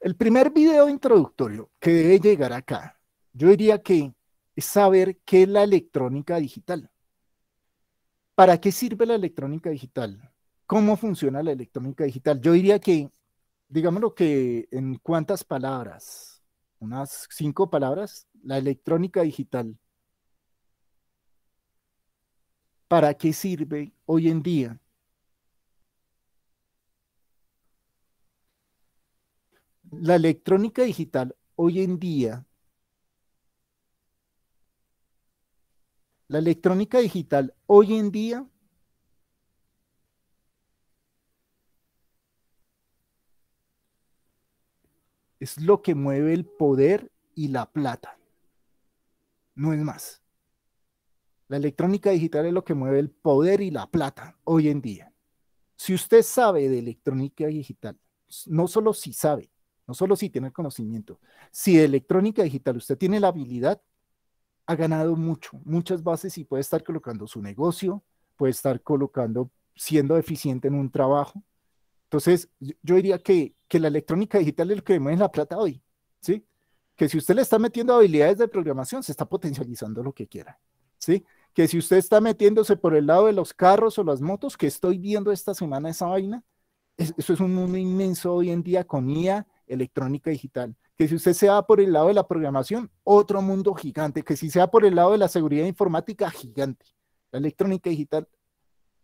El primer video introductorio que debe llegar acá, yo diría que es saber qué es la electrónica digital. ¿Para qué sirve la electrónica digital? ¿Cómo funciona la electrónica digital? Yo diría que, digámoslo que en cuántas palabras, unas cinco palabras, la electrónica digital. ¿Para qué sirve hoy en día? la electrónica digital hoy en día, la electrónica digital hoy en día es lo que mueve el poder y la plata. No es más. La electrónica digital es lo que mueve el poder y la plata hoy en día. Si usted sabe de electrónica digital, no solo si sabe, no solo si tiene el conocimiento, si de electrónica digital usted tiene la habilidad, ha ganado mucho, muchas bases y puede estar colocando su negocio, puede estar colocando, siendo eficiente en un trabajo. Entonces, yo diría que, que la electrónica digital es lo que mueve la plata hoy, ¿sí? Que si usted le está metiendo habilidades de programación, se está potencializando lo que quiera, ¿sí? Que si usted está metiéndose por el lado de los carros o las motos, que estoy viendo esta semana esa vaina, eso es un mundo inmenso hoy en día con IA, electrónica digital. Que si usted se va por el lado de la programación, otro mundo gigante. Que si se va por el lado de la seguridad informática, gigante. La electrónica digital,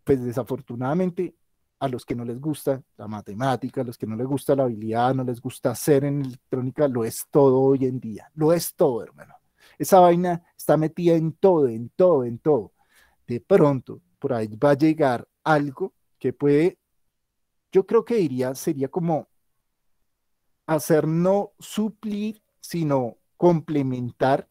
pues desafortunadamente a los que no les gusta la matemática, a los que no les gusta la habilidad, no les gusta hacer en electrónica, lo es todo hoy en día, lo es todo, hermano. Esa vaina está metida en todo, en todo, en todo. De pronto, por ahí va a llegar algo que puede, yo creo que diría, sería como hacer no suplir, sino complementar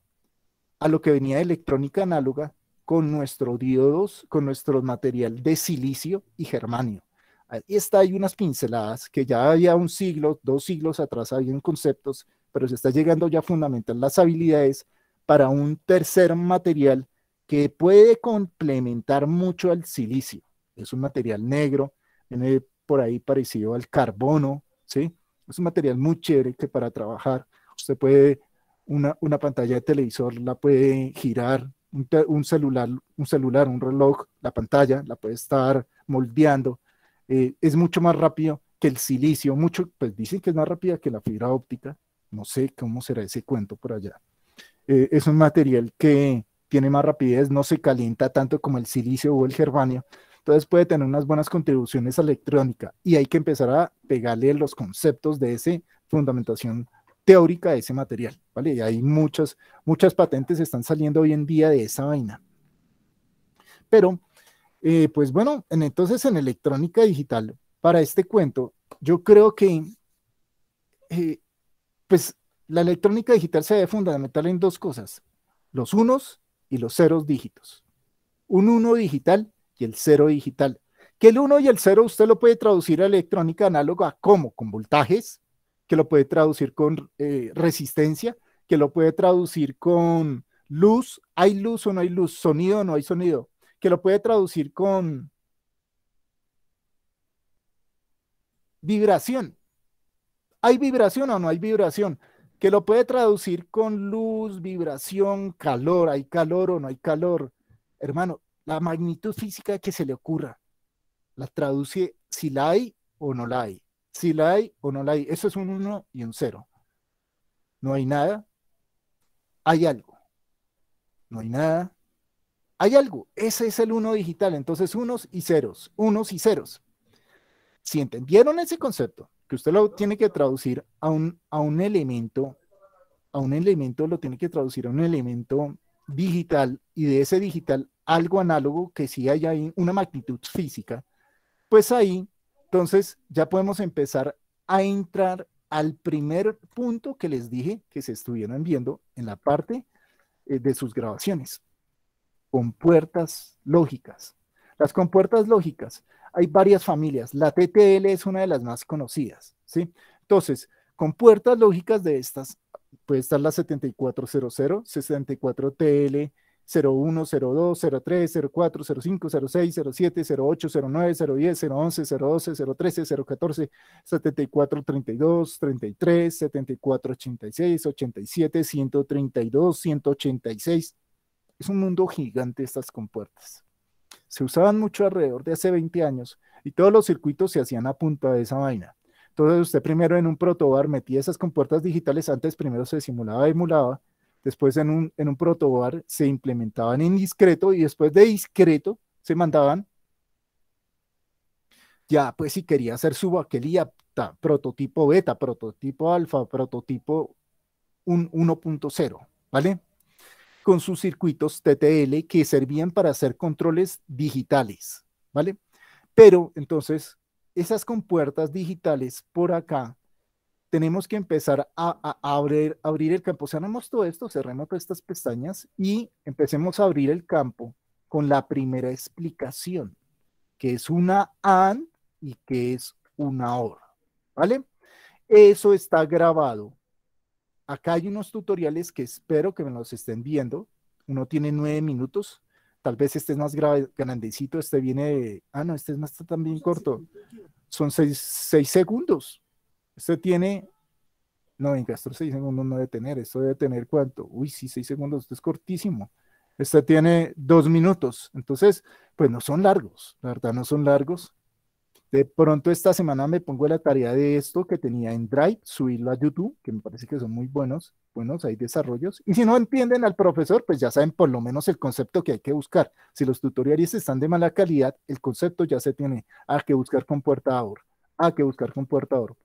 a lo que venía de electrónica análoga con nuestro diodos, con nuestro material de silicio y germanio. Ahí está, hay unas pinceladas que ya había un siglo, dos siglos atrás habían conceptos, pero se está llegando ya fundamental las habilidades para un tercer material que puede complementar mucho al silicio. Es un material negro, viene por ahí parecido al carbono, ¿sí? Es un material muy chévere que para trabajar usted puede, una, pantalla de televisor la puede girar, un, celular, un celular, un reloj, la pantalla la puede estar moldeando. Eh, es mucho más rápido que el silicio, mucho, pues dicen que es más rápida que la fibra óptica, no sé cómo será ese cuento por allá. Eh, es un material que tiene más rapidez, no se calienta tanto como el silicio o el germanio, entonces puede tener unas buenas contribuciones a electrónica y hay que empezar a pegarle los conceptos de esa fundamentación teórica de ese material, ¿vale? Y hay muchas, muchas patentes están saliendo hoy en día de esa vaina. Pero, eh, pues bueno, entonces en electrónica digital, para este cuento, yo creo que, eh, pues, la electrónica digital se debe fundamental en dos cosas, los unos y los ceros dígitos. Un uno digital el cero digital. Que el 1 y el 0 usted lo puede traducir a electrónica análoga, ¿cómo? Con voltajes, que lo puede traducir con eh, resistencia, que lo puede traducir con luz, hay luz o no hay luz, sonido o no hay sonido, que lo puede traducir con vibración, hay vibración o no hay vibración, que lo puede traducir con luz, vibración, calor, hay calor o no hay calor. Hermano, la magnitud física que se le ocurra. La traduce si la hay o no la hay. Si la hay o no la hay. Eso es un uno y un cero. No hay nada. Hay algo. No hay nada. Hay algo. Ese es el uno digital. Entonces, unos y ceros. Unos y ceros. Si entendieron ese concepto, que usted lo tiene que traducir a un, a un elemento, a un elemento, lo tiene que traducir a un elemento digital y de ese digital algo análogo que si hay ahí una magnitud física, pues ahí entonces ya podemos empezar a entrar al primer punto que les dije que se estuvieran viendo en la parte eh, de sus grabaciones, con puertas lógicas. Las compuertas lógicas, hay varias familias, la TTL es una de las más conocidas, ¿sí? Entonces, con puertas lógicas de estas puede estar la 7400, 64 tl 01, 02, 03, 04, 05, 06, 07, 08, 09, 010, 011, 012, 013, 014, 74, 32, 33, 74, 86, 87, 132, 186. Es un mundo gigante estas compuertas. Se usaban mucho alrededor de hace 20 años y todos los circuitos se hacían a punta de esa vaina. Entonces usted primero en un protobar metía esas compuertas digitales, antes primero se simulaba, emulaba, después en un, en un protobar se implementaban en discreto y después de discreto se mandaban ya pues si quería hacer su baquelía, prototipo beta, prototipo alfa, prototipo 1.0, ¿vale? Con sus circuitos TTL que servían para hacer controles digitales, ¿vale? Pero entonces esas compuertas digitales por acá, tenemos que empezar a, abrir, abrir el campo. Cerremos todo esto, cerremos todas estas pestañas y empecemos a abrir el campo con la primera explicación, que es una AND y que es una OR. ¿Vale? Eso está grabado. Acá hay unos tutoriales que espero que me los estén viendo. Uno tiene nueve minutos. Tal vez este es más grave, grandecito, este viene Ah, no, este es más también corto. Son seis segundos. Este tiene... No, en Castro seis segundos no debe tener. Esto debe tener cuánto. Uy, sí, seis segundos. Esto es cortísimo. Este tiene dos minutos. Entonces, pues no son largos. La verdad, no son largos. De pronto esta semana me pongo la tarea de esto que tenía en Drive, subirlo a YouTube, que me parece que son muy buenos, buenos, hay desarrollos. Y si no entienden al profesor, pues ya saben por lo menos el concepto que hay que buscar. Si los tutoriales están de mala calidad, el concepto ya se tiene. Hay que buscar compuertador, hay que buscar con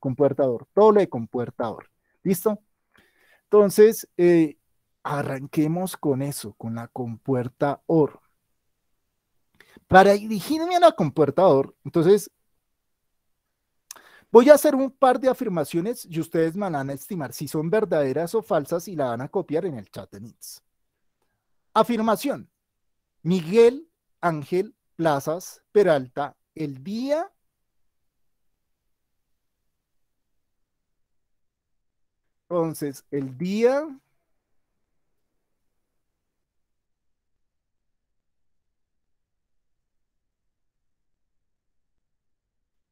compuertador, todo lo de compuertador. ¿Listo? Entonces, eh, arranquemos con eso, con la compuerta OR. Para dirigirme a la compuerta entonces Voy a hacer un par de afirmaciones y ustedes me van a estimar si son verdaderas o falsas y la van a copiar en el chat de NITS. Afirmación. Miguel Ángel Plazas Peralta, el día Entonces, el día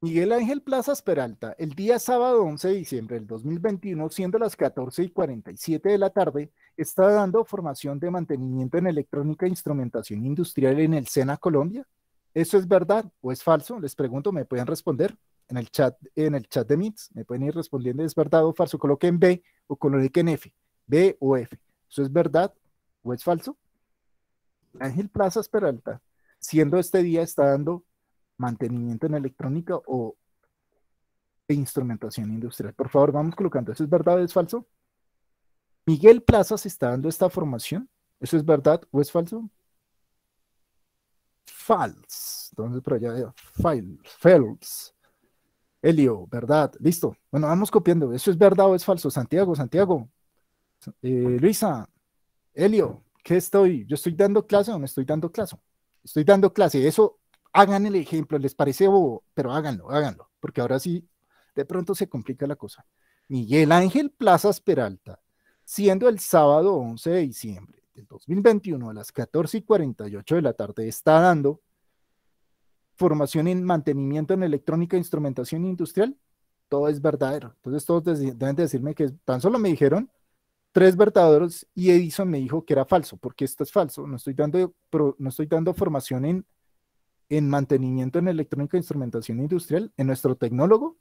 Miguel Ángel Plazas Peralta, el día sábado 11 de diciembre del 2021, siendo las 14 y 47 de la tarde, está dando formación de mantenimiento en electrónica e instrumentación industrial en el SENA Colombia. ¿Eso es verdad o es falso? Les pregunto, ¿me pueden responder? En el chat, en el chat de MITS, me pueden ir respondiendo, ¿es verdad o falso? Coloquen B o coloquen F, B o F. ¿Eso es verdad o es falso? Ángel Plaza Peralta, siendo este día, está dando mantenimiento en electrónica o instrumentación industrial. Por favor, vamos colocando. ¿Eso es verdad o es falso? Miguel Plaza se está dando esta formación. ¿Eso es verdad o es falso? False. Entonces, por allá, false. Helio, ¿verdad? Listo. Bueno, vamos copiando. ¿Eso es verdad o es falso? Santiago, Santiago. Eh, Luisa, Helio, ¿qué estoy? ¿Yo estoy dando clase o no estoy dando clase? Estoy dando clase. Eso hagan el ejemplo, les parece bobo, pero háganlo, háganlo, porque ahora sí, de pronto se complica la cosa. Miguel Ángel Plazas Peralta, siendo el sábado 11 de diciembre del 2021 a las 14 y 48 de la tarde, está dando formación en mantenimiento en electrónica, e instrumentación industrial, todo es verdadero. Entonces todos deben decirme que tan solo me dijeron tres verdaderos y Edison me dijo que era falso, porque esto es falso. No estoy dando, no estoy dando formación en en mantenimiento en electrónica e instrumentación industrial, en nuestro tecnólogo,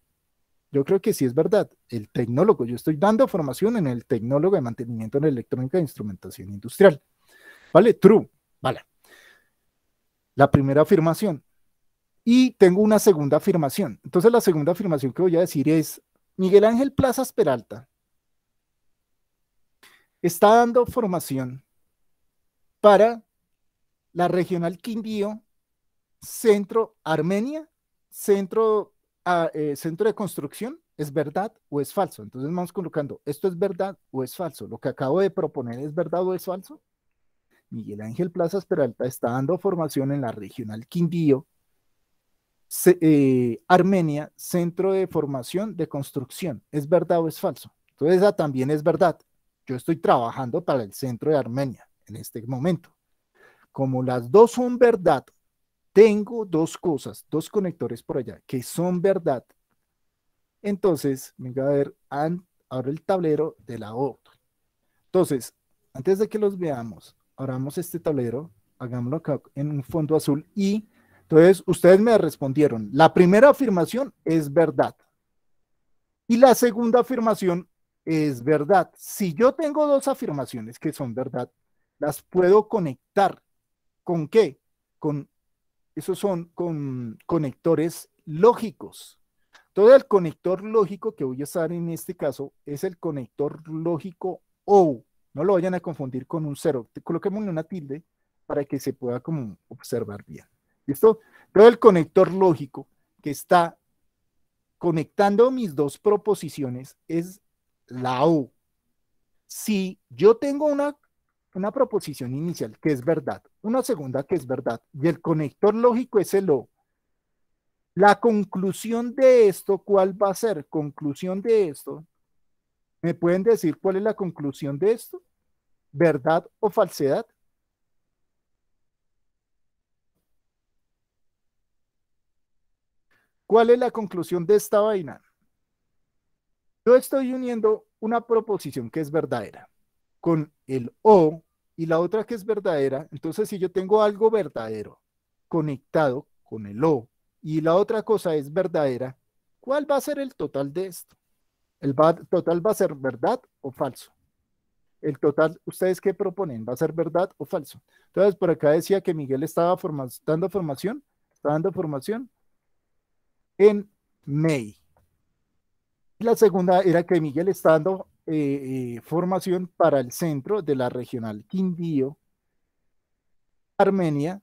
yo creo que sí es verdad, el tecnólogo, yo estoy dando formación en el tecnólogo de mantenimiento en electrónica e instrumentación industrial. Vale, true, vale. La primera afirmación. Y tengo una segunda afirmación. Entonces la segunda afirmación que voy a decir es, Miguel Ángel Plazas Peralta está dando formación para la Regional Quindío centro Armenia, centro, ah, eh, centro de construcción, ¿es verdad o es falso? Entonces vamos colocando, ¿esto es verdad o es falso? ¿Lo que acabo de proponer es verdad o es falso? Miguel Ángel Plazas Peralta está dando formación en la regional Quindío, eh, Armenia, centro de formación de construcción. ¿Es verdad o es falso? Entonces, esa también es verdad. Yo estoy trabajando para el centro de Armenia en este momento. Como las dos son verdad tengo dos cosas, dos conectores por allá, que son verdad. Entonces, venga a ver, ahora el tablero de la otra. Entonces, antes de que los veamos, abramos este tablero, hagámoslo acá en un fondo azul y entonces ustedes me respondieron, la primera afirmación es verdad. Y la segunda afirmación es verdad. Si yo tengo dos afirmaciones que son verdad, las puedo conectar. ¿Con qué? Con esos son con conectores lógicos. Todo el conector lógico que voy a usar en este caso es el conector lógico O. No lo vayan a confundir con un cero. Coloquémosle una tilde para que se pueda como observar bien. ¿Listo? Todo el conector lógico que está conectando mis dos proposiciones es la O. Si yo tengo una una proposición inicial que es verdad, una segunda que es verdad y el conector lógico es el O. La conclusión de esto, ¿cuál va a ser? Conclusión de esto. ¿Me pueden decir cuál es la conclusión de esto? ¿Verdad o falsedad? ¿Cuál es la conclusión de esta vaina? Yo estoy uniendo una proposición que es verdadera con el o y la otra que es verdadera, entonces si yo tengo algo verdadero conectado con el o y la otra cosa es verdadera, ¿cuál va a ser el total de esto? El total va a ser verdad o falso. El total, ¿ustedes qué proponen? ¿Va a ser verdad o falso? Entonces, por acá decía que Miguel estaba dando formación, está dando formación en May. la segunda era que Miguel está dando eh, eh, formación para el centro de la regional Quindío, Armenia,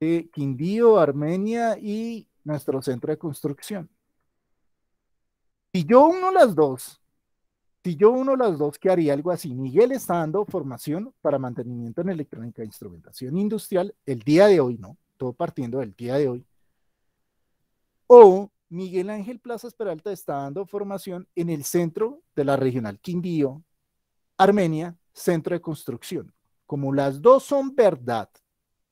eh, Quindío, Armenia y nuestro centro de construcción. Si yo uno las dos, si yo uno las dos, que haría algo así? Miguel está dando formación para mantenimiento en electrónica e instrumentación industrial el día de hoy, ¿no? Todo partiendo del día de hoy. O Miguel Ángel Plaza Esperalta está dando formación en el centro de la regional Quindío, Armenia, centro de construcción. Como las dos son verdad,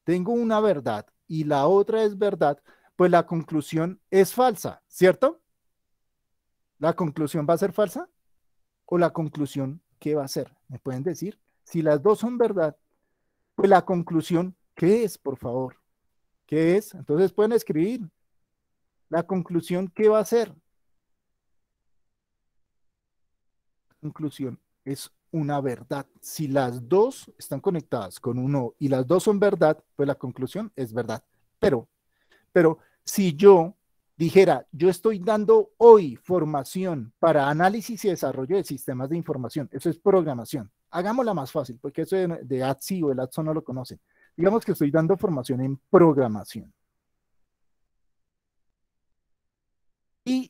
tengo una verdad y la otra es verdad, pues la conclusión es falsa, ¿cierto? ¿La conclusión va a ser falsa? ¿O la conclusión qué va a ser? ¿Me pueden decir? Si las dos son verdad, pues la conclusión, ¿qué es, por favor? ¿Qué es? Entonces pueden escribir la conclusión, ¿qué va a ser? Conclusión, es una verdad. Si las dos están conectadas con uno y las dos son verdad, pues la conclusión es verdad. Pero, pero si yo dijera, yo estoy dando hoy formación para análisis y desarrollo de sistemas de información, eso es programación. Hagámosla más fácil, porque eso de, de o el ATSO no lo conocen. Digamos que estoy dando formación en programación.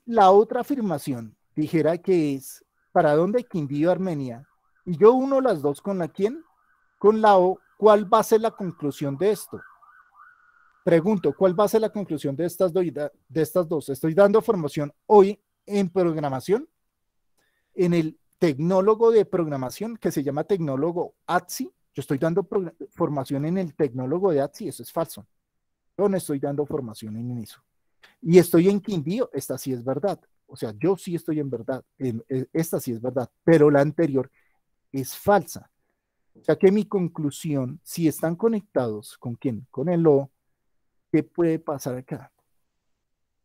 la otra afirmación dijera que es, ¿para dónde Quindío Armenia? Y yo uno las dos con la quién, con la O, ¿cuál va a ser la conclusión de esto? Pregunto, ¿cuál va a ser la conclusión de estas, dos de estas dos? Estoy dando formación hoy en programación, en el tecnólogo de programación que se llama tecnólogo ATSI. Yo estoy dando formación en el tecnólogo de ATSI, eso es falso. Yo no estoy dando formación en eso. Y estoy en Quindío, esta sí es verdad. O sea, yo sí estoy en verdad, e, esta sí es verdad, pero la anterior es falsa. O sea que mi conclusión, si están conectados, ¿con quién? Con el O, ¿qué puede pasar acá?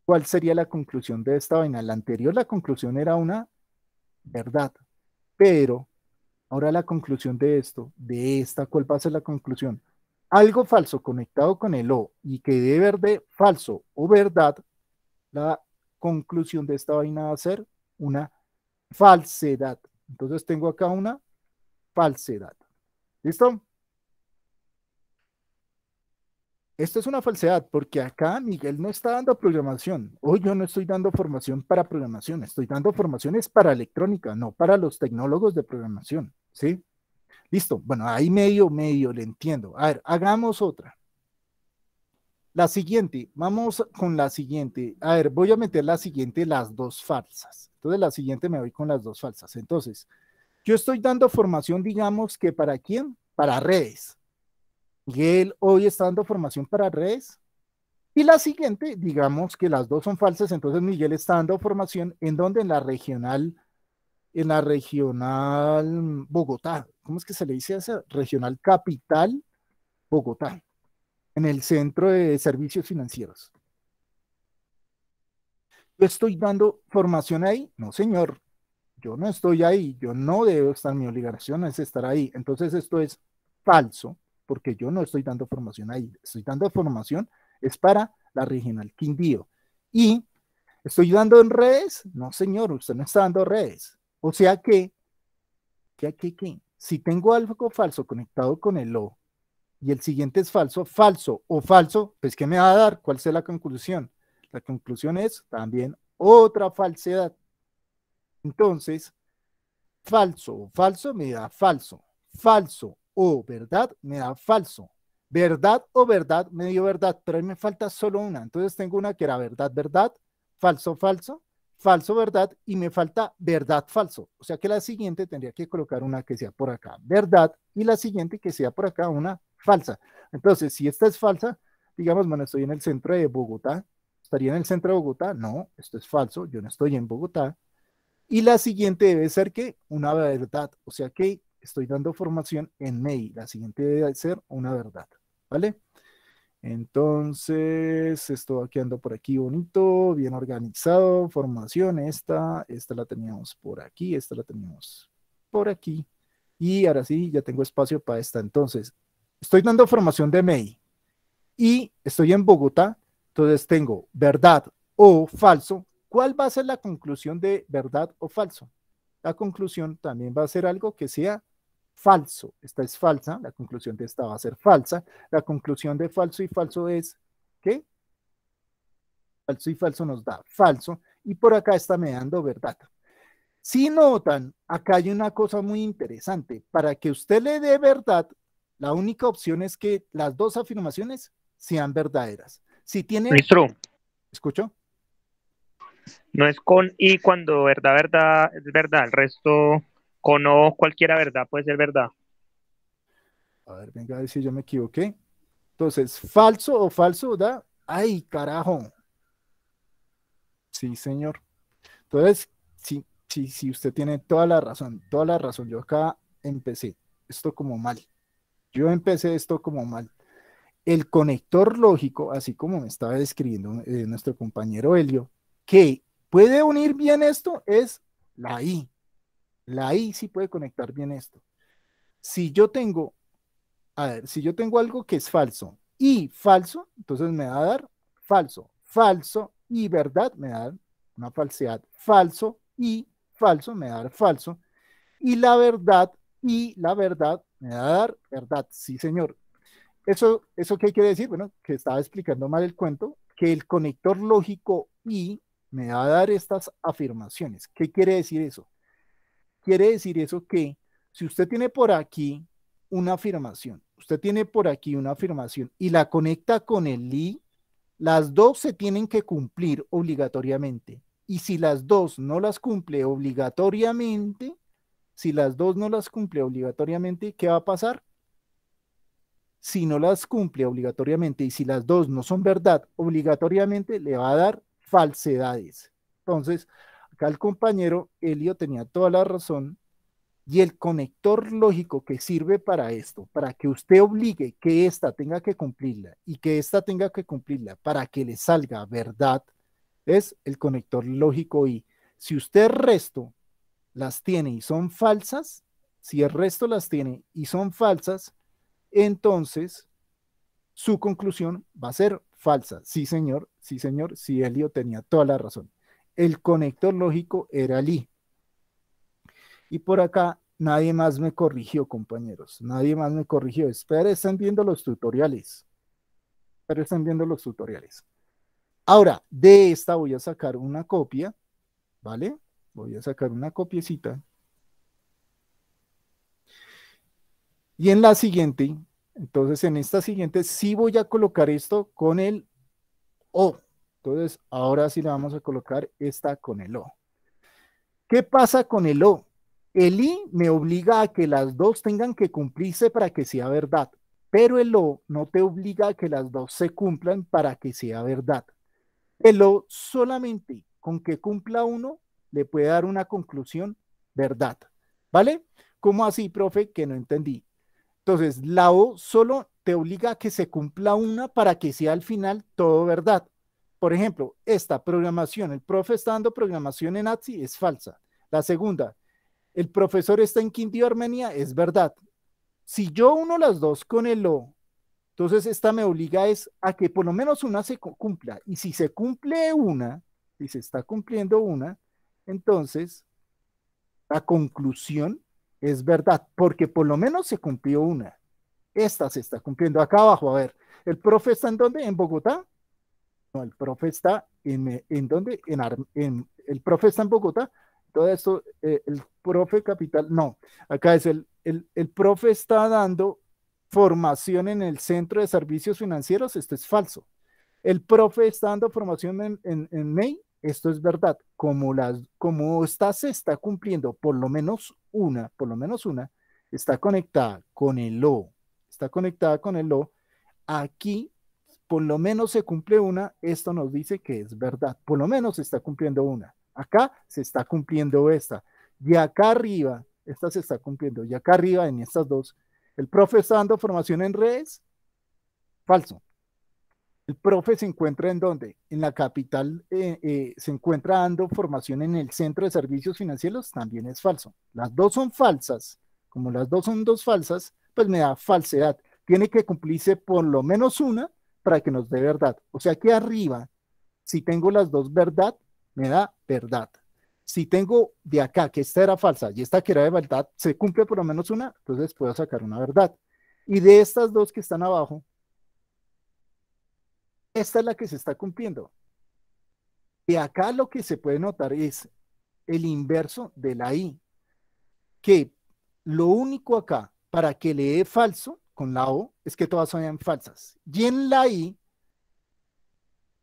¿Cuál sería la conclusión de esta vaina? La anterior, la conclusión era una verdad, pero ahora la conclusión de esto, de esta, ¿cuál va a ser la conclusión? algo falso conectado con el O y que ver verde falso o verdad, la conclusión de esta vaina va a ser una falsedad. Entonces tengo acá una falsedad. ¿Listo? Esto es una falsedad porque acá Miguel no está dando programación. Hoy yo no estoy dando formación para programación, estoy dando formaciones para electrónica, no para los tecnólogos de programación, ¿sí? Listo, bueno, ahí medio, medio le entiendo. A ver, hagamos otra. La siguiente, vamos con la siguiente. A ver, voy a meter la siguiente, las dos falsas. Entonces, la siguiente me voy con las dos falsas. Entonces, yo estoy dando formación, digamos que para quién? Para redes. Miguel hoy está dando formación para redes. Y la siguiente, digamos que las dos son falsas, entonces Miguel está dando formación en donde en la regional en la regional Bogotá. ¿Cómo es que se le dice a esa? Regional Capital Bogotá, en el Centro de Servicios Financieros. Yo estoy dando formación ahí. No, señor, yo no estoy ahí, yo no debo estar, mi obligación es estar ahí. Entonces esto es falso, porque yo no estoy dando formación ahí, estoy dando formación, es para la regional Quindío. Y estoy dando en redes, no señor, usted no está dando redes, o sea que, si tengo algo falso conectado con el O y el siguiente es falso, falso o falso, pues ¿qué me va a dar? ¿Cuál será la conclusión? La conclusión es también otra falsedad. Entonces, falso o falso me da falso. Falso o verdad me da falso. Verdad o verdad me dio verdad, pero ahí me falta solo una. Entonces tengo una que era verdad, verdad, falso, falso, falso, verdad, y me falta verdad, falso. O sea que la siguiente tendría que colocar una que sea por acá, verdad, y la siguiente que sea por acá, una falsa. Entonces, si esta es falsa, digamos, bueno, estoy en el centro de Bogotá, ¿estaría en el centro de Bogotá? No, esto es falso, yo no estoy en Bogotá. Y la siguiente debe ser que una verdad, o sea que estoy dando formación en MEI, la siguiente debe ser una verdad, ¿vale? Entonces, esto va quedando por aquí bonito, bien organizado, formación esta, esta la teníamos por aquí, esta la teníamos por aquí. Y ahora sí, ya tengo espacio para esta. Entonces, estoy dando formación de MEI y estoy en Bogotá, entonces tengo verdad o falso. ¿Cuál va a ser la conclusión de verdad o falso? La conclusión también va a ser algo que sea falso. Esta es falsa, la conclusión de esta va a ser falsa. La conclusión de falso y falso es, ¿qué? Falso y falso nos da falso. Y por acá está me dando verdad. Si notan, acá hay una cosa muy interesante. Para que usted le dé verdad, la única opción es que las dos afirmaciones sean verdaderas. Si tiene... true. ¿Escucho? No es con y cuando verdad, verdad, es verdad. El resto o no cualquiera verdad puede ser verdad. A ver, venga a ver si yo me equivoqué. Entonces, falso o falso, ¿da? ¡Ay, carajo! Sí, señor. Entonces, sí, sí, sí, usted tiene toda la razón, toda la razón. Yo acá empecé esto como mal. Yo empecé esto como mal. El conector lógico, así como me estaba describiendo eh, nuestro compañero Helio, que puede unir bien esto es la I. La I sí puede conectar bien esto. Si yo tengo, a ver, si yo tengo algo que es falso y falso, entonces me va a dar falso, falso y verdad me da una falsedad, falso y falso me va a dar falso y la verdad y la verdad me va a dar verdad, sí señor. Eso, eso qué quiere decir, bueno, que estaba explicando mal el cuento, que el conector lógico y me va a dar estas afirmaciones. ¿Qué quiere decir eso? Quiere decir eso que si usted tiene por aquí una afirmación, usted tiene por aquí una afirmación y la conecta con el I, las dos se tienen que cumplir obligatoriamente. Y si las dos no las cumple obligatoriamente, si las dos no las cumple obligatoriamente, ¿qué va a pasar? Si no las cumple obligatoriamente y si las dos no son verdad obligatoriamente, le va a dar falsedades. Entonces, Acá el compañero Helio tenía toda la razón y el conector lógico que sirve para esto, para que usted obligue que ésta tenga que cumplirla y que ésta tenga que cumplirla para que le salga verdad, es el conector lógico y si usted resto las tiene y son falsas, si el resto las tiene y son falsas, entonces su conclusión va a ser falsa. Sí, señor, sí, señor, sí, Helio tenía toda la razón el conector lógico era el Y por acá nadie más me corrigió, compañeros. Nadie más me corrigió. Espera, están viendo los tutoriales. Espera, están viendo los tutoriales. Ahora, de esta voy a sacar una copia, ¿vale? Voy a sacar una copiecita. Y en la siguiente, entonces en esta siguiente sí voy a colocar esto con el O. Entonces, ahora sí le vamos a colocar esta con el O. ¿Qué pasa con el O? El I me obliga a que las dos tengan que cumplirse para que sea verdad, pero el O no te obliga a que las dos se cumplan para que sea verdad. El O solamente con que cumpla uno le puede dar una conclusión verdad. ¿Vale? ¿Cómo así, profe? Que no entendí. Entonces, la O solo te obliga a que se cumpla una para que sea al final todo verdad. Por ejemplo, esta programación, el profe está dando programación en ATSI, es falsa. La segunda, el profesor está en Quindío, Armenia, es verdad. Si yo uno las dos con el O, entonces esta me obliga es a que por lo menos una se cumpla. Y si se cumple una, si se está cumpliendo una, entonces la conclusión es verdad, porque por lo menos se cumplió una. Esta se está cumpliendo. Acá abajo, a ver, ¿el profe está en dónde? ¿En Bogotá? el profe está en, En, el profe está en Bogotá. Todo esto, eh, el profe capital, no, acá es el, el, profe está dando formación en el Centro de Servicios Financieros, esto es falso. El profe está dando formación en, en, esto es verdad. Como, las, como esta se está cumpliendo, por lo menos una, por lo menos una, está conectada con el O, está conectada con el O, aquí por lo menos se cumple una, esto nos dice que es verdad, por lo menos se está cumpliendo una. Acá se está cumpliendo esta. Y acá arriba, esta se está cumpliendo. Y acá arriba, en estas dos, el profe está dando formación en redes. Falso. El profe se encuentra en dónde? En la capital eh, eh, se encuentra dando formación en el centro de servicios financieros. También es falso. Las dos son falsas. Como las dos son dos falsas, pues me da falsedad. Tiene que cumplirse por lo menos una para que nos dé verdad. O sea, aquí arriba, si tengo las dos verdad, me da verdad. Si tengo de acá que esta era falsa y esta que era de verdad, se cumple por lo menos una, entonces puedo sacar una verdad. Y de estas dos que están abajo, esta es la que se está cumpliendo. Y acá lo que se puede notar es el inverso de la I, que lo único acá para que le dé falso con la O es que todas sean falsas. Y en la I,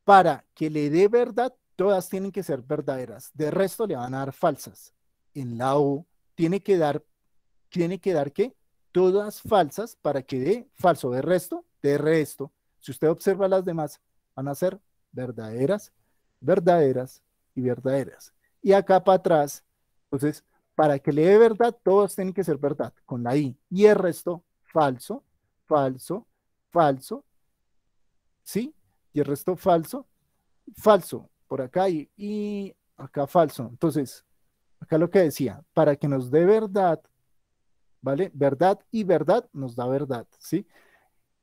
para que le dé verdad, todas tienen que ser verdaderas. De resto le van a dar falsas. En la O tiene que dar, tiene que dar qué? Todas falsas para que dé falso. De resto, de resto. Si usted observa las demás, van a ser verdaderas, verdaderas y verdaderas. Y acá para atrás, entonces, para que le dé verdad, todas tienen que ser verdad, con la I. Y el resto falso, falso, falso, ¿sí? Y el resto falso, falso, por acá y, acá falso. Entonces, acá lo que decía, para que nos dé verdad, ¿vale? Verdad y verdad nos da verdad, ¿sí?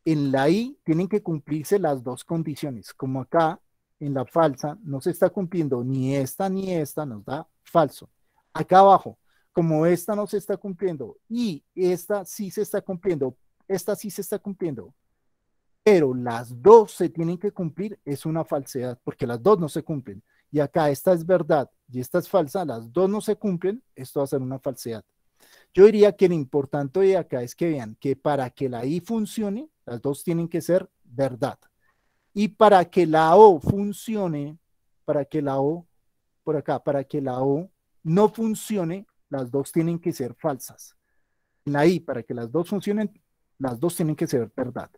En la I tienen que cumplirse las dos condiciones, como acá en la falsa no se está cumpliendo ni esta ni esta, nos da falso. Acá abajo, como esta no se está cumpliendo y esta sí se está cumpliendo, esta sí se está cumpliendo, pero las dos se tienen que cumplir, es una falsedad, porque las dos no se cumplen. Y acá esta es verdad y esta es falsa, las dos no se cumplen, esto va a ser una falsedad. Yo diría que lo importante de acá es que vean que para que la I funcione, las dos tienen que ser verdad. Y para que la O funcione, para que la O, por acá, para que la O no funcione, las dos tienen que ser falsas. En la I, para que las dos funcionen, las dos tienen que ser verdad.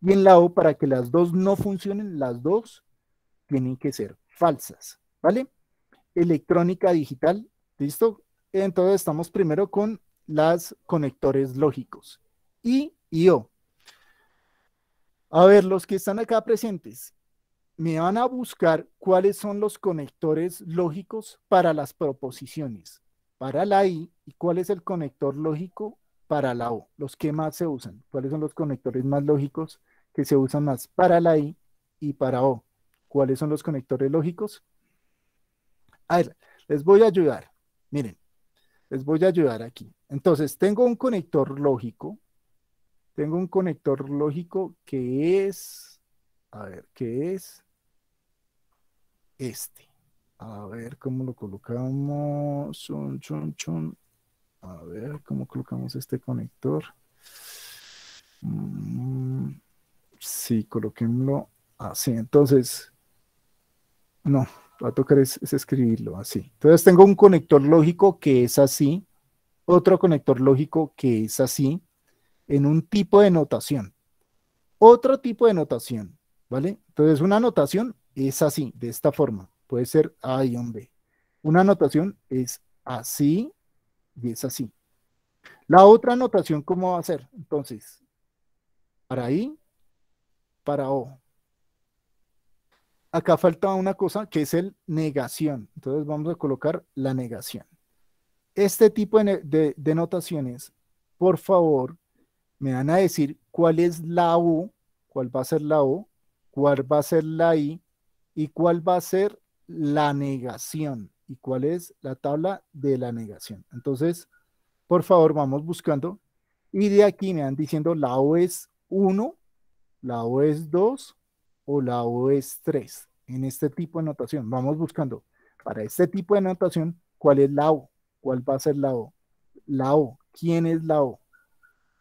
Y en la O, para que las dos no funcionen, las dos tienen que ser falsas. ¿Vale? Electrónica digital, ¿listo? Entonces estamos primero con las conectores lógicos. I y O. A ver, los que están acá presentes, me van a buscar cuáles son los conectores lógicos para las proposiciones para la I y cuál es el conector lógico para la O, los que más se usan, cuáles son los conectores más lógicos que se usan más para la I y para O. ¿Cuáles son los conectores lógicos? A ver, les voy a ayudar. Miren, les voy a ayudar aquí. Entonces, tengo un conector lógico. Tengo un conector lógico que es, a ver, que es este. A ver cómo lo colocamos. Chun, chun, chun. A ver cómo colocamos este conector. Mm, sí, coloquémoslo así. Entonces, no, va a tocar es, es escribirlo así. Entonces tengo un conector lógico que es así, otro conector lógico que es así, en un tipo de notación. Otro tipo de notación, ¿vale? Entonces una notación es así, de esta forma. Puede ser, A un B. una anotación es así y es así. La otra anotación, ¿cómo va a ser? Entonces, para I, para O. Acá falta una cosa que es el negación. Entonces vamos a colocar la negación. Este tipo de, de, de notaciones, por favor, me van a decir cuál es la U, cuál va a ser la O, cuál va a ser la I y cuál va a ser la negación. ¿Y cuál es la tabla de la negación? Entonces, por favor, vamos buscando. Y de aquí me van diciendo la O es 1, la O es 2 o la O es 3. En este tipo de notación, vamos buscando para este tipo de notación, ¿cuál es la O? ¿Cuál va a ser la O? La O, ¿quién es la O?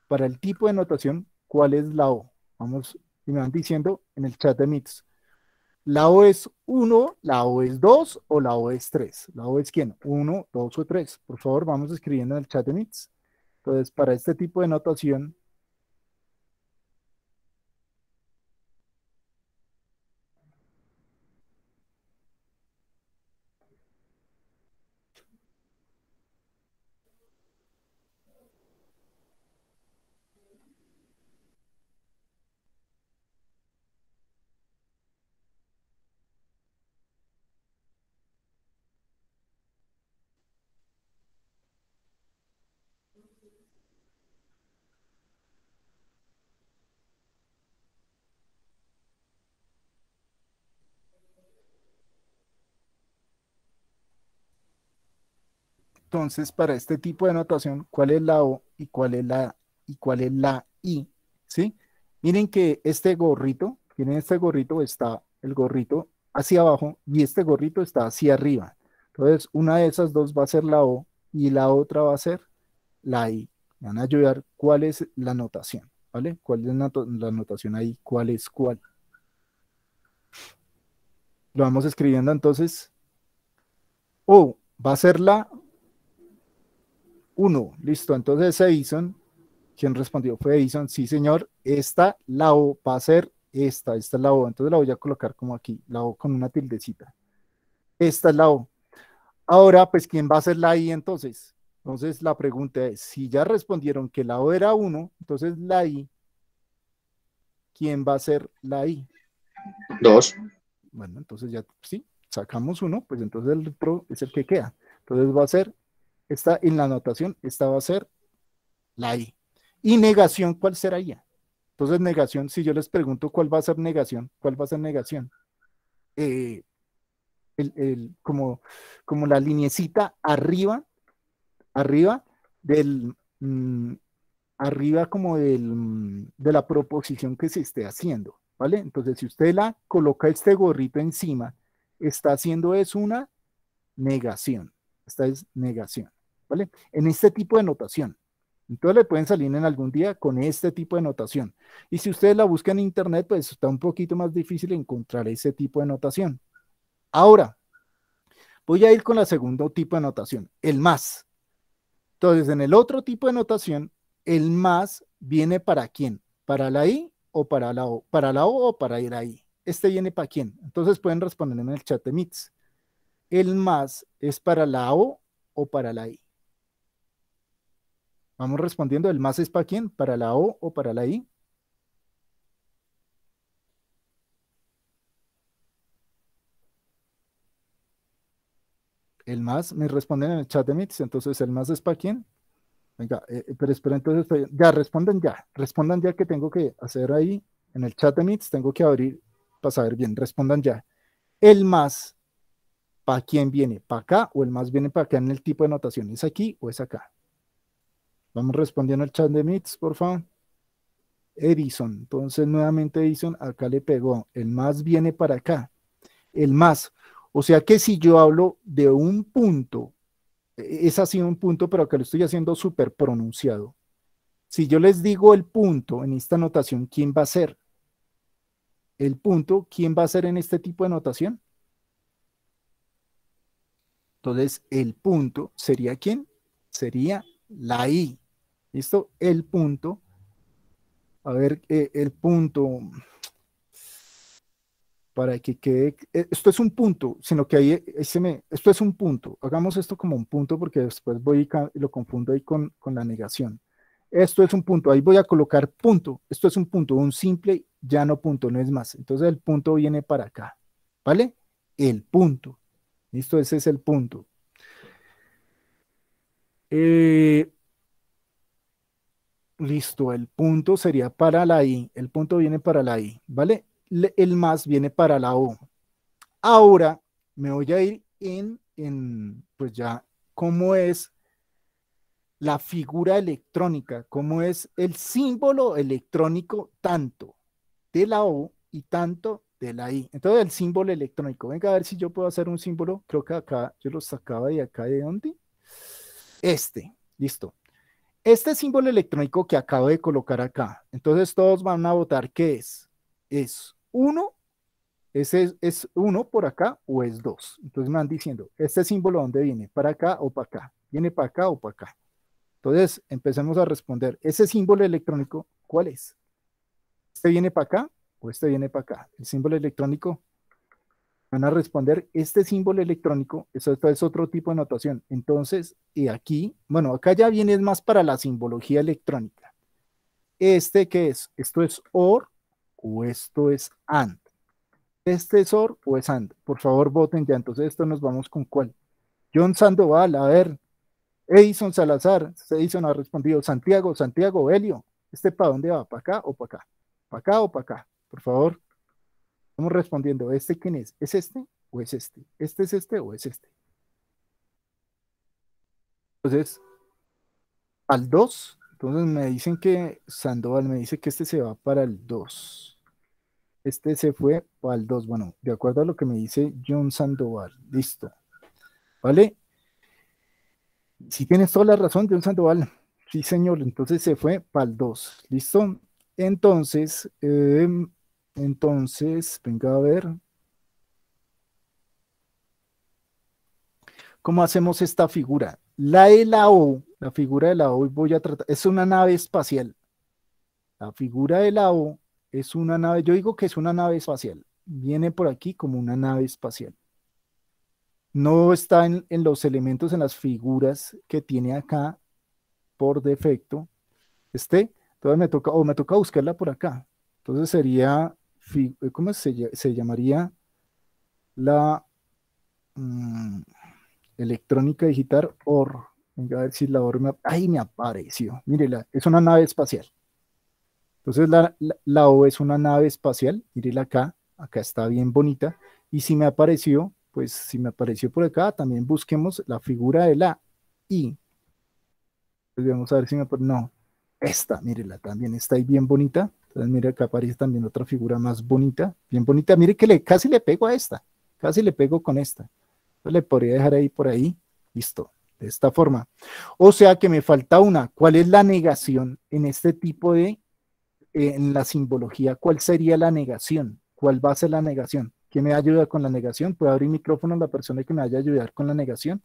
Para el tipo de notación, ¿cuál es la O? Vamos, y me van diciendo en el chat de Meets la O es 1, la O es 2 o la O es 3. La O es quién? 1, 2 o 3. Por favor, vamos escribiendo en el chat de MITS. Entonces, para este tipo de notación, Entonces, para este tipo de notación, ¿cuál es la O y cuál es la y I? ¿Sí? Miren que este gorrito, miren este gorrito, está el gorrito hacia abajo y este gorrito está hacia arriba. Entonces, una de esas dos va a ser la O y la otra va a ser la I. van a ayudar cuál es la notación, ¿vale? ¿Cuál es la, la notación ahí? ¿Cuál es cuál? Lo vamos escribiendo entonces. O va a ser la uno. Listo, entonces Edison, quien respondió fue Edison, sí señor, esta la O va a ser esta, esta es la O, entonces la voy a colocar como aquí, la O con una tildecita. Esta es la O. Ahora, pues, ¿quién va a ser la I entonces? Entonces la pregunta es, si ya respondieron que la O era uno entonces la I, ¿quién va a ser la I? dos Bueno, entonces ya, sí, sacamos uno, pues entonces el otro es el que queda. Entonces va a ser está en la notación, esta va a ser la I. Y negación, ¿cuál será ella? Entonces, negación, si yo les pregunto cuál va a ser negación, ¿cuál va a ser negación? Eh, el, como, como la linecita arriba, arriba del, mm, arriba como del, mm, de la proposición que se esté haciendo, ¿vale? Entonces, si usted la coloca este gorrito encima, está haciendo es una negación. Esta es negación. ¿vale? En este tipo de notación. Entonces le pueden salir en algún día con este tipo de notación. Y si ustedes la buscan en internet, pues está un poquito más difícil encontrar ese tipo de notación. Ahora, voy a ir con el segundo tipo de notación, el más. Entonces, en el otro tipo de notación, el más viene para quién, para la I o para la O, para la O o para la I. Este viene para quién. Entonces pueden responder en el chat de MITS. El más es para la O o para la I. Vamos respondiendo, ¿el más es para quién? ¿Para la O o para la I? El más, me responden en el chat de mits entonces ¿el más es para quién? Venga, eh, eh, pero espera entonces, ya, respondan ya, respondan ya que tengo que hacer ahí en el chat de mits tengo que abrir para saber bien, respondan ya. El más, ¿para quién viene? ¿Para acá o el más viene para acá en el tipo de notación? ¿Es aquí o es acá? Vamos respondiendo al chat de Mits, por favor. Edison, entonces nuevamente Edison, acá le pegó. El más viene para acá. El más. O sea que si yo hablo de un punto, es así un punto, pero acá lo estoy haciendo súper pronunciado. Si yo les digo el punto en esta notación, ¿quién va a ser? El punto, ¿quién va a ser en este tipo de notación? Entonces, el punto sería quién? Sería la I. ¿Listo? El punto. A ver, eh, el punto. Para que quede. Eh, esto es un punto, sino que ahí, eh, Esto es un punto. Hagamos esto como un punto porque después voy y lo confundo ahí con, con la negación. Esto es un punto. Ahí voy a colocar punto. Esto es un punto, un simple ya no punto, no es más. Entonces el punto viene para acá. ¿Vale? El punto. Listo, ese es el punto. Eh, Listo, el punto sería para la I. El punto viene para la I, ¿vale? El más viene para la O. Ahora me voy a ir en, en pues ya, cómo es la figura electrónica, cómo es el símbolo electrónico tanto de la O y tanto de la I. Entonces, el símbolo electrónico. Venga, a ver si yo puedo hacer un símbolo. Creo que acá, yo lo sacaba de acá, ¿de dónde? Este, listo. Este símbolo electrónico que acabo de colocar acá, entonces todos van a votar qué es. ¿Es uno? ¿Es, ¿Es uno por acá o es dos? Entonces me van diciendo, ¿este símbolo dónde viene? ¿Para acá o para acá? ¿Viene para acá o para acá? Entonces empecemos a responder, ¿ese símbolo electrónico cuál es? ¿Este viene para acá o este viene para acá? El símbolo electrónico van a responder este símbolo electrónico, eso, esto es otro tipo de notación. Entonces, y aquí, bueno, acá ya viene más para la simbología electrónica. ¿Este qué es? ¿Esto es OR o esto es AND? ¿Este es OR o es AND? Por favor, voten ya. Entonces, esto nos vamos con cuál. John Sandoval, a ver. Edison Salazar, Edison ha respondido. Santiago, Santiago, Helio. ¿Este para dónde va? ¿Para acá o para acá? ¿Para acá o para acá? Por favor, Estamos respondiendo, ¿este quién es? ¿Es este o es este? ¿Este es este o es este? Entonces, al 2, entonces me dicen que Sandoval me dice que este se va para el 2. Este se fue para el 2, bueno, de acuerdo a lo que me dice John Sandoval, listo. ¿Vale? Si tienes toda la razón, John Sandoval. Sí, señor, entonces se fue para el 2, ¿listo? Entonces, eh, entonces, venga a ver. ¿Cómo hacemos esta figura? La de la O, la figura de la O, voy a tratar, es una nave espacial. La figura de la O es una nave, yo digo que es una nave espacial. Viene por aquí como una nave espacial. No está en, en los elementos, en las figuras que tiene acá por defecto. Este, entonces me toca, o me toca buscarla por acá. Entonces sería eh, ¿cómo se, llamaría? La mm, electrónica digital OR. Venga a ver si la OR me, ahí me apareció. Mírela, es una nave espacial. Entonces la, la, O es una nave espacial. Mírela acá, acá está bien bonita. Y si me apareció, pues si me apareció por acá, también busquemos la figura de la I. Pues, vamos a ver si me apareció. No, esta, mírela, también está ahí bien bonita. Entonces, mire, acá aparece también otra figura más bonita, bien bonita. Mire que le, casi le pego a esta, casi le pego con esta. le podría dejar ahí por ahí, listo, de esta forma. O sea que me falta una. ¿Cuál es la negación en este tipo de, en la simbología? ¿Cuál sería la negación? ¿Cuál va a ser la negación? ¿Quién me ayuda con la negación? ¿Puedo abrir micrófono a la persona que me vaya a ayudar con la negación?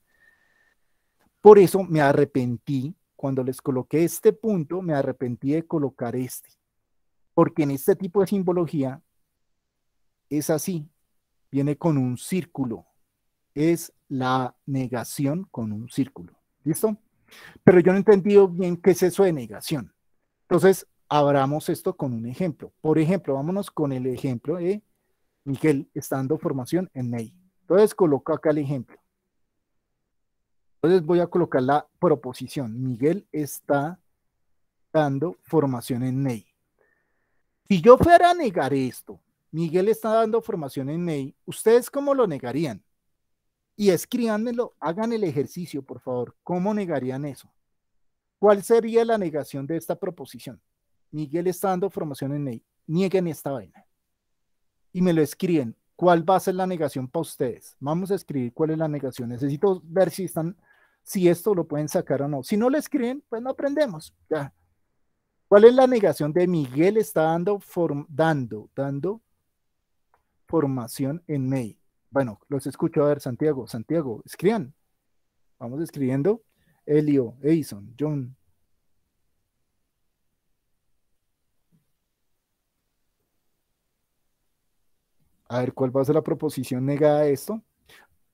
Por eso me arrepentí, cuando les coloqué este punto, me arrepentí de colocar este. Porque en este tipo de simbología es así, viene con un círculo, es la negación con un círculo. ¿Listo? Pero yo no he entendido bien qué es eso de negación. Entonces, abramos esto con un ejemplo. Por ejemplo, vámonos con el ejemplo de Miguel está dando formación en Ney. Entonces, coloco acá el ejemplo. Entonces, voy a colocar la proposición. Miguel está dando formación en Ney. Si yo fuera a negar esto, Miguel está dando formación en May, ¿ustedes cómo lo negarían? Y escríbanmelo, hagan el ejercicio, por favor. ¿Cómo negarían eso? ¿Cuál sería la negación de esta proposición? Miguel está dando formación en May, nieguen esta vaina. Y me lo escriben. ¿Cuál va a ser la negación para ustedes? Vamos a escribir cuál es la negación. Necesito ver si están, si esto lo pueden sacar o no. Si no lo escriben, pues no aprendemos. Ya. ¿Cuál es la negación de Miguel? Está dando, dando, formación en May? Bueno, los escucho. A ver, Santiago, Santiago, escriban. Vamos escribiendo. Elio, Edison, John. A ver, ¿cuál va a ser la proposición negada a esto?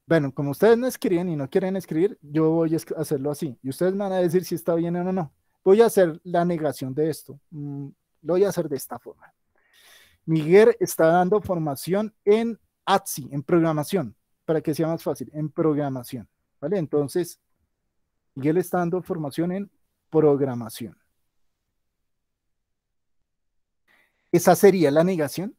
Bueno, como ustedes no escriben y no quieren escribir, yo voy a hacerlo así. Y ustedes me van a decir si está bien o no voy a hacer la negación de esto. Mm, lo voy a hacer de esta forma. Miguel está dando formación en ATSI, en programación, para que sea más fácil, en programación. ¿Vale? Entonces, Miguel está dando formación en programación. ¿Esa sería la negación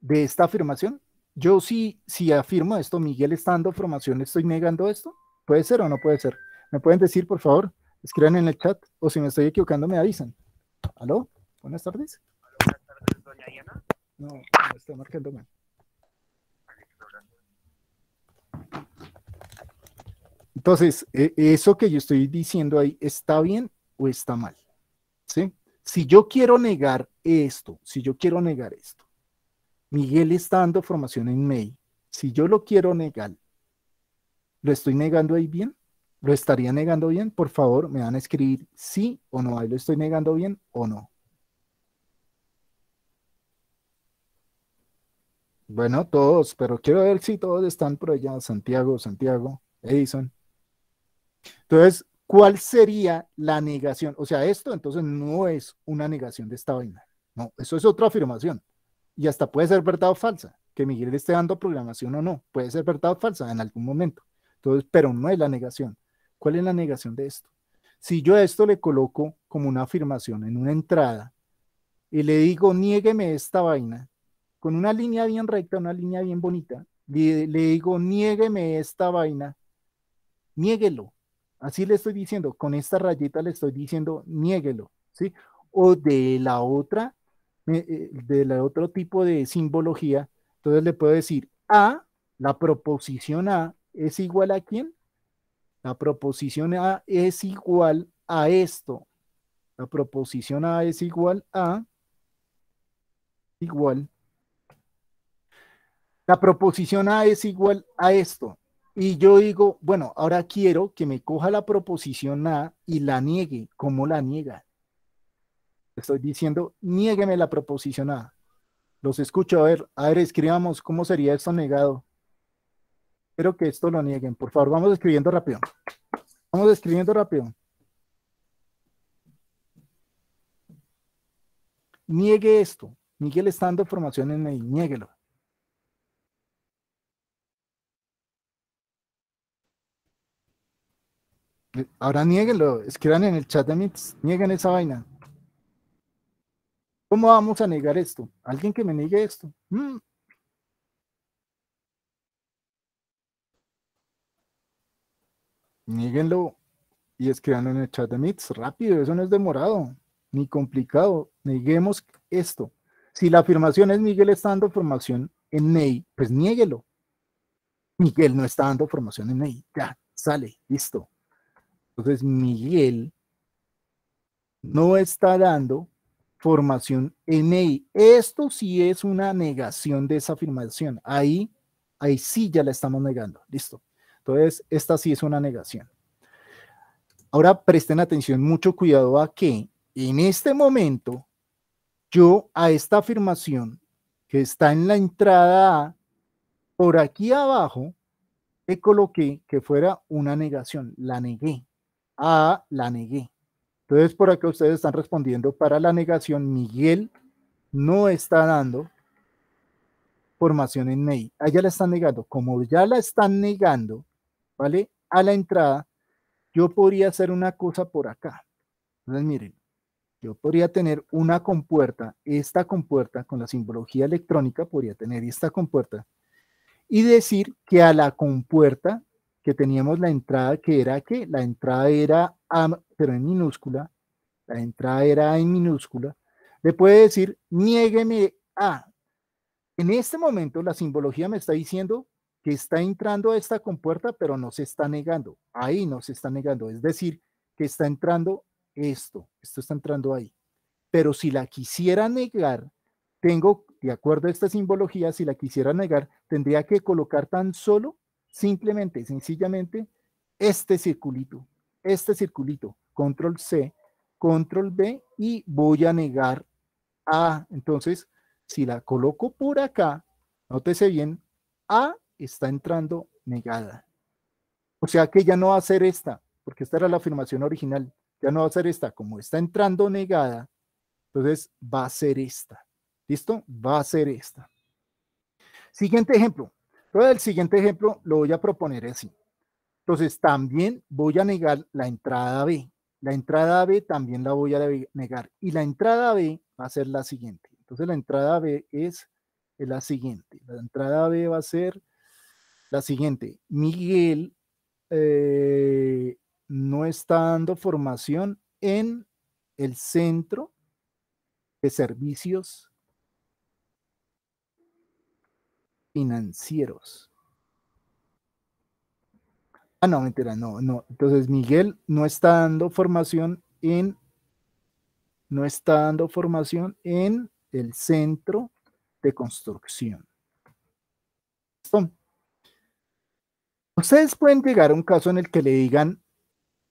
de esta afirmación? Yo sí, si, afirmo esto, Miguel está dando formación, estoy negando esto. ¿Puede ser o no puede ser? ¿Me pueden decir, por favor? Escriban en el chat o si me estoy equivocando me avisan. ¿Aló? Buenas tardes. buenas tardes, doña Diana. No, no está marcando mal. Entonces, e, eso que yo estoy diciendo ahí, ¿está bien o está mal? ¿Sí? Si yo quiero negar esto, si yo quiero negar esto, Miguel está dando formación en May. si yo lo quiero negar, ¿lo estoy negando ahí bien? ¿Lo estaría negando bien? Por favor, me van a escribir sí o no. Ahí lo estoy negando bien o no. Bueno, todos, pero quiero ver si todos están por allá. Santiago, Santiago, Edison. Entonces, ¿cuál sería la negación? O sea, esto entonces no es una negación de esta vaina. No, eso es otra afirmación. Y hasta puede ser verdad o falsa, que Miguel esté dando programación o no. Puede ser verdad o falsa en algún momento. Entonces, pero no es la negación. ¿Cuál es la negación de esto? Si yo a esto le coloco como una afirmación en una entrada y le digo, niégueme esta vaina, con una línea bien recta, una línea bien bonita, le, digo, niégueme esta vaina, niéguelo. Así le estoy diciendo, con esta rayita le estoy diciendo, niéguelo, ¿sí? O de la otra, eh, eh, de la otro tipo de simbología, entonces le puedo decir, A, la proposición A es igual a quién? La proposición A es igual a esto. La proposición A es igual a igual. La proposición A es igual a esto. Y yo digo, bueno, ahora quiero que me coja la proposición A y la niegue. ¿Cómo la niega? Estoy diciendo, niégueme la proposición A. Los escucho, a ver, a ver, escribamos, ¿cómo sería esto negado? Espero que esto lo nieguen. Por favor, vamos escribiendo rápido. Vamos escribiendo rápido. Niegue esto. Miguel está dando formación en ahí. Niéguelo. Ahora nieguenlo, escriban en el chat de Mix, nieguen esa vaina. ¿Cómo vamos a negar esto? Alguien que me niegue esto. Mm. Níguenlo y escribanlo en el chat de Meets. Rápido, eso no es demorado ni complicado. Neguemos esto. Si la afirmación es Miguel está dando formación en NEI, pues niéguelo. Miguel no está dando formación en NEI. Ya, sale, listo. Entonces, Miguel no está dando formación en NEI. Esto sí es una negación de esa afirmación. Ahí, ahí sí ya la estamos negando. Listo. Entonces, esta sí es una negación. Ahora presten atención, mucho cuidado a que en este momento yo a esta afirmación que está en la entrada A, por aquí abajo, le coloqué que fuera una negación, la negué. A, la negué. Entonces, por acá ustedes están respondiendo para la negación, Miguel no está dando formación en ney, Ah, ya la están negando. Como ya la están negando, ¿vale? A la entrada, yo podría hacer una cosa por acá. Entonces, miren, yo podría tener una compuerta, esta compuerta con la simbología electrónica, podría tener esta compuerta y decir que a la compuerta que teníamos la entrada, que era que la entrada era A, pero en minúscula, la entrada era en minúscula, le puede decir, niégueme A. En este momento la simbología me está diciendo que está entrando a esta compuerta, pero no se está negando. Ahí no se está negando. Es decir, que está entrando esto, esto está entrando ahí. Pero si la quisiera negar, tengo, de acuerdo a esta simbología, si la quisiera negar, tendría que colocar tan solo, simplemente, sencillamente, este circulito, este circulito, control C, control B, y voy a negar A. Entonces, si la coloco por acá, nótese bien, A está entrando negada. O sea que ya no va a ser esta, porque esta era la afirmación original, ya no va a ser esta, como está entrando negada, entonces va a ser esta. ¿Listo? Va a ser esta. Siguiente ejemplo. el siguiente ejemplo lo voy a proponer así. Entonces también voy a negar la entrada B. La entrada B también la voy a negar. Y la entrada B va a ser la siguiente. Entonces la entrada B es la siguiente. La entrada B va a ser la siguiente, Miguel eh, no está dando formación en el centro de servicios financieros. Ah, no, mentira, no, no. Entonces, Miguel no está dando formación en, no está dando formación en el centro de construcción. Ustedes pueden llegar a un caso en el que le digan,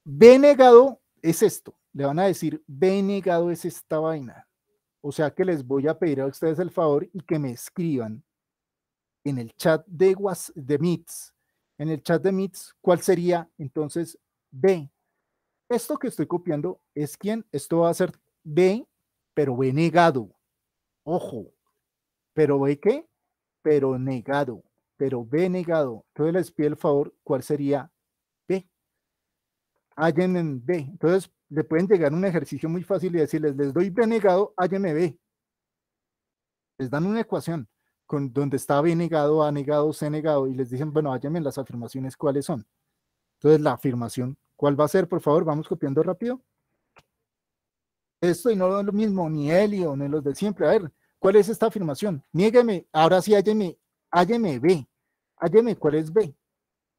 B negado es esto. Le van a decir, B negado es esta vaina. O sea que les voy a pedir a ustedes el favor y que me escriban en el chat de, Was, de Meets, en el chat de Meets, cuál sería entonces B. Esto que estoy copiando es quién, esto va a ser B, pero B negado. Ojo, pero B qué? Pero negado pero B negado. Entonces les pido el favor, ¿cuál sería B? Hallen en B. Entonces le pueden llegar un ejercicio muy fácil y decirles, les doy B negado, en B. Les dan una ecuación con, donde está B negado, A negado, C negado, y les dicen, bueno, en las afirmaciones cuáles son. Entonces la afirmación, ¿cuál va a ser? Por favor, vamos copiando rápido. Esto y no lo mismo, ni Elio, ni los de siempre. A ver, ¿cuál es esta afirmación? Niégueme, ahora sí hállenme hálleme B, hálleme cuál es B,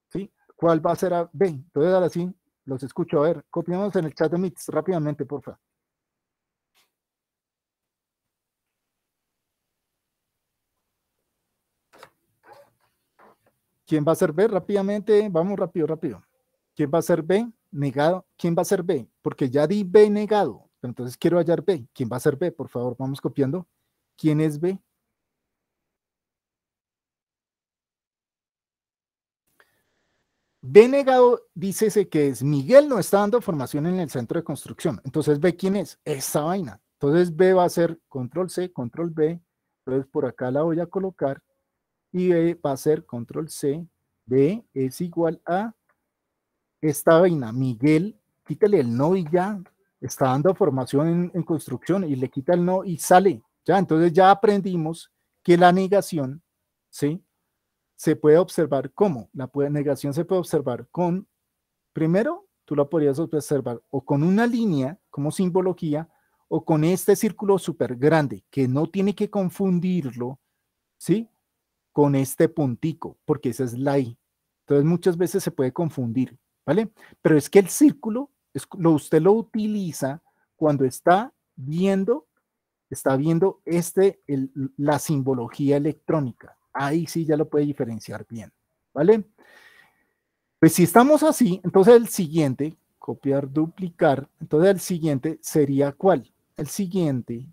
¿sí? ¿Cuál va a ser B? Entonces ahora sí, los escucho. A ver, copiamos en el chat de Meets, rápidamente, por favor. ¿Quién va a ser B? Rápidamente, vamos rápido, rápido. ¿Quién va a ser B? Negado. ¿Quién va a ser B? Porque ya di B negado. entonces quiero hallar B. ¿Quién va a ser B? Por favor, vamos copiando. ¿Quién es B? B negado, dícese que es Miguel no está dando formación en el centro de construcción. Entonces ve quién es, esta vaina. Entonces B va a ser control C, control B. Entonces por acá la voy a colocar y va a ser control C. B es igual a esta vaina. Miguel, quítale el no y ya. Está dando formación en, construcción y le quita el no y sale. Ya, entonces ya aprendimos que la negación, ¿sí? se puede observar cómo. La negación se puede observar con, primero, tú la podrías observar o con una línea como simbología o con este círculo súper grande, que no tiene que confundirlo, ¿sí? Con este puntico, porque esa es la I. Entonces muchas veces se puede confundir, ¿vale? Pero es que el círculo, lo, usted lo utiliza cuando está viendo, está viendo este, la simbología electrónica. Ahí sí ya lo puede diferenciar bien, ¿vale? Pues si estamos así, entonces el siguiente, copiar, duplicar, entonces el siguiente sería cuál? El siguiente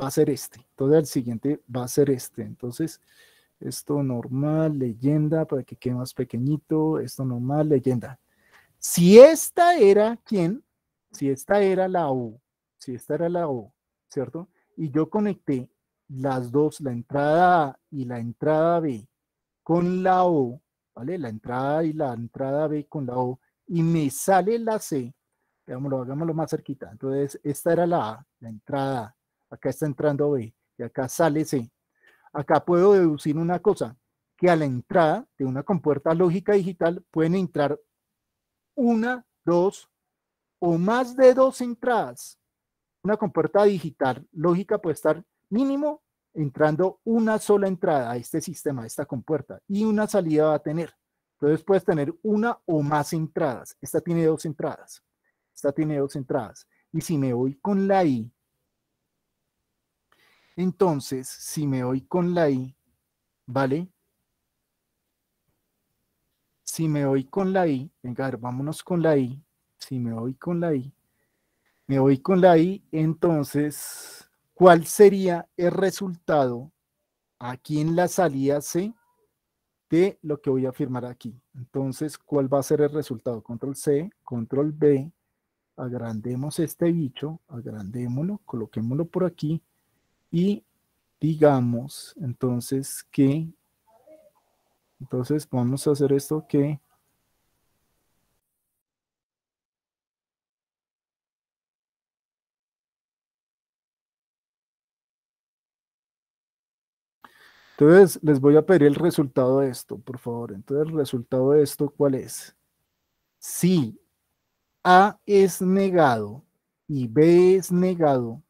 va a ser este, entonces el siguiente va a ser este, entonces esto normal, leyenda, para que quede más pequeñito, esto normal, leyenda. Si esta era quién, si esta era la O, si esta era la O, ¿cierto? Y yo conecté las dos, la entrada A y la entrada B con la O, ¿vale? La entrada y la entrada B con la O, y me sale la C, hagámoslo, hagámoslo más cerquita. Entonces, esta era la A, la entrada A, acá está entrando B, y acá sale C. Acá puedo deducir una cosa, que a la entrada de una compuerta lógica digital pueden entrar una, dos o más de dos entradas. Una compuerta digital lógica puede estar mínimo entrando una sola entrada a este sistema, a esta compuerta, y una salida va a tener. Entonces puedes tener una o más entradas. Esta tiene dos entradas. Esta tiene dos entradas. Y si me voy con la I, entonces, si me voy con la I, ¿vale? Si me voy con la I, venga, vámonos con la I. Si me voy con la I, me voy con la I, entonces ¿Cuál sería el resultado aquí en la salida C de lo que voy a firmar aquí? Entonces, ¿cuál va a ser el resultado? Control C, Control B, agrandemos este bicho, agrandémoslo, coloquémoslo por aquí y digamos entonces que, entonces vamos a hacer esto que Entonces, les voy a pedir el resultado de esto, por favor. Entonces, el resultado de esto, ¿cuál es? Si A es negado y B es negado,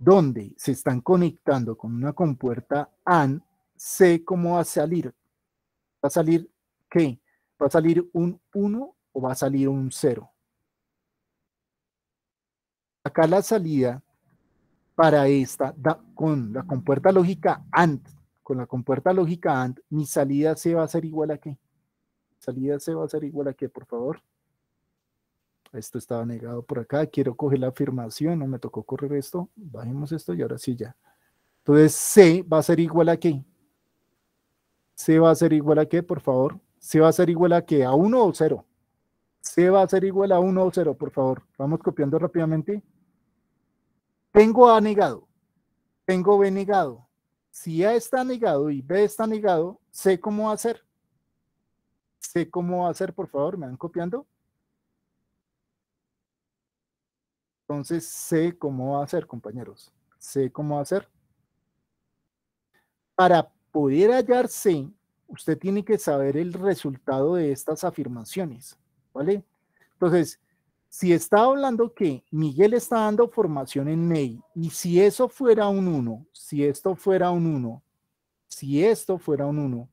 ¿dónde se están conectando con una compuerta AND, sé cómo va a salir. ¿Va a salir qué? ¿Va a salir un 1 o va a salir un 0? Acá la salida para esta con la compuerta lógica AND con la compuerta lógica AND, mi salida C va a ser igual a qué? Salida C va a ser igual a qué, por favor. Esto estaba negado por acá. Quiero coger la afirmación, no me tocó correr esto. Bajemos esto y ahora sí ya. Entonces C va a ser igual a qué? C va a ser igual a qué, por favor. C va a ser igual a qué, a 1 o 0. C va a ser igual a 1 o 0, por favor. Vamos copiando rápidamente. Tengo A negado. Tengo B negado si A está negado y B está negado, sé cómo hacer. Sé cómo hacer, por favor, ¿me van copiando? Entonces, sé cómo hacer, compañeros. Sé cómo hacer. Para poder hallarse, usted tiene que saber el resultado de estas afirmaciones, ¿vale? Entonces, si está hablando que Miguel está dando formación en Ney, y si eso fuera un 1, si esto fuera un 1, si esto fuera un 1,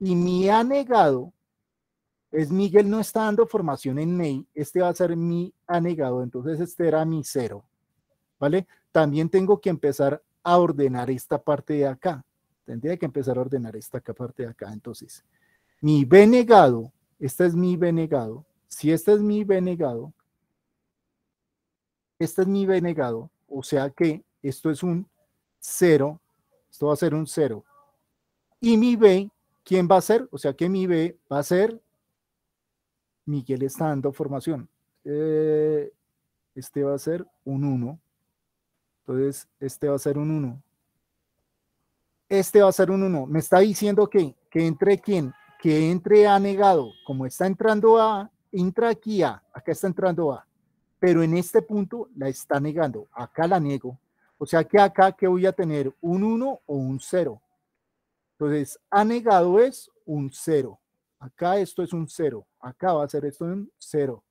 y mi ha negado, es Miguel no está dando formación en Ney, este va a ser mi ha negado, entonces este era mi 0, ¿vale? También tengo que empezar a ordenar esta parte de acá, tendría que empezar a ordenar esta parte de acá, entonces, mi B negado, este es mi B negado, si este es mi B negado, este es mi b negado, o sea que esto es un 0, esto va a ser un 0. Y mi b, ¿quién va a ser? O sea que mi b va a ser, Miguel está dando formación, eh, este va a ser un 1, entonces este va a ser un 1. Este va a ser un 1. Me está diciendo que, que entre quién, que entre A negado, como está entrando A, entra aquí A, acá está entrando A pero en este punto la está negando. Acá la niego. O sea que acá que voy a tener un 1 o un 0. Entonces, ha negado es un 0. Acá esto es un 0. Acá va a ser esto un 0.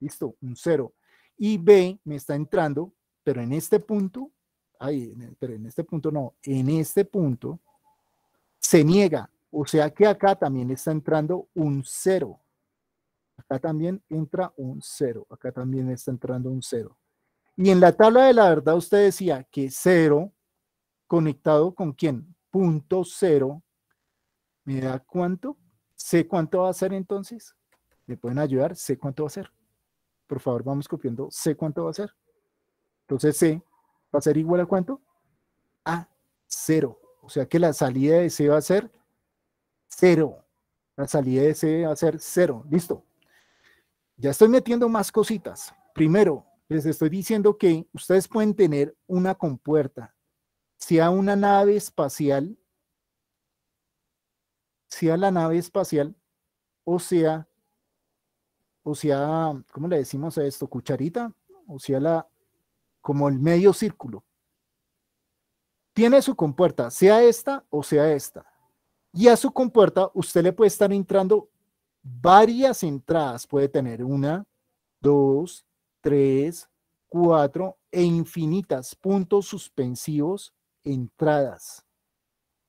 Listo, un 0. Y B me está entrando, pero en este punto, ahí, pero en este punto no, en este punto se niega. O sea que acá también está entrando un 0. Acá también entra un 0. Acá también está entrando un 0. Y en la tabla de la verdad usted decía que 0 conectado con quién? Punto 0. ¿Me da cuánto? ¿Sé cuánto va a ser entonces? ¿Me pueden ayudar? ¿Sé cuánto va a ser? Por favor, vamos copiando. ¿Sé cuánto va a ser? Entonces C va a ser igual a cuánto? A 0. O sea que la salida de C va a ser 0. La salida de C va a ser 0. Listo. Ya estoy metiendo más cositas. Primero, les estoy diciendo que ustedes pueden tener una compuerta, sea una nave espacial, sea la nave espacial, o sea, o sea, ¿cómo le decimos a esto? Cucharita, o sea, la, como el medio círculo. Tiene su compuerta, sea esta o sea esta. Y a su compuerta usted le puede estar entrando varias entradas, puede tener una, dos, tres, cuatro e infinitas puntos suspensivos, entradas.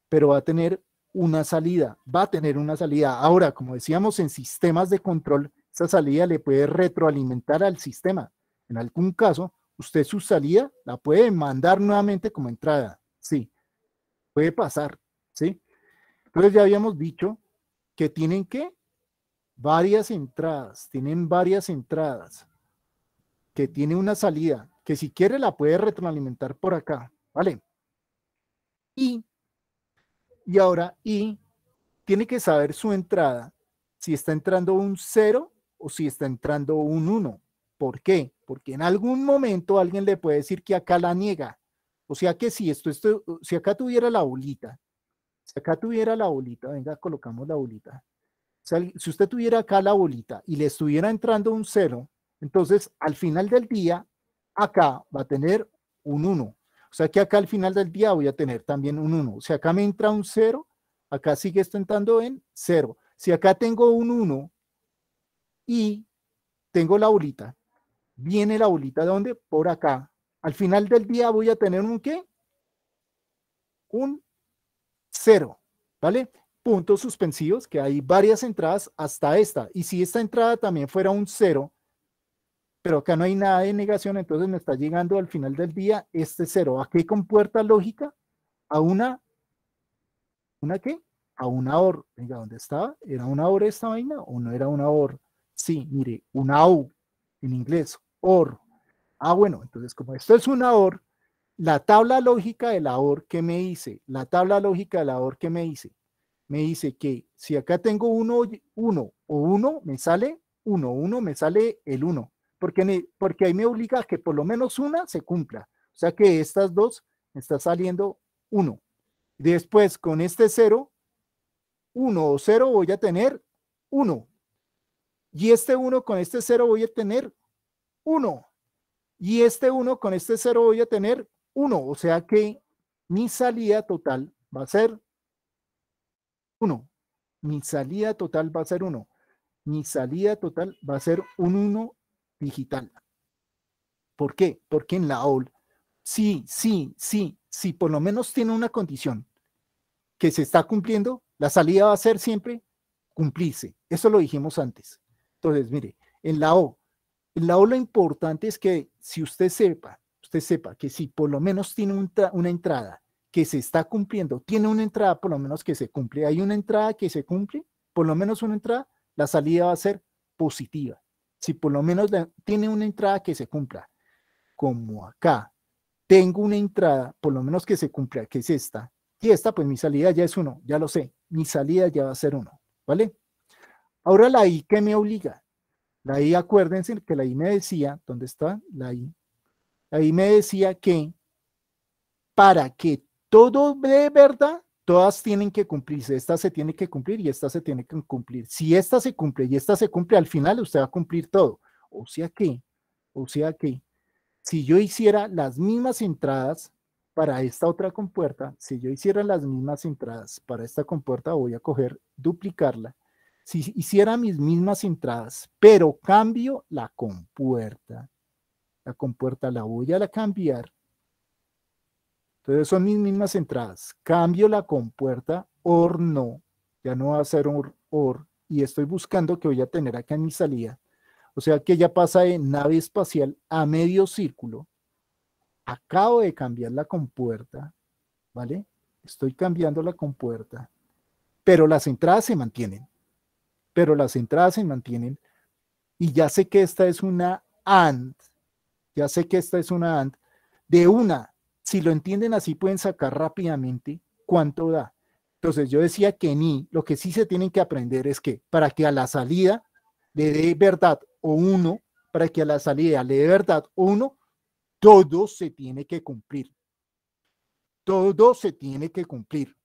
Pero va a tener una salida, va a tener una salida. Ahora, como decíamos, en sistemas de control, esa salida le puede retroalimentar al sistema. En algún caso, usted su salida la puede mandar nuevamente como entrada. Sí, puede pasar, ¿sí? Entonces ya habíamos dicho que tienen que varias entradas, tienen varias entradas, que tiene una salida, que si quiere la puede retroalimentar por acá, ¿vale? Y, y ahora, y tiene que saber su entrada, si está entrando un 0 o si está entrando un 1. ¿Por qué? Porque en algún momento alguien le puede decir que acá la niega. O sea que si esto, esto si acá tuviera la bolita, si acá tuviera la bolita, venga, colocamos la bolita. Si usted tuviera acá la bolita y le estuviera entrando un 0, entonces al final del día, acá va a tener un 1. O sea que acá al final del día voy a tener también un 1. Si acá me entra un 0, acá sigue estando en 0. Si acá tengo un 1 y tengo la bolita, viene la bolita de dónde? Por acá. Al final del día voy a tener un qué? Un 0. ¿Vale? puntos suspensivos, que hay varias entradas hasta esta. Y si esta entrada también fuera un cero, pero acá no hay nada de negación, entonces me está llegando al final del día este cero. ¿A qué compuerta lógica? A una, ¿una qué? A una OR. Venga, ¿dónde estaba? ¿Era una OR esta vaina o no era una OR? Sí, mire, una O en inglés, OR. Ah, bueno, entonces como esto es una OR, la tabla lógica de la OR, ¿qué me dice? La tabla lógica de la OR, ¿qué me dice? me dice que si acá tengo 1, 1 o 1, me sale 1, 1, me sale el 1, e, porque, ahí me obliga a que por lo menos una se cumpla. O sea que estas dos me está saliendo 1. Después con este 0, 1 o 0 voy a tener 1. Y este 1 con este 0 voy a tener 1. Y este 1 con este 0 voy a tener 1. O sea que mi salida total va a ser uno. Mi salida total va a ser uno. Mi salida total va a ser un uno digital. ¿Por qué? Porque en la O, sí, sí, sí, sí, por lo menos tiene una condición que se está cumpliendo, la salida va a ser siempre cumplirse. Eso lo dijimos antes. Entonces, mire, en la O, en la O lo importante es que si usted sepa, usted sepa que si por lo menos tiene una entrada que se está cumpliendo, tiene una entrada por lo menos que se cumple, hay una entrada que se cumple, por lo menos una entrada, la salida va a ser positiva. Si por lo menos tiene una entrada que se cumpla, como acá tengo una entrada, por lo menos que se cumpla, que es esta, y esta, pues mi salida ya es uno, ya lo sé, mi salida ya va a ser uno, ¿vale? Ahora la I que me obliga, la I, acuérdense que la I me decía, ¿dónde está la I? La I me decía que para que todo de verdad, todas tienen que cumplirse, esta se tiene que cumplir y esta se tiene que cumplir. Si esta se cumple y esta se cumple, al final usted va a cumplir todo. O sea que, o sea que, si yo hiciera las mismas entradas para esta otra compuerta, si yo hiciera las mismas entradas para esta compuerta, voy a coger, duplicarla. Si hiciera mis mismas entradas, pero cambio la compuerta, la compuerta la voy a cambiar entonces son mis mismas entradas. Cambio la compuerta OR no. Ya no va a ser OR, OR. Y estoy buscando que voy a tener acá en mi salida. O sea que ya pasa de nave espacial a medio círculo. Acabo de cambiar la compuerta. ¿Vale? Estoy cambiando la compuerta. Pero las entradas se mantienen. Pero las entradas se mantienen. Y ya sé que esta es una AND. Ya sé que esta es una AND de una si lo entienden así, pueden sacar rápidamente cuánto da. Entonces yo decía que ni, lo que sí se tienen que aprender es que para que a la salida le dé verdad o uno, para que a la salida le dé verdad o uno, todo se tiene que cumplir. Todo se tiene que cumplir.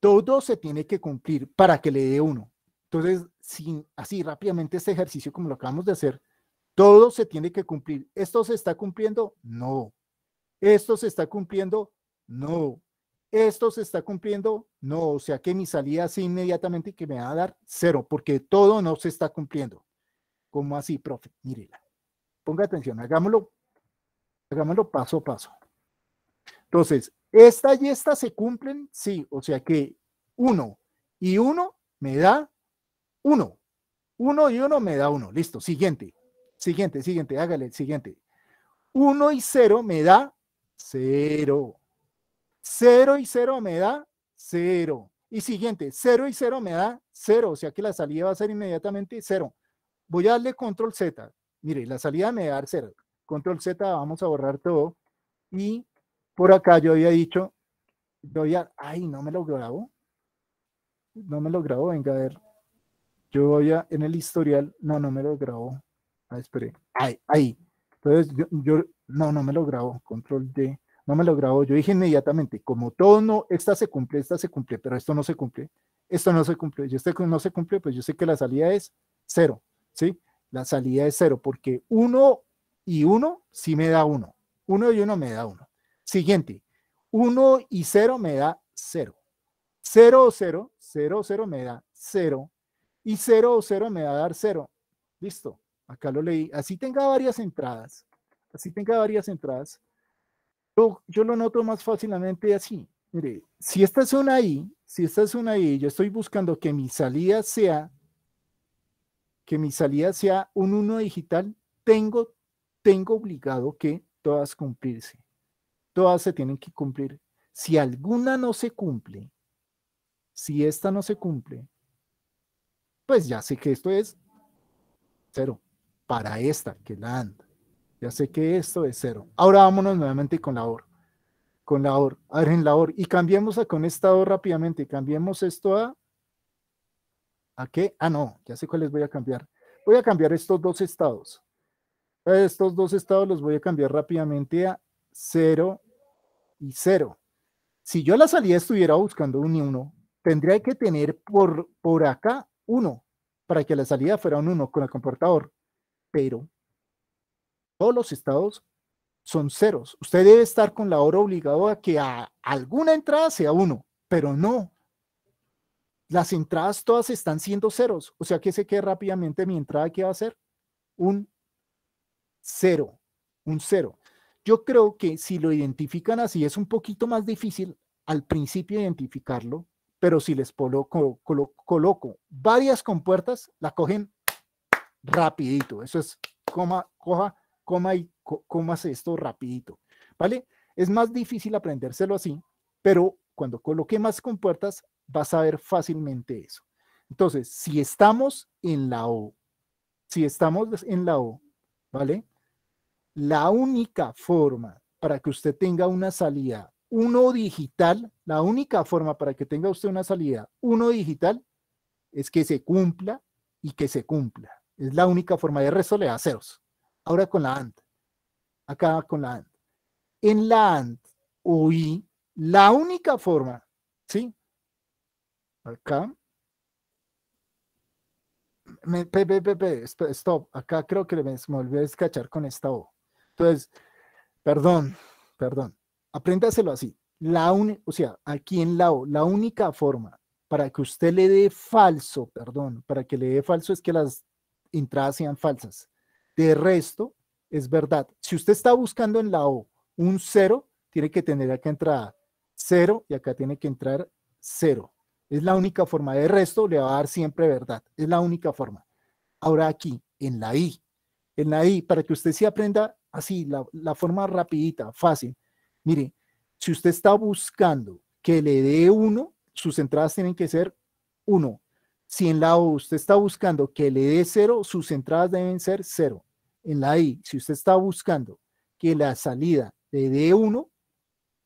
Todo se tiene que cumplir para que le dé uno. Entonces, sin, así rápidamente este ejercicio como lo acabamos de hacer, todo se tiene que cumplir. ¿Esto se está cumpliendo? No. ¿Esto se está cumpliendo? No. ¿Esto se está cumpliendo? No. O sea que mi salida es inmediatamente que me va a dar cero, porque todo no se está cumpliendo. ¿Cómo así, profe? Mírela. Ponga atención, hagámoslo, hagámoslo paso a paso. Entonces, esta y esta se cumplen, sí. O sea que uno y uno me da uno. Uno y uno me da uno. Listo. Siguiente. Siguiente, siguiente. Hágale el siguiente. 1 y 0 me da cero. Cero y cero me da cero. Y siguiente, cero y cero me da cero. O sea que la salida va a ser inmediatamente cero. Voy a darle control Z. Mire, la salida me da cero. Control Z, vamos a borrar todo. Y por acá yo había dicho, yo había, ay, no me lo grabo. No me lo grabo, venga a ver. Yo voy a, en el historial, no, no me lo grabó. Ah, espere. Ahí, ahí. Entonces yo, no, no me lo grabo control D, no me lo grabo Yo dije inmediatamente, como todo no, esta se cumple, esta se cumple, pero esto no se cumple, esto no se cumple, y este no se cumple, pues yo sé que la salida es cero, ¿sí? La salida es cero, porque uno y uno sí me da uno, uno y uno me da uno. Siguiente, uno y cero me da cero. cero o cero, cero o cero me da cero, y cero o cero me va a dar cero, Listo acá lo leí, así tenga varias entradas, así tenga varias entradas, yo, lo noto más fácilmente así. Mire, si esta es una I, si esta es una I, yo estoy buscando que mi salida sea, que mi salida sea un 1 digital, tengo, tengo obligado que todas cumplirse. Todas se tienen que cumplir. Si alguna no se cumple, si esta no se cumple, pues ya sé que esto es cero para esta que la Ya sé que esto es cero. Ahora vámonos nuevamente con la OR. Con la OR. A ver, en la OR. Y cambiemos a con estado rápidamente. Cambiemos esto a... ¿A qué? Ah, no. Ya sé cuáles voy a cambiar. Voy a cambiar estos dos estados. Estos dos estados los voy a cambiar rápidamente a cero y cero Si yo la salida estuviera buscando un uno tendría que tener por, por acá uno para que la salida fuera un 1 con el comportador pero todos los estados son ceros. Usted debe estar con la hora obligado a que a alguna entrada sea uno, pero no. Las entradas todas están siendo ceros, o sea que se quede rápidamente mi entrada que va a ser un cero, un cero. Yo creo que si lo identifican así es un poquito más difícil al principio identificarlo, pero si les coloco varias compuertas, la cogen rapidito. Eso es coma, coja, coma y coma esto rapidito. ¿Vale? Es más difícil aprendérselo así, pero cuando coloque más compuertas vas a ver fácilmente eso. Entonces, si estamos en la O, si estamos en la O, ¿vale? La única forma para que usted tenga una salida uno digital, la única forma para que tenga usted una salida uno digital es que se cumpla y que se cumpla. Es la única forma de resolver le ceros. Ahora con la AND. Acá con la AND. En la AND o la única forma, ¿sí? Acá. Me, pe, pe, stop. Acá creo que me, volví a descachar con esta O. Entonces, perdón, perdón. Apréndaselo así. La o sea, aquí en la O, la única forma para que usted le dé falso, perdón, para que le dé falso es que las entradas sean falsas. De resto, es verdad. Si usted está buscando en la O un 0, tiene que tener acá entrada 0 y acá tiene que entrar 0. Es la única forma. De resto, le va a dar siempre verdad. Es la única forma. Ahora aquí, en la I. En la I, para que usted sí aprenda así, la, forma rapidita, fácil. Mire, si usted está buscando que le dé uno sus entradas tienen que ser 1. Si en la O usted está buscando que le dé cero, sus entradas deben ser cero. En la I, si usted está buscando que la salida le dé uno,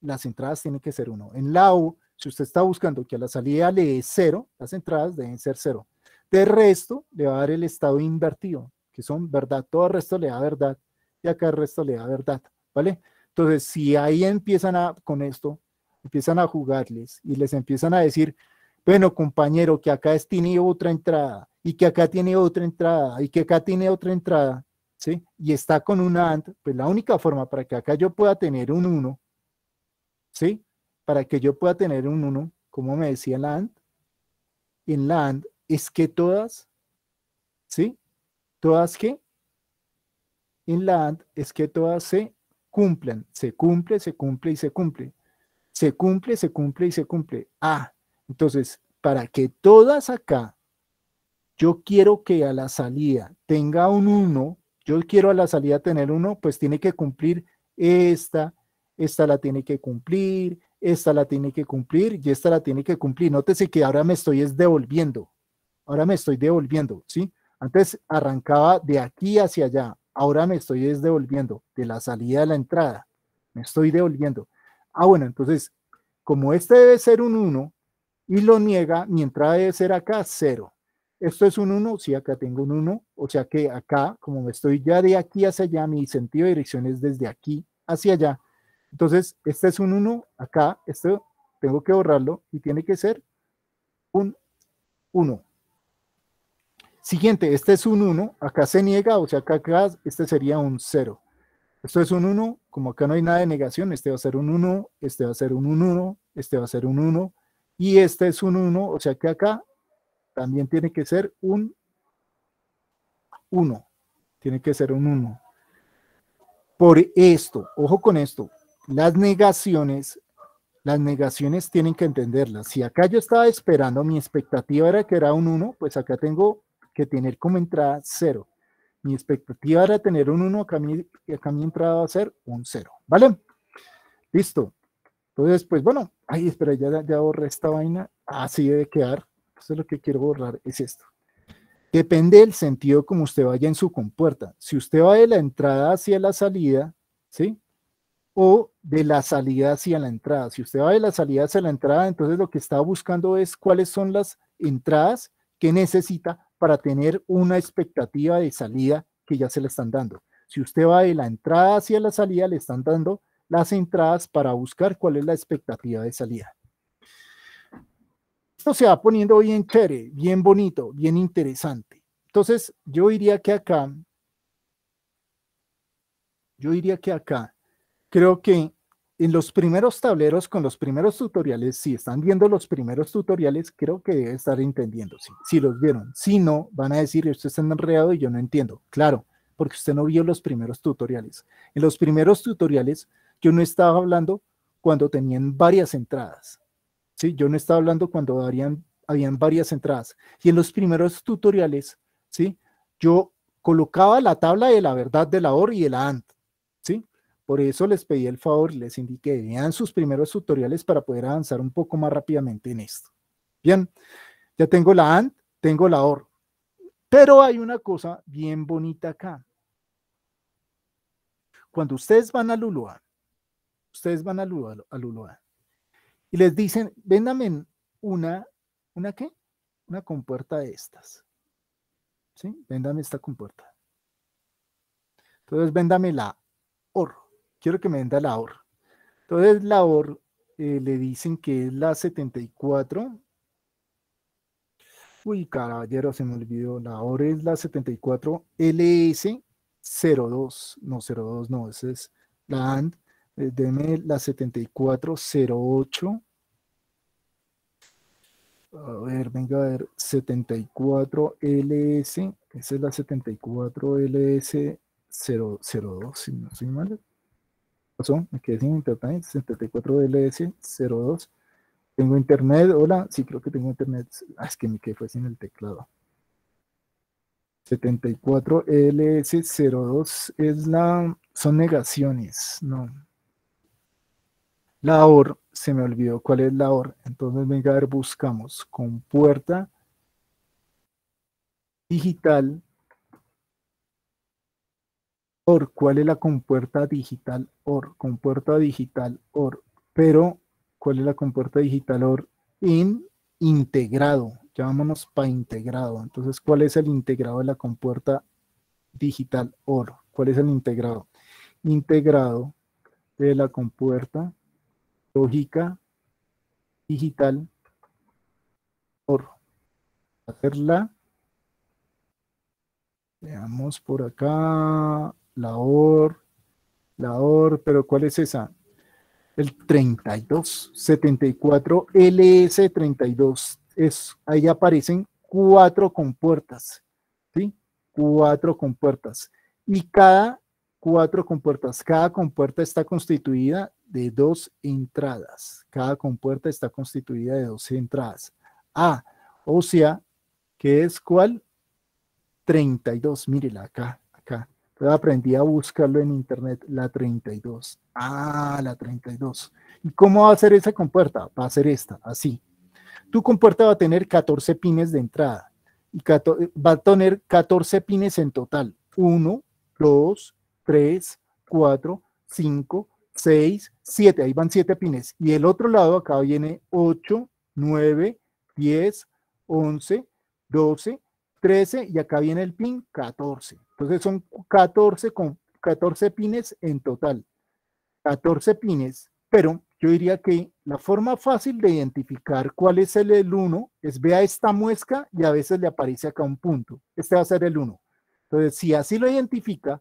las entradas tienen que ser uno. En la U, si usted está buscando que a la salida le dé cero, las entradas deben ser cero. De resto, le va a dar el estado invertido, que son verdad. Todo el resto le da verdad y acá el resto le da verdad, ¿vale? Entonces, si ahí empiezan a, con esto, empiezan a jugarles y les empiezan a decir, bueno, compañero, que acá tiene otra entrada y que acá tiene otra entrada y que acá tiene otra entrada, ¿sí? Y está con una AND, pues la única forma para que acá yo pueda tener un 1, ¿sí? Para que yo pueda tener un 1, como me decía el AND, en la AND es que todas, ¿sí? Todas que, en land AND es que todas se cumplan, se cumple, se cumple y se cumple. Se cumple, se cumple y se cumple. Ah, entonces, para que todas acá, yo quiero que a la salida tenga un 1, yo quiero a la salida tener 1, pues tiene que cumplir esta, esta la tiene que cumplir, esta la tiene que cumplir y esta la tiene que cumplir. Nótese que ahora me estoy es devolviendo, ahora me estoy devolviendo, ¿sí? Antes arrancaba de aquí hacia allá, ahora me estoy devolviendo de la salida a la entrada, me estoy devolviendo. Ah, bueno, entonces, como este debe ser un 1, y lo niega, mi entrada debe ser acá 0. Esto es un 1, si acá tengo un 1, o sea que acá, como estoy ya de aquí hacia allá, mi sentido de dirección es desde aquí hacia allá. Entonces, este es un 1, acá, esto tengo que borrarlo y tiene que ser un 1. Siguiente, este es un 1, acá se niega, o sea, que acá este sería un 0. Esto es un 1, como acá no hay nada de negación, este va a ser un 1, este va a ser un 1, este va a ser un 1, y este es un 1, o sea que acá también tiene que ser un 1, tiene que ser un 1. Por esto, ojo con esto, las negaciones, las negaciones tienen que entenderlas. Si acá yo estaba esperando, mi expectativa era que era un 1, pues acá tengo que tener como entrada 0. Mi expectativa era tener un 1, acá mi, entrada va a ser un 0, ¿vale? Listo. Entonces, pues bueno, ahí espera, ya, ya borré esta vaina, así debe quedar. Entonces lo que quiero borrar es esto. Depende del sentido como usted vaya en su compuerta. Si usted va de la entrada hacia la salida, ¿sí? O de la salida hacia la entrada. Si usted va de la salida hacia la entrada, entonces lo que está buscando es cuáles son las entradas que necesita para tener una expectativa de salida que ya se le están dando. Si usted va de la entrada hacia la salida, le están dando las entradas para buscar cuál es la expectativa de salida. Esto se va poniendo bien chévere, bien bonito, bien interesante. Entonces, yo diría que acá, yo diría que acá, creo que en los primeros tableros, con los primeros tutoriales, si están viendo los primeros tutoriales, creo que deben estar entendiendo. Si, si los vieron, si no, van a decir, esto está enredado y yo no entiendo. Claro, porque usted no vio los primeros tutoriales. En los primeros tutoriales, yo no estaba hablando cuando tenían varias entradas. ¿sí? Yo no estaba hablando cuando habían, varias entradas. Y en los primeros tutoriales, ¿sí? yo colocaba la tabla de la verdad de la OR y de la AND. ¿sí? Por eso les pedí el favor, les indiqué, vean sus primeros tutoriales para poder avanzar un poco más rápidamente en esto. Bien, ya tengo la AND, tengo la OR. Pero hay una cosa bien bonita acá. Cuando ustedes van a Luluan, ustedes van al, al y les dicen, véndame una, ¿una qué? Una compuerta de estas. ¿Sí? Véndame esta compuerta. Entonces, véndame la OR. Quiero que me venda la OR. Entonces, la OR eh, le dicen que es la 74. Uy, caballero, se me olvidó. La OR es la 74 LS02. No, 02 no, esa es la AND eh, deme la 7408. A ver, venga a ver, 74LS, esa es la 74LS002, si no soy mal. Pasó, me quedé sin internet, 74LS02. Tengo internet, hola, sí creo que tengo internet. Ah, es que me quedé sin el teclado. 74LS02 es la, son negaciones, no, la OR, se me olvidó cuál es la OR. Entonces, venga a ver, buscamos compuerta digital. OR, ¿cuál es la compuerta digital OR? Compuerta digital OR. Pero, ¿cuál es la compuerta digital OR? En integrado. Llamámonos para integrado. Entonces, ¿cuál es el integrado de la compuerta digital OR? ¿Cuál es el integrado? Integrado de la compuerta lógica digital por hacerla. Veamos por acá, la labor la pero ¿cuál es esa? El 32, 74 LS32. Es, ahí aparecen cuatro compuertas, ¿sí? Cuatro compuertas. Y cada cuatro compuertas, cada compuerta está constituida de dos entradas. Cada compuerta está constituida de dos entradas. A, o sea, ¿qué es cuál? 32, mírela acá, acá. aprendí a buscarlo en internet, la 32. Ah, la 32. ¿Y cómo va a ser esa compuerta? Va a ser esta, así. Tu compuerta va a tener 14 pines de entrada. Y eh, va a tener 14 pines en total. 1, 2, 3, 4, 5, 6, 7, ahí van 7 pines. Y el otro lado acá viene 8, 9, 10, 11, 12, 13 y acá viene el pin 14. Entonces son 14, con 14 pines en total. 14 pines, pero yo diría que la forma fácil de identificar cuál es el, 1 es vea esta muesca y a veces le aparece acá un punto. Este va a ser el 1. Entonces, si así lo identifica,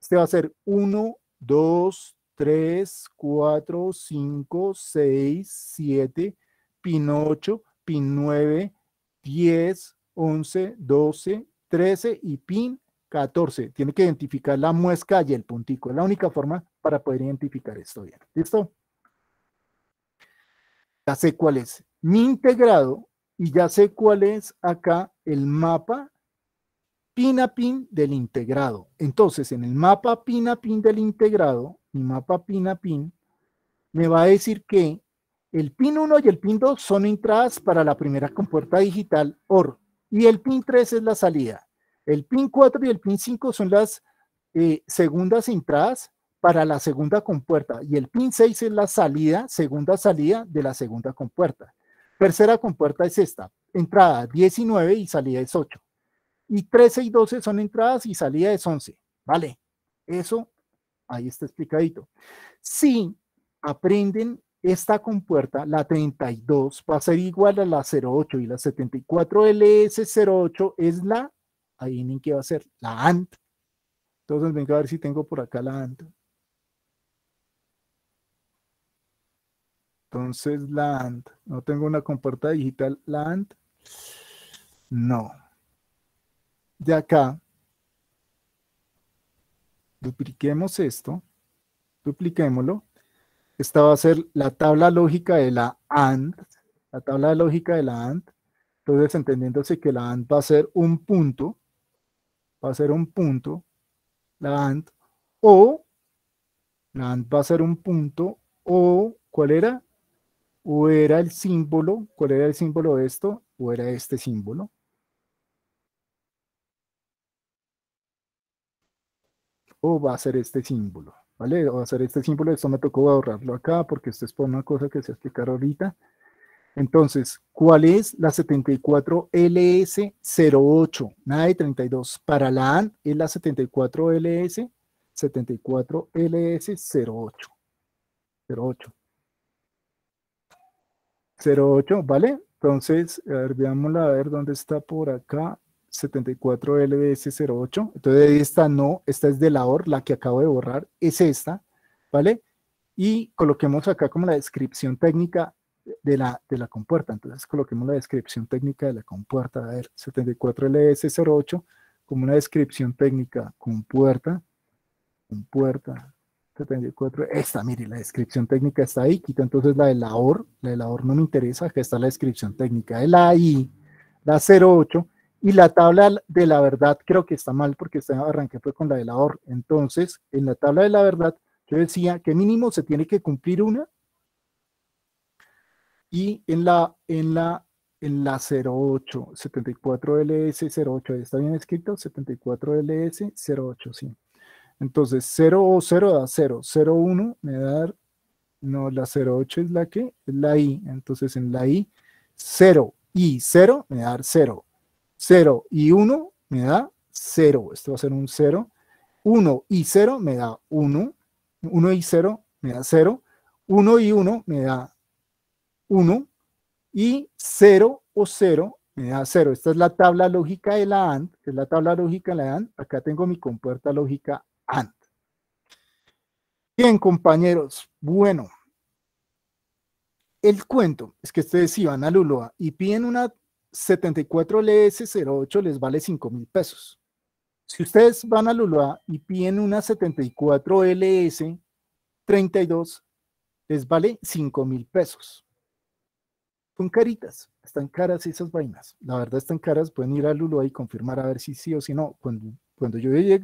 este va a ser 1, 2, 3, 4, 5, 6, 7, pin 8, pin 9, 10, 11, 12, 13 y pin 14. Tiene que identificar la muesca y el puntico. Es la única forma para poder identificar esto bien. ¿Listo? Ya sé cuál es mi integrado y ya sé cuál es acá el mapa pin a pin del integrado. Entonces, en el mapa pin a pin del integrado, mi mapa pin a pin, me va a decir que el pin 1 y el pin 2 son entradas para la primera compuerta digital OR y el pin 3 es la salida. El pin 4 y el pin 5 son las eh, segundas entradas para la segunda compuerta y el pin 6 es la salida, segunda salida de la segunda compuerta. Tercera compuerta es esta, entrada 19 y salida es 8. Y 13 y 12 son entradas y salida es 11. Vale, eso ahí está explicadito. Si aprenden esta compuerta, la 32, va a ser igual a la 08 y la 74LS08 es la, ahí ni que va a ser, la AND. Entonces venga a ver si tengo por acá la AND. Entonces la AND. no tengo una compuerta digital, la AND. no. De acá, Dupliquemos esto, dupliquémoslo. Esta va a ser la tabla lógica de la AND, la tabla lógica de la AND. Entonces, entendiéndose que la AND va a ser un punto, va a ser un punto, la AND, o la AND va a ser un punto, o, ¿cuál era? O era el símbolo, ¿cuál era el símbolo de esto? O era este símbolo. o va a ser este símbolo, ¿vale? O va a ser este símbolo, esto me tocó ahorrarlo acá porque esto es por una cosa que se explicar ahorita. Entonces, ¿cuál es la 74LS08? Nada de 32. Para la AN es la 74LS, 74LS08. 08. 08, ¿vale? Entonces, a ver, veámosla, a ver dónde está por acá. 74LBS08. Entonces esta no, esta es de la OR, la que acabo de borrar, es esta, ¿vale? Y coloquemos acá como la descripción técnica de la, de la compuerta. Entonces coloquemos la descripción técnica de la compuerta, a ver, 74LBS08 como una descripción técnica compuerta, compuerta, 74, esta, mire, la descripción técnica está ahí, quita entonces la de la OR, la de la OR no me interesa, acá está la descripción técnica de la I, la 08, y la tabla de la verdad creo que está mal porque esta arranqué fue con la la OR. Entonces, en la tabla de la verdad, yo decía que mínimo se tiene que cumplir una. Y en la, 08, 74LS 08, ahí ¿está bien escrito? 74LS 08, sí. Entonces, 0 o 0 da 0, 0, me da, no, la 08 es la que, es la I, entonces en la I, 0, y 0 me da 0, 0 y 1 me da 0. Esto va a ser un 0. 1 y 0 me da 1. 1 y 0 me da 0. 1 y 1 me da 1. Y 0 o 0 me da 0. Esta es la tabla lógica de la AND. es la tabla lógica de la AND. Acá tengo mi compuerta lógica AND. Bien, compañeros. Bueno. El cuento es que ustedes iban a Luloa y piden una 74LS08 les vale 5 mil pesos. Si ustedes van a Luluá y piden una 74LS32, les vale 5 mil pesos. Son caritas, están caras esas vainas. La verdad están caras, pueden ir a Luluá y confirmar a ver si sí o si no. Cuando, cuando yo llegué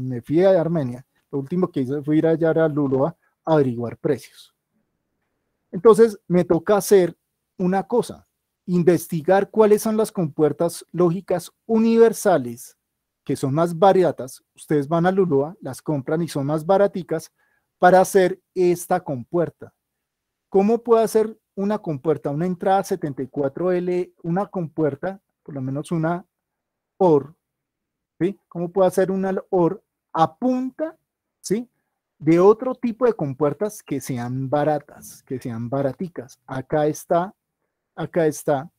me fui a Armenia, lo último que hice fue ir allá a Luluá a averiguar precios. Entonces me toca hacer una cosa, investigar cuáles son las compuertas lógicas universales que son más baratas, ustedes van a Lulua, las compran y son más baraticas para hacer esta compuerta. ¿Cómo puedo hacer una compuerta, una entrada 74L, una compuerta, por lo menos una OR, ¿sí? ¿Cómo puedo hacer una OR a punta, ¿sí? De otro tipo de compuertas que sean baratas, que sean baraticas. Acá está acá está.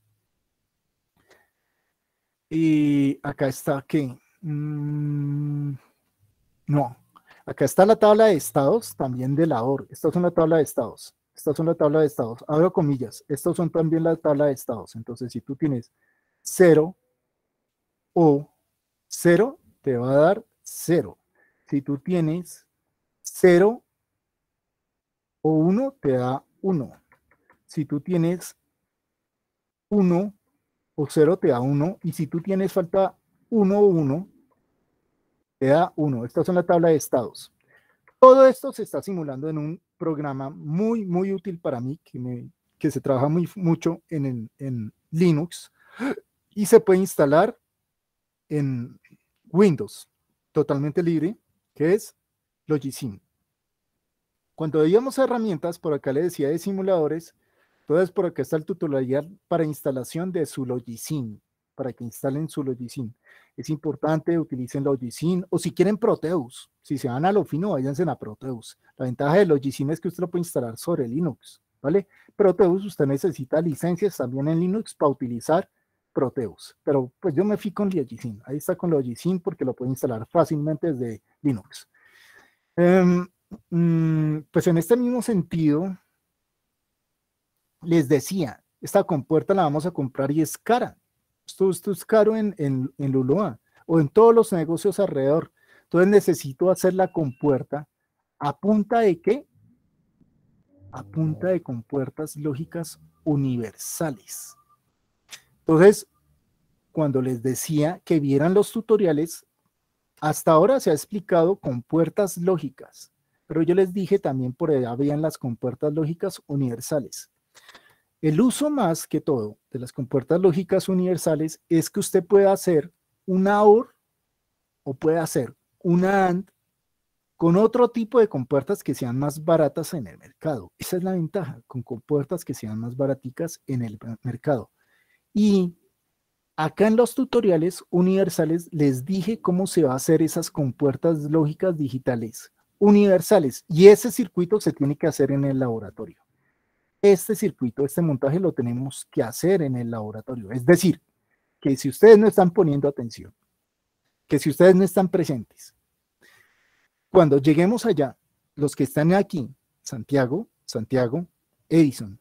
Y acá está que mm, no, acá está la tabla de estados también de la OR. Esta es una tabla de estados. estas son la tabla de estados. Abro comillas. Estas son también la tabla de estados. Entonces, si tú tienes 0 o 0, te va a dar 0. Si tú tienes 0 o 1, te da 1. Si tú tienes 1 o 0 te da 1 y si tú tienes falta 1 o 1, te da 1. Estas son la tabla de estados. Todo esto se está simulando en un programa muy, muy útil para mí, que, me, que se trabaja muy, mucho en, en Linux y se puede instalar en Windows totalmente libre, que es Logisim. Cuando veíamos herramientas, por acá le decía de simuladores, entonces, por acá está el tutorial para instalación de su Logicin, para que instalen su Logicin. Es importante, utilicen Logicin, o si quieren Proteus, si se van a lo fino, váyanse a Proteus. La ventaja de Logicin es que usted lo puede instalar sobre Linux, ¿vale? Proteus, usted necesita licencias también en Linux para utilizar Proteus, pero pues yo me fui con Logicin, ahí está con Logicin porque lo puede instalar fácilmente desde Linux. Em, mm, pues en este mismo sentido, les decía, esta compuerta la vamos a comprar y es cara. Esto, es caro en, en, o en todos los negocios alrededor. Entonces necesito hacer la compuerta a punta de qué? A punta de compuertas lógicas universales. Entonces, cuando les decía que vieran los tutoriales, hasta ahora se ha explicado compuertas lógicas, pero yo les dije también por allá habían las compuertas lógicas universales. El uso más que todo de las compuertas lógicas universales es que usted pueda hacer una OR o puede hacer una AND con otro tipo de compuertas que sean más baratas en el mercado. Esa es la ventaja, con compuertas que sean más baraticas en el mercado. Y acá en los tutoriales universales les dije cómo se va a hacer esas compuertas lógicas digitales universales y ese circuito se tiene que hacer en el laboratorio este circuito, este montaje lo tenemos que hacer en el laboratorio. Es decir, que si ustedes no están poniendo atención, que si ustedes no están presentes, cuando lleguemos allá, los que están aquí, Santiago, Santiago, Edison,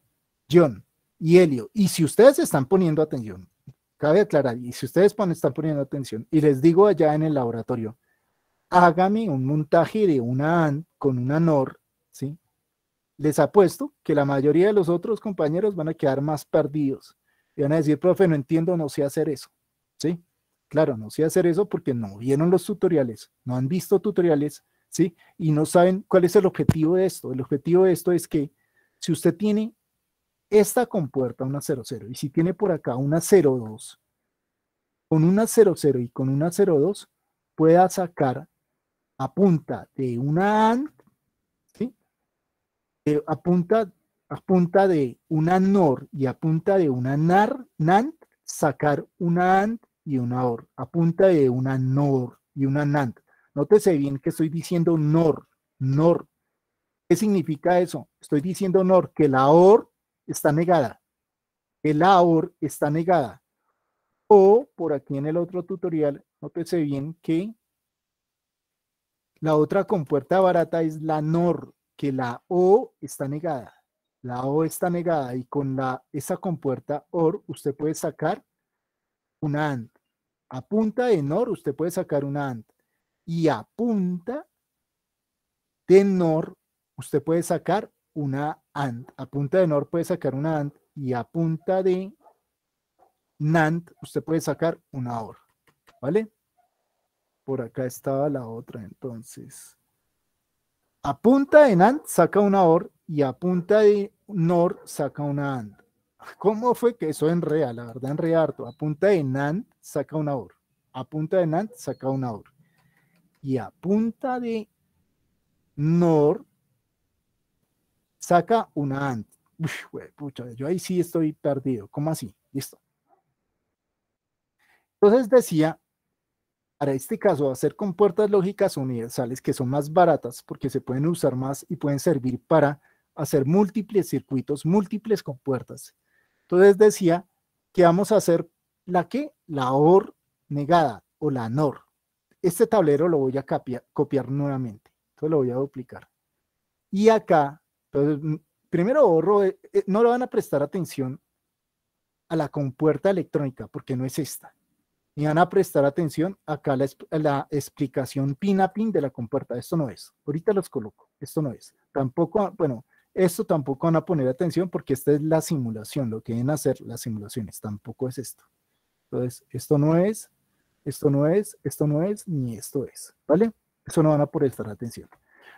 John y Helio, y si ustedes están poniendo atención, cabe aclarar, y si ustedes están poniendo atención, y les digo allá en el laboratorio, hágame un montaje de una AND con una NOR, ¿sí? les apuesto que la mayoría de los otros compañeros van a quedar más perdidos y van a decir, profe, no entiendo, no sé hacer eso, ¿sí? Claro, no sé hacer eso porque no vieron los tutoriales, no han visto tutoriales, ¿sí? Y no saben cuál es el objetivo de esto. El objetivo de esto es que si usted tiene esta compuerta, una 00, y si tiene por acá una 02, con una 00 y con una 02, pueda sacar a punta de una apunta eh, a de una NOR y apunta de una NAR, NAND, sacar una AND y una OR, apunta de una NOR y una NAND. Nótese bien que estoy diciendo NOR, NOR. ¿Qué significa eso? Estoy diciendo NOR, que la OR está negada, que la OR está negada. O por aquí en el otro tutorial, nótese bien que la otra compuerta barata es la NOR, que la O está negada. La O está negada y con la, esa compuerta OR usted puede sacar una AND. A punta de NOR usted puede sacar una AND. Y a punta de NOR usted puede sacar una AND. A punta de NOR puede sacar una AND y a punta de NAND usted puede sacar una OR. ¿Vale? Por acá estaba la otra entonces. A punta de NAND saca una OR y a punta de NOR saca una AND. ¿Cómo fue que eso en real? La verdad en harto. A punta de NAND saca una OR. A punta de NAND saca una OR. Y a punta de NOR saca una AND. yo ahí sí estoy perdido. ¿Cómo así? Listo. Entonces decía para este caso hacer puertas lógicas universales que son más baratas porque se pueden usar más y pueden servir para hacer múltiples circuitos, múltiples compuertas. Entonces decía que vamos a hacer la que, la OR negada o la NOR. Este tablero lo voy a copiar, nuevamente, entonces lo voy a duplicar. Y acá, entonces, mm, primero ahorro, eh, eh, no le van a prestar atención a la compuerta electrónica porque no es esta van a prestar atención acá la, la explicación pin a pin de la compuerta. Esto no es. Ahorita los coloco. Esto no es. Tampoco, bueno, esto tampoco van a poner atención porque esta es la simulación. Lo que deben hacer las simulaciones tampoco es esto. Entonces, esto no es, esto no es, esto no es, ni esto es. ¿Vale? Eso no van a prestar atención.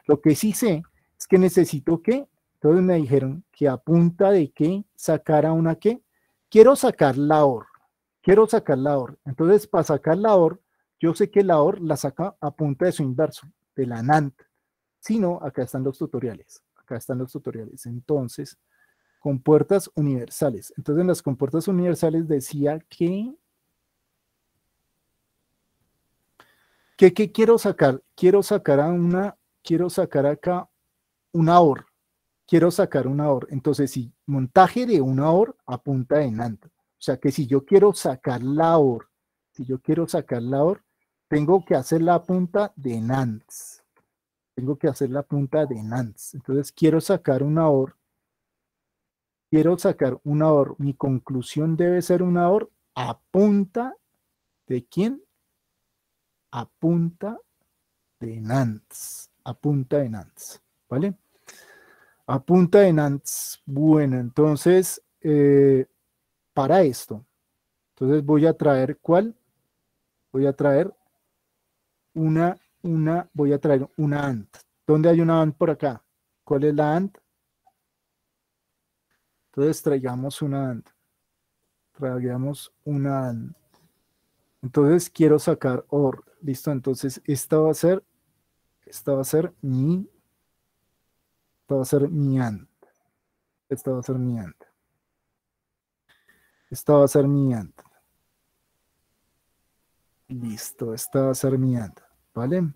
Lo que sí sé es que necesito que, entonces me dijeron que apunta punta de que sacara una que, quiero sacar la OR. Quiero sacar la OR. Entonces, para sacar la OR, yo sé que la OR la saca a punta de su inverso, de la NAND. Si no, acá están los tutoriales. Acá están los tutoriales. Entonces, compuertas universales. Entonces, en las compuertas universales decía que... ¿Qué, quiero sacar? Quiero sacar a una, quiero sacar acá una OR. Quiero sacar una OR. Entonces, si montaje de una OR a punta de NAND. O sea que si yo quiero sacar la OR, si yo quiero sacar la OR, tengo que hacer la punta de NANDS. Tengo que hacer la punta de NANDS. Entonces quiero sacar una OR. Quiero sacar una OR. Mi conclusión debe ser una OR a punta de quién? A punta de Nantes. A punta de NANDS. ¿Vale? A punta de NANDS. Bueno, entonces... Eh, para esto. Entonces voy a traer cuál? Voy a traer una, una, voy a traer una AND. ¿Dónde hay una AND por acá? ¿Cuál es la AND? Entonces traigamos una AND. Traigamos una AND. Entonces quiero sacar OR. Listo, entonces esta va a ser, esta va a ser mi, esta va a ser mi AND. Esta va a ser mi AND. Esta va a ser mi Listo, esta va a ser mi ¿vale?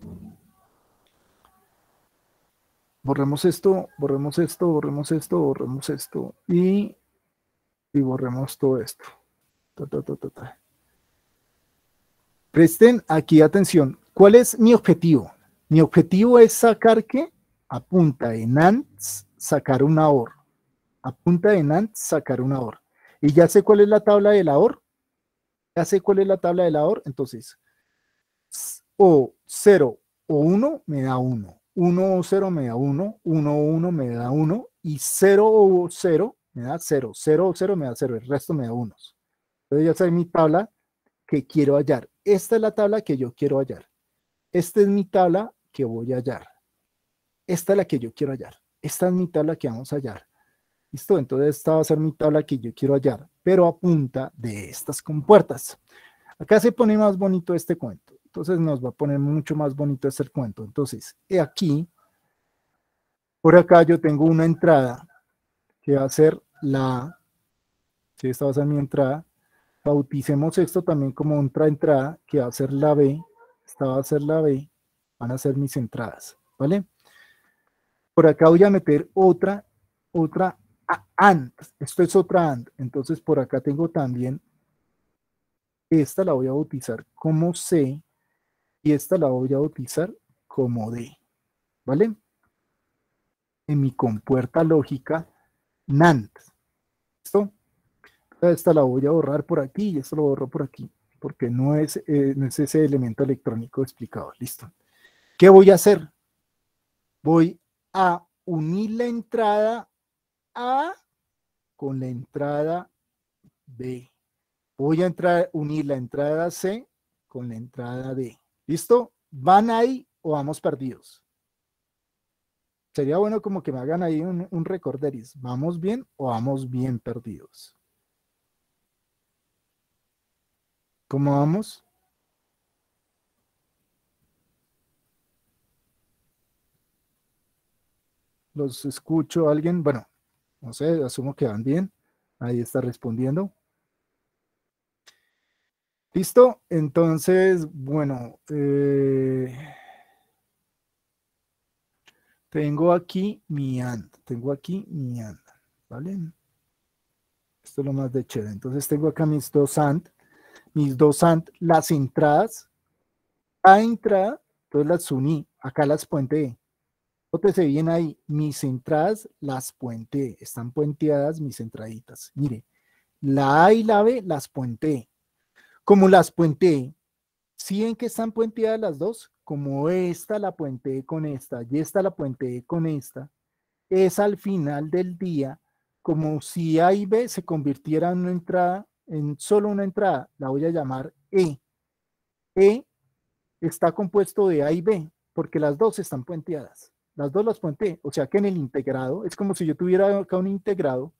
Borremos esto, borremos esto, borremos esto, borremos esto y, y borremos todo esto. Presten aquí atención. ¿Cuál es mi objetivo? Mi objetivo es sacar que apunta en de sacar un OR. Apunta en de sacar un ahorro y ya sé cuál es la tabla de OR. ya sé cuál es la tabla de OR. entonces o 0 o 1 me da 1, 1 o 0 me da 1, 1 o 1 me da 1 y 0 o 0 me da 0, 0 o 0 me da 0, el resto me da 1. Entonces ya sé mi tabla que quiero hallar. Esta es la tabla que yo quiero hallar. Esta es mi tabla que voy a hallar. Esta es la que yo quiero hallar. Esta es mi tabla que vamos a hallar. Listo, entonces esta va a ser mi tabla que yo quiero hallar, pero a punta de estas compuertas. Acá se pone más bonito este cuento. Entonces nos va a poner mucho más bonito este cuento. Entonces, aquí, por acá yo tengo una entrada que va a ser la, si esta va a ser mi entrada, bauticemos esto también como otra entrada que va a ser la B, esta va a ser la B, van a ser mis entradas, ¿vale? Por acá voy a meter otra, otra AND, esto es otra AND, entonces por acá tengo también, esta la voy a bautizar como C y esta la voy a bautizar como D, ¿vale? En mi compuerta lógica, NAND, ¿listo? Esta la voy a borrar por aquí y esta lo borro por aquí, porque no es, eh, no es ese elemento electrónico explicado, ¿listo? ¿Qué voy a hacer? Voy a unir la entrada a con la entrada B. Voy a entrar, unir la entrada C con la entrada D. ¿Listo? ¿Van ahí o vamos perdidos? Sería bueno como que me hagan ahí un, un recorderis. ¿Vamos bien o vamos bien perdidos? ¿Cómo vamos? Los escucho alguien. Bueno, no sé, asumo que van bien. Ahí está respondiendo. Listo, entonces, bueno, eh, tengo aquí mi AND, tengo aquí mi AND, ¿vale? Esto es lo más de chévere. Entonces tengo acá mis dos AND, mis dos AND, las entradas, A entrada, entonces las uní, acá las puente e se bien ahí, mis entradas las puenteé, están puenteadas mis entraditas. Mire, la A y la B las puenteé. Como las puenteé, ¿sí en que están puenteadas las dos? Como esta la puenteé con esta y esta la puenteé con esta, es al final del día como si A y B se convirtieran en una entrada, en solo una entrada, la voy a llamar E. E está compuesto de A y B, porque las dos están puenteadas. Las dos las puente, o sea que en el integrado, es como si yo tuviera acá un integrado,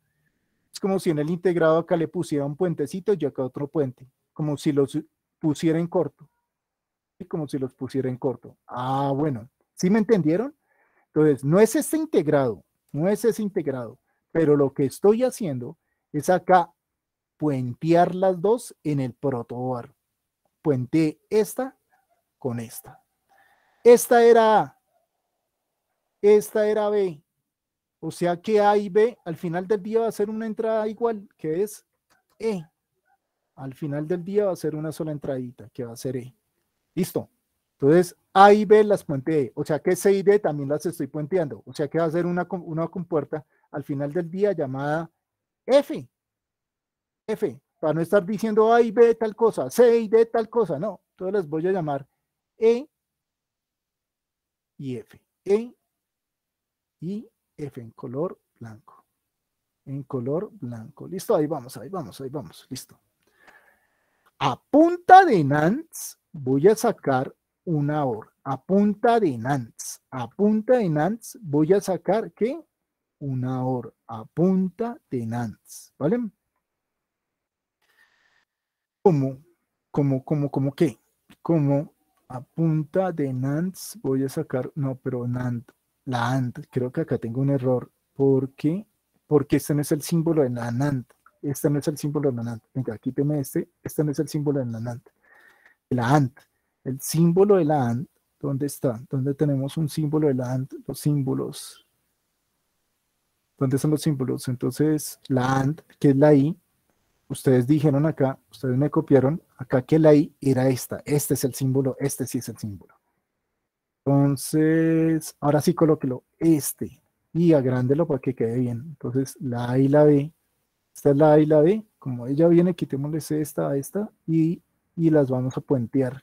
es como si en el integrado acá le pusiera un puentecito y acá otro puente, como si los pusiera en corto, y como si los pusiera en corto. Ah, bueno, ¿sí me entendieron? Entonces, no es este integrado, no es ese integrado, pero lo que estoy haciendo es acá puentear las dos en el protobar. Puente esta con esta. Esta era esta era B. O sea que A y B al final del día va a ser una entrada igual, que es E. Al final del día va a ser una sola entradita, que va a ser E. Listo. Entonces, A y B las puenteé. O sea que C y D también las estoy puenteando. O sea que va a ser una, una compuerta al final del día llamada F. F. Para no estar diciendo A y B tal cosa, C y D tal cosa. No. Entonces las voy a llamar E y F. E y F en color blanco. En color blanco. Listo, ahí vamos, ahí vamos, ahí vamos. Listo. A punta de nance voy a sacar una OR. A punta de nance A punta de nance voy a sacar ¿qué? Una OR. A punta de nance ¿Vale? ¿Cómo? ¿Cómo, cómo, cómo, qué? Como a punta de nance voy a sacar, no, pero NAND la AND. Creo que acá tengo un error qué? porque este no es el símbolo de la AND. Este no es el símbolo de la AND. Venga, quíteme este. Este no es el símbolo de la AND. La AND. El símbolo de la AND. ¿Dónde está? ¿Dónde tenemos un símbolo de la AND? Los símbolos. ¿Dónde están los símbolos? Entonces, la AND, que es la I, ustedes dijeron acá, ustedes me copiaron acá que la I era esta. Este es el símbolo, este sí es el símbolo. Entonces, ahora sí colóquelo este y agrándelo para que quede bien. Entonces, la A y la B. Esta es la A y la B. Como ella viene, quitémosle esta a esta y, las vamos a puentear.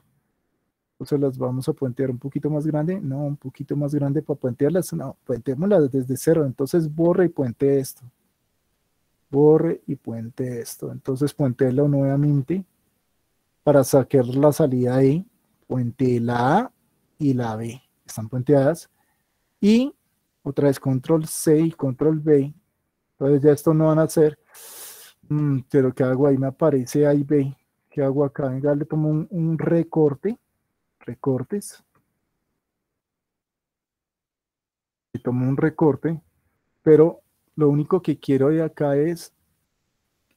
Entonces las vamos a puentear un poquito más grande. No, un poquito más grande para puentearlas. No, puenteémoslas desde cero. Entonces borre y puente esto. Borre y puente esto. Entonces puentealo nuevamente para sacar la salida ahí. Puente la A y la B están puenteadas. Y otra vez control C y control B. Entonces ya esto no van a hacer mm, pero ¿qué hago ahí? Me aparece ahí B. ¿Qué hago acá? Venga, le tomo un, recorte, recortes. Le tomo un recorte, pero lo único que quiero de acá es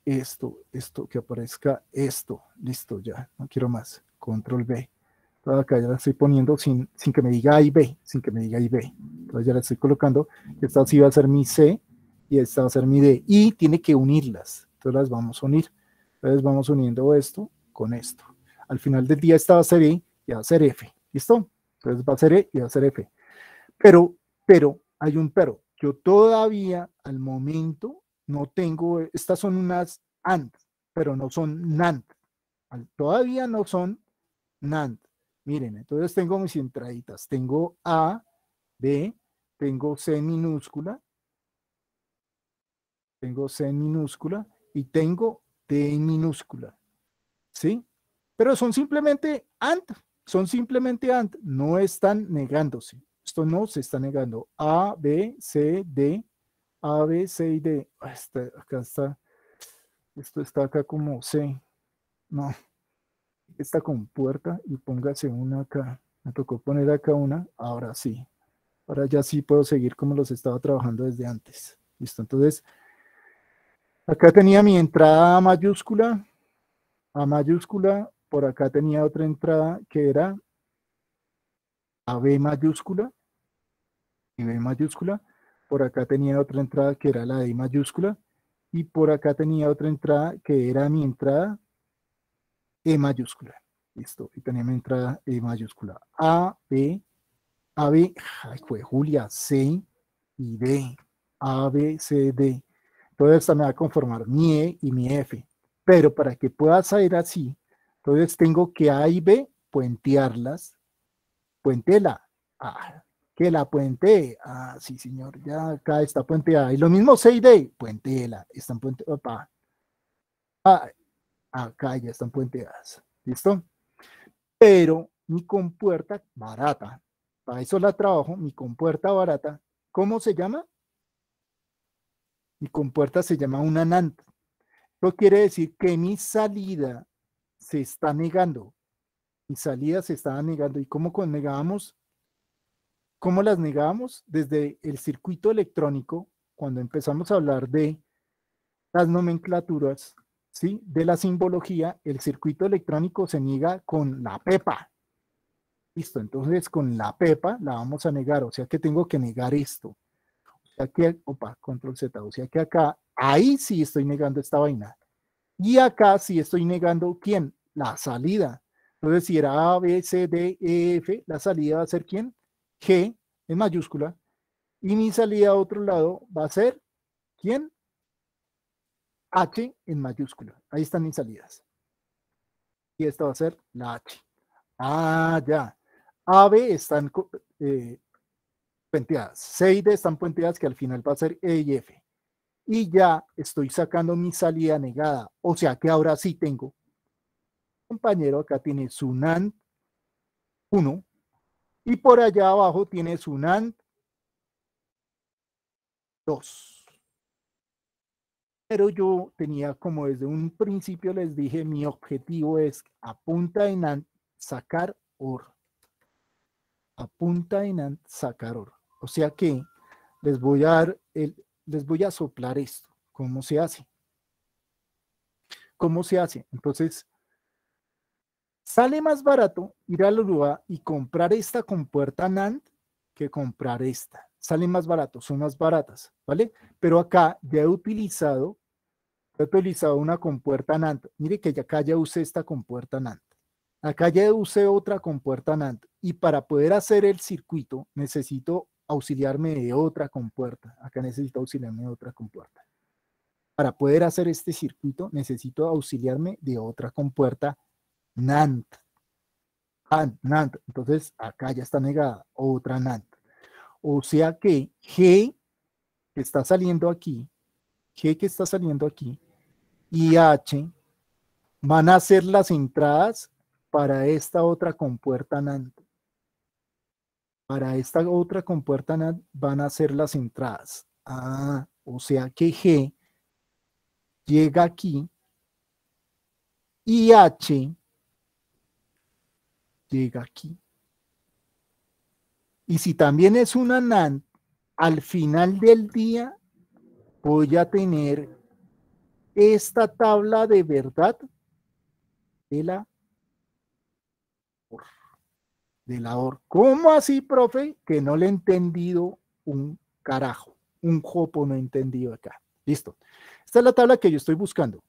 esto, esto, que aparezca esto. Listo, ya, no quiero más. Control B acá ya la estoy poniendo sin, sin que me diga A y B, sin que me diga A y B. Entonces ya la estoy colocando, esta sí va a ser mi C y esta va a ser mi D. Y tiene que unirlas, entonces las vamos a unir. Entonces vamos uniendo esto con esto. Al final del día esta va a ser E y va a ser F, ¿listo? Entonces va a ser E y va a ser F. Pero, pero, hay un pero. Yo todavía al momento no tengo, estas son unas AND, pero no son NAND. Todavía no son NAND. Miren, entonces tengo mis entraditas. Tengo A, B, tengo C minúscula, tengo C minúscula y tengo D minúscula. ¿Sí? Pero son simplemente AND, son simplemente AND, no están negándose. Esto no se está negando. A, B, C, D, A, B, C y D. Ah, este, acá está, esto está acá como C. No, esta compuerta y póngase una acá. Me tocó poner acá una, ahora sí. Ahora ya sí puedo seguir como los estaba trabajando desde antes. ¿Listo? Entonces, acá tenía mi entrada mayúscula, A mayúscula, por acá tenía otra entrada que era A mayúscula y B mayúscula. Por acá tenía otra entrada que era la D mayúscula y por acá tenía otra entrada que era mi entrada e mayúscula. Listo, y mi entrada E mayúscula. A, B, A, B, fue Julia, C y D. A, B, C, D. Entonces esta me va a conformar mi E y mi F. Pero para que pueda salir así, entonces tengo que A y B puentearlas. Puentela. A. Ah, que la puente. Ah, sí, señor, ya acá está puenteada. Y lo mismo C y D, puentela. Están puente, opa. Ah, acá ya están puenteadas. ¿Listo? Pero mi compuerta barata, para eso la trabajo, mi compuerta barata, ¿cómo se llama? Mi compuerta se llama una NAND. Eso quiere decir que mi salida se está negando. Mi salida se está negando. ¿Y cómo negábamos? ¿Cómo las negábamos? Desde el circuito electrónico, cuando empezamos a hablar de las nomenclaturas ¿sí? de la simbología, el circuito electrónico se niega con la pepa. Listo, entonces con la pepa la vamos a negar, o sea que tengo que negar esto. O sea que, opa, control Z, o sea que acá, ahí sí estoy negando esta vaina. Y acá sí estoy negando, ¿quién? La salida. Entonces, si era A, B, C, D, E, F, la salida va a ser ¿quién? G, en mayúscula. Y mi salida a otro lado va a ser ¿quién? H en mayúscula. Ahí están mis salidas. Y esta va a ser la H. Ah, ya. A, B están eh, puenteadas. C y D están puenteadas que al final va a ser E y F. Y ya estoy sacando mi salida negada. O sea que ahora sí tengo. Compañero, acá tiene su NAND 1. Y por allá abajo tiene NAND 2 pero yo tenía como desde un principio les dije, mi objetivo es apunta en sacar oro. Apunta en sacar oro. O sea que les voy a dar el, les voy a soplar esto. ¿Cómo se hace? ¿Cómo se hace? Entonces, sale más barato ir a Lulúa y comprar esta compuerta NAND que comprar esta. sale más barato, son más baratas, ¿vale? Pero acá ya he utilizado He utilizado una compuerta NAND. Mire que acá ya usé esta compuerta NAND. Acá ya usé otra compuerta NAND. Y para poder hacer el circuito necesito auxiliarme de otra compuerta. Acá necesito auxiliarme de otra compuerta. Para poder hacer este circuito necesito auxiliarme de otra compuerta NAND. NAND. Entonces acá ya está negada otra NAND. O sea que G que está saliendo aquí, G que está saliendo aquí, y H van a ser las entradas para esta otra compuerta NAND. Para esta otra compuerta NAND van a ser las entradas. Ah, o sea que G llega aquí y H llega aquí. Y si también es una NAND, al final del día voy a tener esta tabla de verdad de la de la OR. ¿Cómo así, profe? Que no le he entendido un carajo, un jopo no he entendido acá. Listo. Esta es la tabla que yo estoy buscando.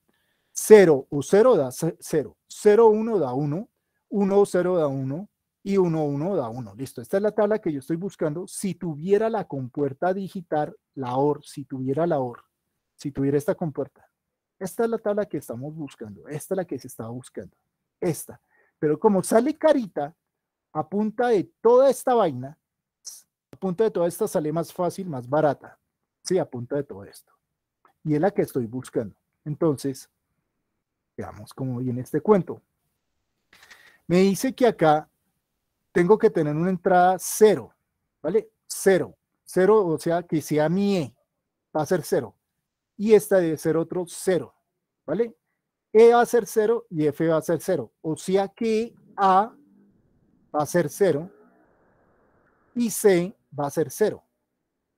0 o 0 da 0, 0, 1 da 1, 1 o 0 da 1 y 1, 1 da 1. Listo. Esta es la tabla que yo estoy buscando. Si tuviera la compuerta digital, la OR, si tuviera la OR, si tuviera esta compuerta, esta es la tabla que estamos buscando, esta es la que se estaba buscando, esta. Pero como sale carita, a punta de toda esta vaina, a punta de toda esta sale más fácil, más barata. Sí, a punta de todo esto. Y es la que estoy buscando. Entonces, veamos cómo viene este cuento. Me dice que acá tengo que tener una entrada cero, ¿vale? Cero. Cero, o sea, que sea mi E, va a ser cero y esta debe ser otro 0, ¿vale? E va a ser 0 y F va a ser 0, o sea que A va a ser 0 y C va a ser 0.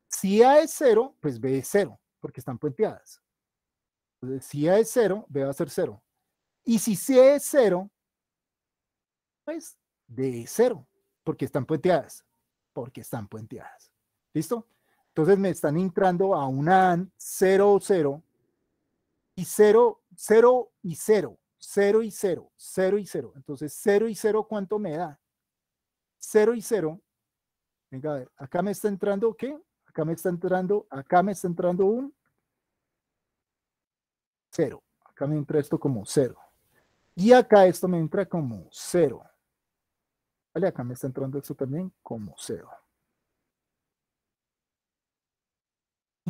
Si A es 0, pues B es 0, porque están puenteadas. Entonces, si A es 0, B va a ser 0. Y si C es 0, pues D es 0, porque están puenteadas, porque están puenteadas. ¿Listo? Entonces me están entrando a una AN 0, 0 y 0, 0 y 0, 0 y 0, 0 y 0. Entonces 0 y 0, ¿cuánto me da? 0 y 0. Venga, a ver, acá me está entrando, ¿qué? Acá me está entrando, acá me está entrando un 0. Acá me entra esto como 0. Y acá esto me entra como 0. Vale, acá me está entrando esto también como 0.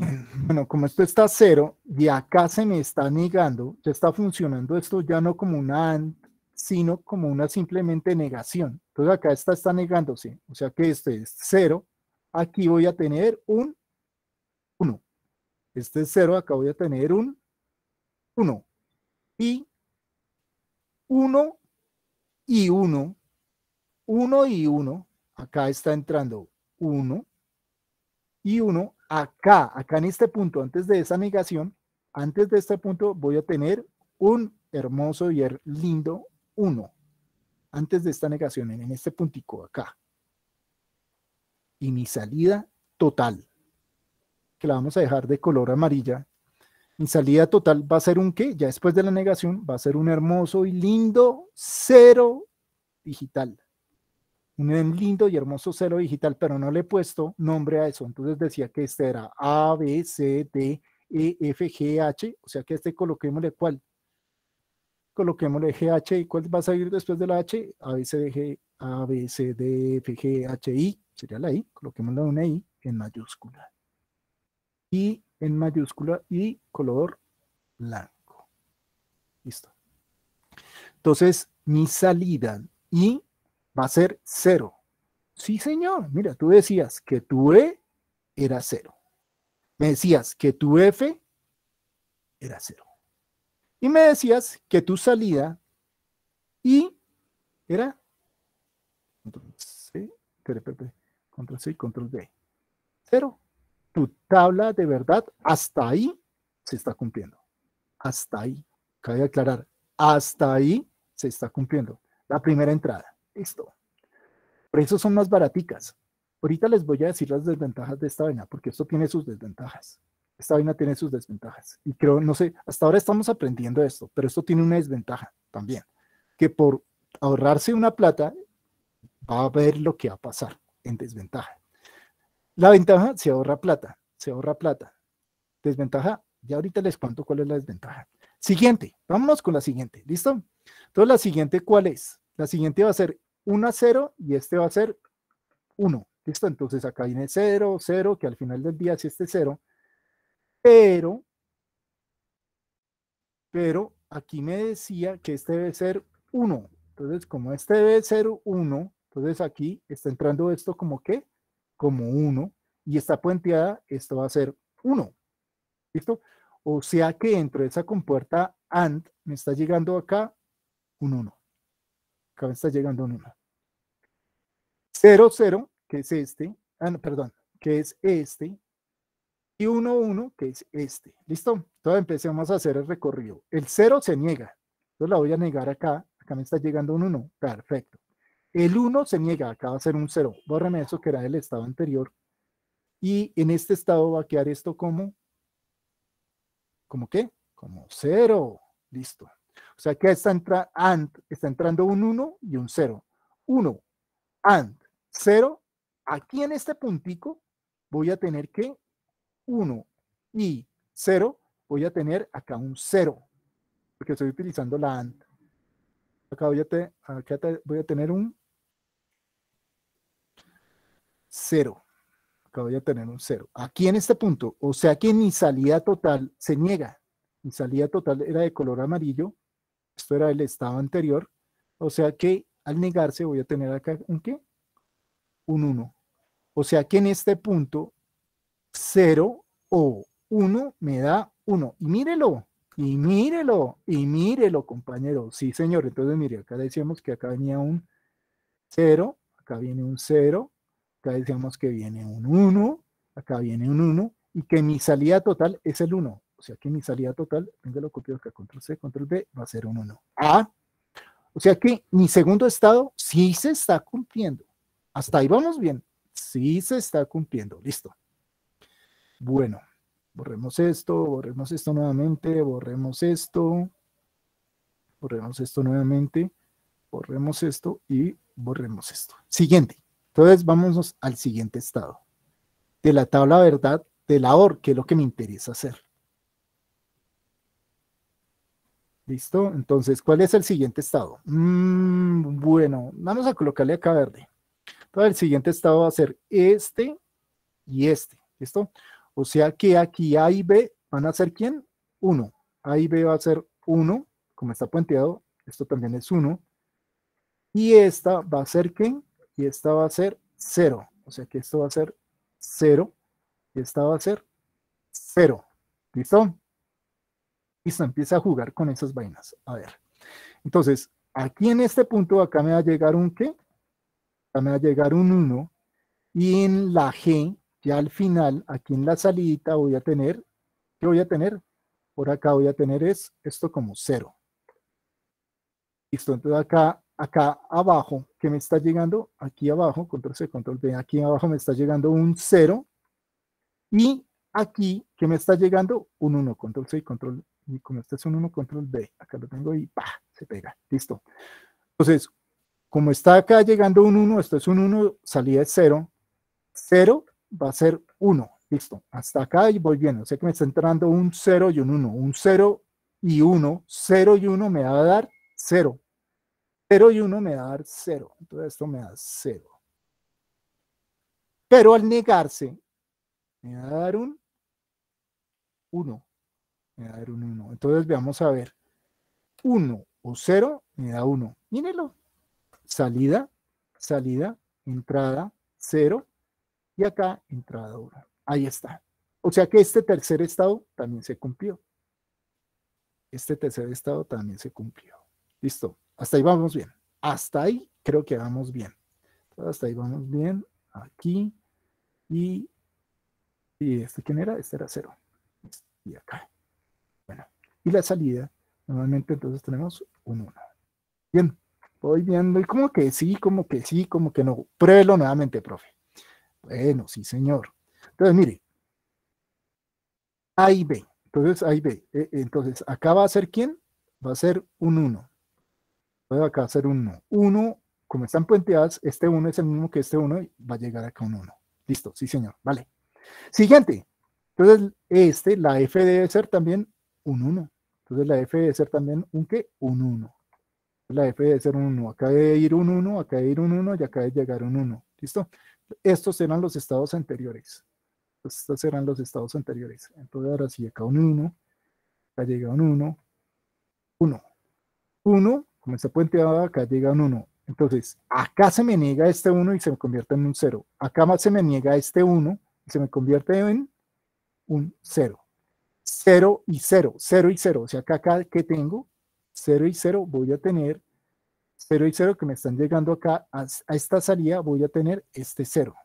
bueno, como esto está cero y acá se me está negando, ya está funcionando esto ya no como una AND, sino como una simplemente negación. Entonces acá está, está negándose, o sea que este es cero, aquí voy a tener un 1. Este es cero, acá voy a tener un 1. Y 1 y 1, 1 y 1, acá está entrando 1 y 1, acá, acá en este punto, antes de esa negación, antes de este punto voy a tener un hermoso y er-, lindo 1. Antes de esta negación, en este puntico acá. Y mi salida total, que la vamos a dejar de color amarilla. Mi salida total va a ser un qué, ya después de la negación, va a ser un hermoso y lindo cero digital un lindo y hermoso cero digital, pero no le he puesto nombre a eso. Entonces decía que este era A, B, C, D, E, F, G, H. O sea que este coloquémosle cuál. Coloquémosle H y cuál va a salir después de la H. A, B, C, D, G, A, B, C, D, F, G, H, I. Sería la I. Coloquémosle una I en mayúscula. I en mayúscula y color blanco. Listo. Entonces, mi salida I va a ser cero. Sí, señor. Mira, tú decías que tu E era cero. Me decías que tu F era cero. Y me decías que tu salida I era control C, control C, control D. Cero. Tu tabla de verdad hasta ahí se está cumpliendo. Hasta ahí. Cabe aclarar, hasta ahí se está cumpliendo. La primera entrada esto, Por eso son más baraticas. Ahorita les voy a decir las desventajas de esta vaina, porque esto tiene sus desventajas. Esta vaina tiene sus desventajas. Y creo, no sé, hasta ahora estamos aprendiendo esto, pero esto tiene una desventaja también, que por ahorrarse una plata, va a ver lo que va a pasar en desventaja. La ventaja, se ahorra plata, se ahorra plata. Desventaja, ya ahorita les cuento cuál es la desventaja. Siguiente, vámonos con la siguiente, ¿listo? Entonces, la siguiente, ¿cuál es? La siguiente va a ser 1 a 0 y este va a ser 1. ¿Listo? Entonces acá viene 0, 0, que al final del día sí este 0. Pero, pero aquí me decía que este debe ser 1. Entonces, como este debe ser 1, entonces aquí está entrando esto como qué? Como 1. Y está puenteada, esto va a ser 1. ¿Listo? O sea que dentro de esa compuerta AND me está llegando acá un 1 acá me está llegando un 1. 0, 0, que es este, ah, no, perdón, que es este, y 1, 1, que es este. ¿Listo? Entonces empecemos a hacer el recorrido. El 0 se niega, entonces la voy a negar acá, acá me está llegando un 1, perfecto. El 1 se niega, acá va a ser un 0, bórreme eso que era el estado anterior, y en este estado va a quedar esto como, ¿Cómo qué? Como 0, listo. O sea, que está, and, está entrando un 1 y un 0. 1, and, 0. Aquí en este puntico voy a tener que 1 y 0, voy a tener acá un 0, porque estoy utilizando la AND. Acá voy a, te, voy a tener un 0. Acá voy a tener un 0. Aquí en este punto, o sea que mi salida total se niega. Mi salida total era de color amarillo esto era el estado anterior. O sea que al negarse voy a tener acá un qué? Un 1. O sea que en este punto 0 o 1 me da 1. Y mírelo, y mírelo, y mírelo, compañero. Sí, señor. Entonces, mire, acá decíamos que acá venía un 0, acá viene un 0, acá decíamos que viene un 1, acá viene un 1, y que mi salida total es el 1. O sea que mi salida total, venga lo copio acá, control C, control B, va a ser un 1. Ah. O sea que mi segundo estado sí se está cumpliendo. Hasta ahí vamos bien. Sí se está cumpliendo. Listo. Bueno, borremos esto, borremos esto nuevamente, borremos esto, borremos esto nuevamente, borremos esto y borremos esto. Siguiente. Entonces vámonos al siguiente estado de la tabla verdad de la OR, que es lo que me interesa hacer. ¿Listo? Entonces, ¿cuál es el siguiente estado? Mm, bueno, vamos a colocarle acá verde. Entonces, el siguiente estado va a ser este y este. ¿Listo? O sea que aquí A y B van a ser ¿quién? Uno. A y B va a ser uno, como está puenteado, esto también es 1. Y esta va a ser ¿quién? Y esta va a ser 0. O sea que esto va a ser 0 y esta va a ser 0. ¿Listo? Listo, empieza a jugar con esas vainas. A ver. Entonces, aquí en este punto, acá me va a llegar un ¿qué? Acá me va a llegar un 1. Y en la G, ya al final, aquí en la salida voy a tener, ¿qué voy a tener? Por acá voy a tener es esto como 0. Listo, entonces acá, acá abajo, ¿qué me está llegando? Aquí abajo, control C, control B, aquí abajo me está llegando un 0. Y aquí, ¿qué me está llegando? Un 1, control C, control y como este es un 1 control B, acá lo tengo y se pega, listo. Entonces, como está acá llegando un 1, esto es un 1, salida es 0, 0 va a ser 1, listo, hasta acá y voy bien, o sea que me está entrando un 0 y un 1, un 0 y 1, 0 y 1 me va a dar 0, 0 y 1 me va a dar 0, entonces esto me da 0. Pero al negarse, me va a dar un 1 me da un 1. Entonces veamos a ver. 1 o 0 me da 1. Mírenlo. Salida, salida, entrada 0 y acá entrada 1. Ahí está. O sea que este tercer estado también se cumplió. Este tercer estado también se cumplió. Listo. Hasta ahí vamos bien. Hasta ahí creo que vamos bien. hasta ahí vamos bien. Aquí. Y, y este, ¿quién era? Este era cero. Y acá y la salida, normalmente entonces tenemos un 1. Bien, voy viendo y como que sí, como que sí, como que no. Pruébelo nuevamente, profe. Bueno, sí, señor. Entonces, mire, A y B. Entonces, A y B e, e, Entonces, acá va a ser quién? Va a ser un 1. Entonces, acá va a ser un 1. uno como están puenteadas, este 1 es el mismo que este 1 y va a llegar acá un 1. Listo, sí, señor. Vale. Siguiente. Entonces, este, la F debe ser también un 1. Entonces la F debe ser también un que? Un 1. La F debe ser un 1. Acá debe ir un 1, acá debe ir un 1 y acá debe llegar un 1. ¿Listo? Estos eran los estados anteriores. Pues, estos eran los estados anteriores. Entonces ahora sí, acá un 1, acá llega un 1, 1. 1, como está puenteada, acá llega un 1. Entonces, acá se me niega este 1 este y se me convierte en un 0. Acá más se me niega este 1 y se me convierte en un 0. 0 y 0, 0 y 0. O sea, acá, acá que tengo 0 y 0 voy a tener 0 y 0 que me están llegando acá a, a esta salida, voy a tener este 0.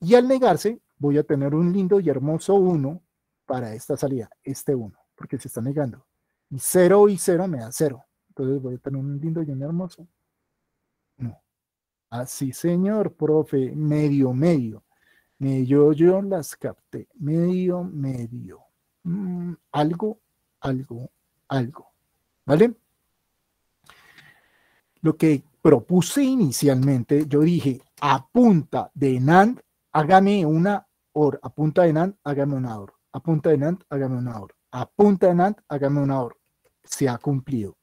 Y al negarse, voy a tener un lindo y hermoso 1 para esta salida, este 1, porque se está negando. Y 0 y 0 me da 0. Entonces voy a tener un lindo y un hermoso. No. Así, señor, profe, medio, medio. Medio eh, yo las capté. Medio, medio. Mm, algo, algo, algo. ¿Vale? Lo que propuse inicialmente, yo dije, apunta de NAND, hágame una OR. apunta de NAND, hágame una OR. apunta de NAND, hágame una OR. apunta de NAND, hágame una OR. Se ha cumplido.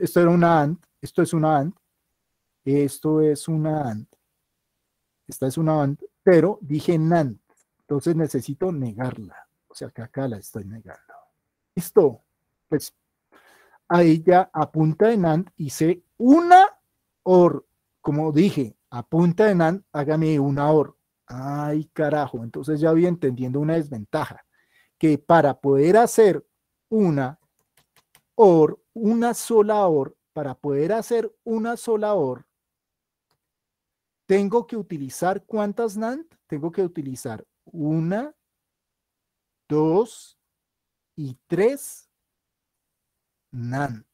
esto era una AND, esto es una AND, esto es una AND, esta es una AND, pero dije NAND, entonces necesito negarla sea acá la estoy negando. Listo. Pues ahí ya apunta de NAND hice una OR. Como dije, apunta de NAND hágame una OR. Ay, carajo. Entonces ya voy entendiendo una desventaja. Que para poder hacer una OR, una sola OR, para poder hacer una sola OR, tengo que utilizar cuántas NAND? Tengo que utilizar una, 2 y 3 NAND.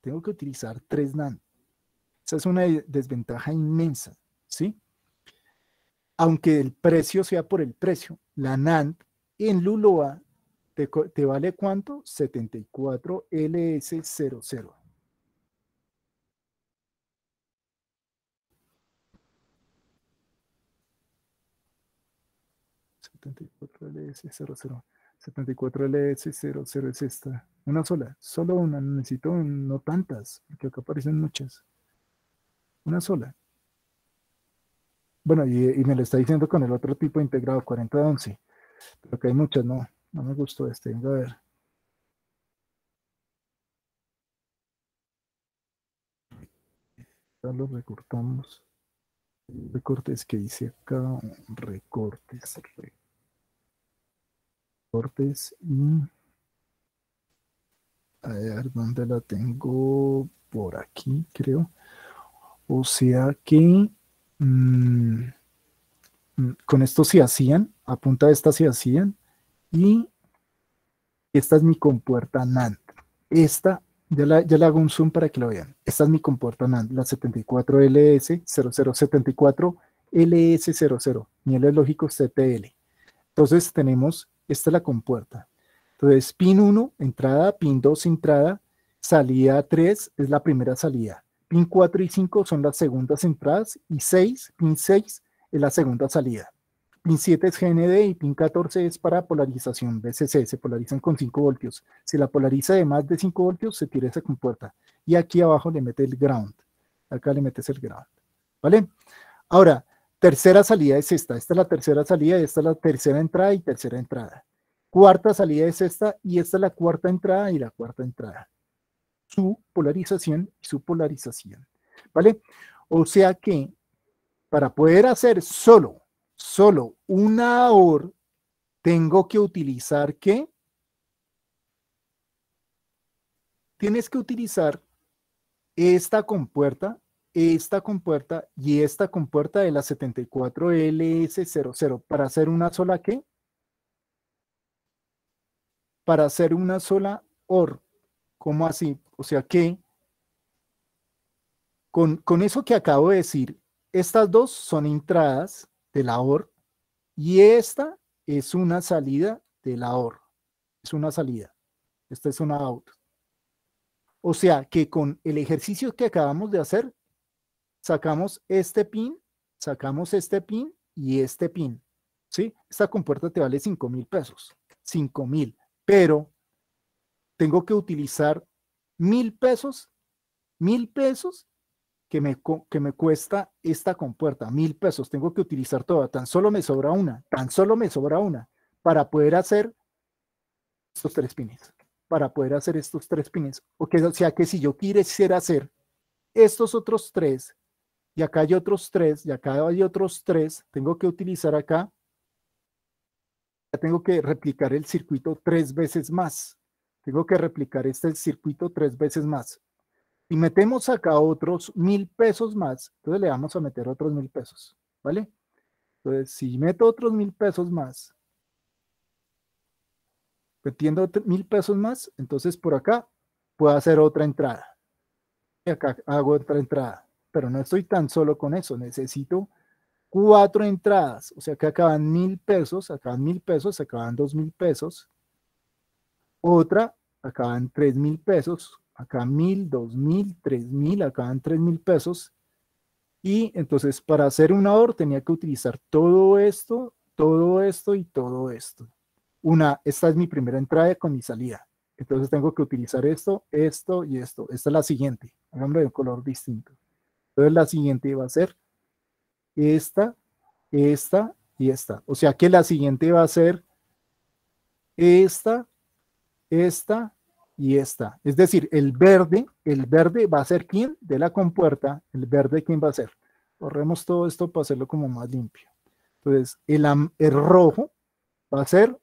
Tengo que utilizar 3 NAND. Esa es una desventaja inmensa, ¿sí? Aunque el precio sea por el precio, la NAND en Luloa te, te vale cuánto? 74 LS00. 74LS00. 74LS00 es esta. Una sola, solo una. Necesito no tantas, porque acá aparecen muchas. Una sola. Bueno, y, me lo está diciendo con el otro tipo integrado, 4011. Pero que hay muchas, no. No me gustó este. Venga a ver. Ya lo recortamos. Recortes que hice acá. Recortes, recortes cortes a ver dónde la tengo por aquí creo o sea que mm, mm, con esto se hacían a de esta se hacían y esta es mi compuerta NAND esta ya, la, le hago un zoom para que lo vean esta es mi compuerta NAND la 74LS0074 LS00 Mi el lógico CTL entonces tenemos esta es la compuerta. Entonces, pin 1, entrada, pin 2, entrada, salida 3 es la primera salida. Pin 4 y 5 son las segundas entradas y 6, pin 6 es la segunda salida. Pin 7 es GND y pin 14 es para polarización BCC, se polarizan con 5 voltios. Si la polariza de más de 5 voltios, se tira esa compuerta. Y aquí abajo le mete el ground. Acá le metes el ground. ¿Vale? Ahora, Tercera salida es esta, esta es la tercera salida, esta es la tercera entrada y tercera entrada. Cuarta salida es esta y esta es la cuarta entrada y la cuarta entrada. Su polarización y su polarización. ¿Vale? O sea que para poder hacer solo, solo una OR, tengo que utilizar ¿qué? Tienes que utilizar esta compuerta esta compuerta y esta compuerta de la 74LS00 para hacer una sola qué? Para hacer una sola OR. ¿Cómo así? O sea que con, eso que acabo de decir, estas dos son entradas de la OR y esta es una salida de la OR. Es una salida. Esta es una out. O sea que con el ejercicio que acabamos de hacer, sacamos este pin, sacamos este pin y este pin. ¿sí? Esta compuerta te vale 5 mil pesos, 5 mil, pero tengo que utilizar mil pesos, mil pesos que me, que me cuesta esta compuerta, mil pesos, tengo que utilizar toda, tan solo me sobra una, tan solo me sobra una, para poder hacer estos tres pines, para poder hacer estos tres pines. O, sea que si yo quiero hacer estos otros tres y acá hay otros tres, y acá hay otros tres, tengo que utilizar acá, ya tengo que replicar el circuito tres veces más. Tengo que replicar este circuito tres veces más. Y metemos acá otros mil pesos más, entonces le vamos a meter otros mil pesos, ¿vale? Entonces, si meto otros mil pesos más, metiendo mil pesos más, entonces por acá puedo hacer otra entrada. Y acá hago otra entrada pero no estoy tan solo con eso, necesito cuatro entradas, o sea que acaban mil pesos, acaban mil pesos, acaban dos mil pesos, otra, acaban tres mil pesos, acá mil, dos mil, tres mil, acaban tres mil pesos, y entonces para hacer un ahorro tenía que utilizar todo esto, todo esto y todo esto. Una, esta es mi primera entrada con mi salida. Entonces tengo que utilizar esto, esto y esto. Esta es la siguiente. Hagámoslo de un color distinto. Entonces la siguiente va a ser esta, esta y esta. O sea que la siguiente va a ser esta, esta y esta. Es decir, el verde, el verde va a ser quién de la compuerta, el verde quién va a ser. Corremos todo esto para hacerlo como más limpio. Entonces, el, rojo va a ser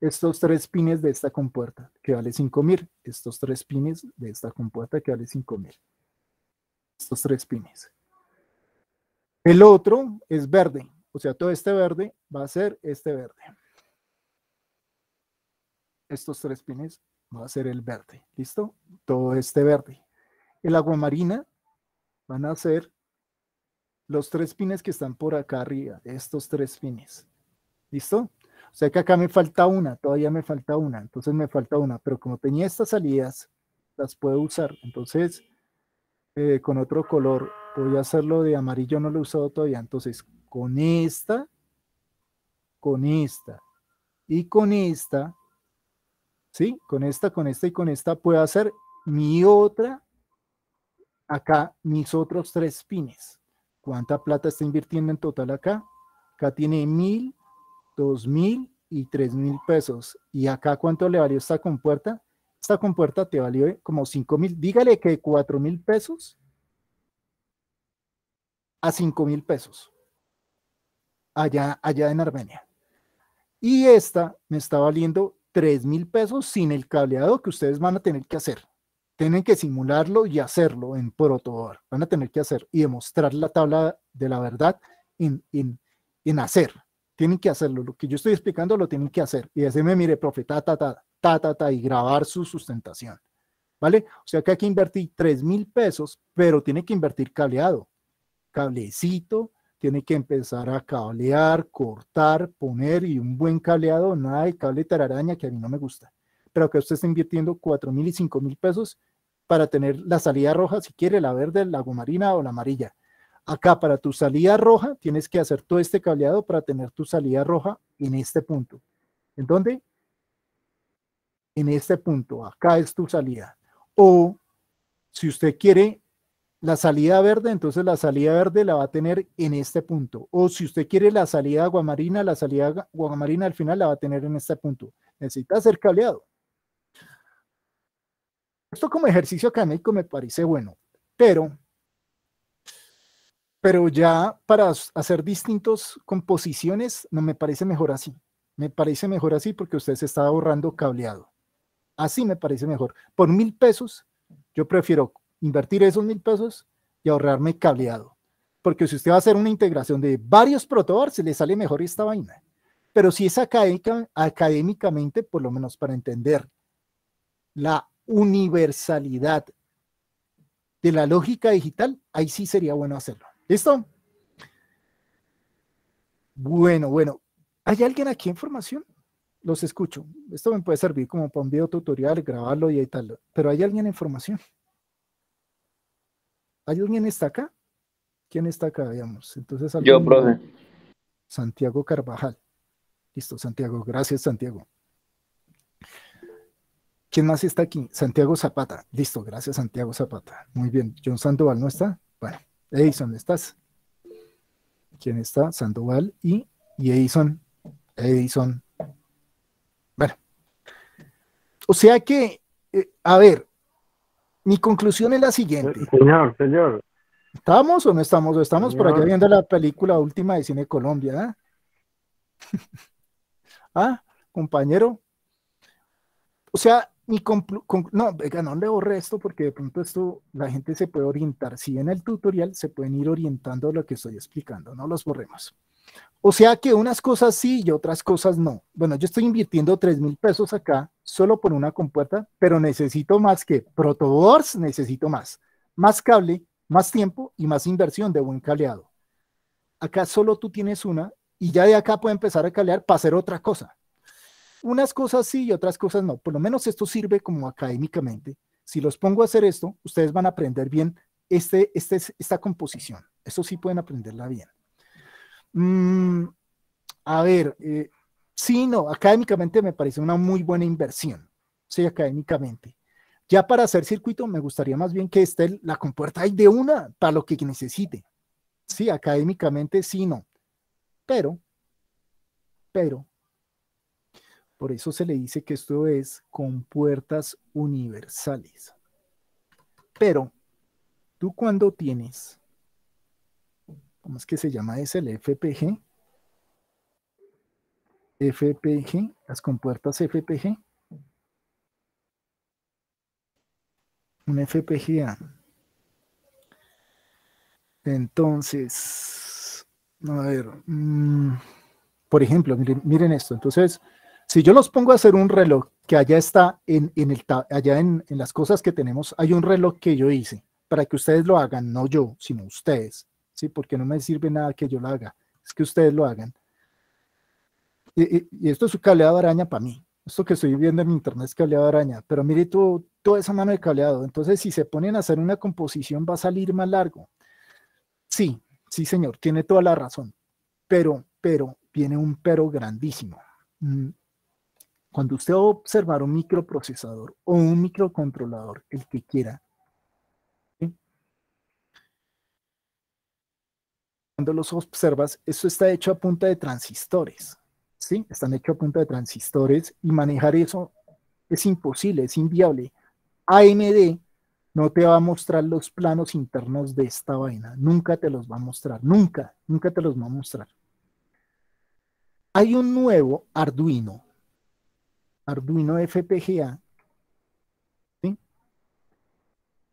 estos tres pines de esta compuerta, que vale mil, estos tres pines de esta compuerta, que vale 5000 estos tres pines. El otro es verde, o sea, todo este verde va a ser este verde. Estos tres pines va a ser el verde, ¿listo? Todo este verde. El agua marina van a ser los tres pines que están por acá arriba, estos tres pines, ¿listo? O sea que acá me falta una, todavía me falta una, entonces me falta una, pero como tenía estas salidas, las puedo usar, entonces eh, con otro color, voy a hacerlo de amarillo, no lo he usado todavía, entonces con esta, con esta y con esta, ¿sí? Con esta, con esta y con esta puedo hacer mi otra, acá mis otros tres pines. ¿Cuánta plata está invirtiendo en total acá? Acá tiene mil, dos mil y tres mil pesos. ¿Y acá cuánto le valió esta compuerta? esta compuerta te valió eh, como 5 mil, dígale que 4 mil pesos a 5 mil pesos allá, allá en Armenia. Y esta me está valiendo 3 mil pesos sin el cableado que ustedes van a tener que hacer. Tienen que simularlo y hacerlo en protobar. Van a tener que hacer y demostrar la tabla de la verdad en, hacer. Tienen que hacerlo. Lo que yo estoy explicando lo tienen que hacer. Y decirme, mire, profe, ta, Tata y grabar su sustentación. ¿Vale? O sea que hay que invertir 3 mil pesos, pero tiene que invertir cableado, cablecito, tiene que empezar a cablear, cortar, poner y un buen cableado, nada de cable tararaña que a mí no me gusta. Pero que usted está invirtiendo 4 mil y 5 mil pesos para tener la salida roja, si quiere la verde, la gomarina o la amarilla. Acá para tu salida roja tienes que hacer todo este cableado para tener tu salida roja en este punto. ¿En dónde? en este punto, acá es tu salida. O si usted quiere la salida verde, entonces la salida verde la va a tener en este punto. O si usted quiere la salida aguamarina, la salida aguamarina al final la va a tener en este punto. Necesita ser cableado. Esto como ejercicio académico me parece bueno, pero, pero ya para hacer distintos composiciones no me parece mejor así. Me parece mejor así porque usted se está ahorrando cableado. Así me parece mejor. Por mil pesos, yo prefiero invertir esos mil pesos y ahorrarme cableado. Porque si usted va a hacer una integración de varios protobar, se le sale mejor esta vaina. Pero si es académica, académicamente, por lo menos para entender la universalidad de la lógica digital, ahí sí sería bueno hacerlo. ¿Listo? Bueno, bueno. ¿Hay alguien aquí en formación? los escucho. Esto me puede servir como para un video tutorial, grabarlo y tal Pero ¿hay alguien en formación? ¿Hay alguien está acá? ¿Quién está acá, digamos? Entonces, Yo, profe. Santiago Carvajal. Listo, Santiago. Gracias, Santiago. ¿Quién más está aquí? Santiago Zapata. Listo, gracias, Santiago Zapata. Muy bien. John Sandoval no está. Bueno, Edison, ¿estás? ¿Quién está? Sandoval y, y Edison. Edison, o sea que, eh, a ver, mi conclusión es la siguiente. Eh, señor, señor. ¿Estamos o no estamos? estamos por allá viendo la película última de Cine Colombia? ¿Ah, ah compañero? O sea, mi no, venga, no le borré esto porque de pronto esto la gente se puede orientar. Si en el tutorial se pueden ir orientando lo que estoy explicando, no los borremos. O sea que unas cosas sí y otras cosas no. Bueno, yo estoy invirtiendo 3 mil pesos acá solo por una compuerta, pero necesito más que protoboards, necesito más. Más cable, más tiempo y más inversión de buen caleado. Acá solo tú tienes una y ya de acá puede empezar a calear para hacer otra cosa. Unas cosas sí y otras cosas no. Por lo menos esto sirve como académicamente. Si los pongo a hacer esto, ustedes van a aprender bien este, este esta composición. Eso sí pueden aprenderla bien. Mm, a ver, si eh, sí, no, académicamente me parece una muy buena inversión, sí, académicamente. Ya para hacer circuito me gustaría más bien que esté la compuerta ahí de una para lo que necesite. Sí, académicamente sí, no. Pero, pero, por eso se le dice que esto es compuertas universales. Pero, tú cuando tienes ¿Cómo es que se llama ese? El FPG. FPG, las compuertas FPG. Un FPGA. Entonces, a ver, mm, por ejemplo, miren, esto. Entonces, si yo los pongo a hacer un reloj que allá está, en, el, allá en, en las cosas que tenemos, hay un reloj que yo hice para que ustedes lo hagan, no yo, sino ustedes. ¿sí? Porque no me sirve nada que yo lo haga, es que ustedes lo hagan. Y, esto es su cableado araña para mí. Esto que estoy viendo en mi internet es cableado araña, pero mire tú toda esa mano de cableado. Entonces, si se ponen a hacer una composición, va a salir más largo. Sí, sí, señor, tiene toda la razón. Pero, pero, viene un pero grandísimo. Mm, cuando usted va a observar un microprocesador o un microcontrolador, el que quiera, cuando los observas, eso está hecho a punta de transistores, ¿sí? Están hechos a punta de transistores y manejar eso es imposible, es inviable. AMD no te va a mostrar los planos internos de esta vaina, nunca te los va a mostrar, nunca, nunca te los va a mostrar. Hay un nuevo Arduino, Arduino FPGA,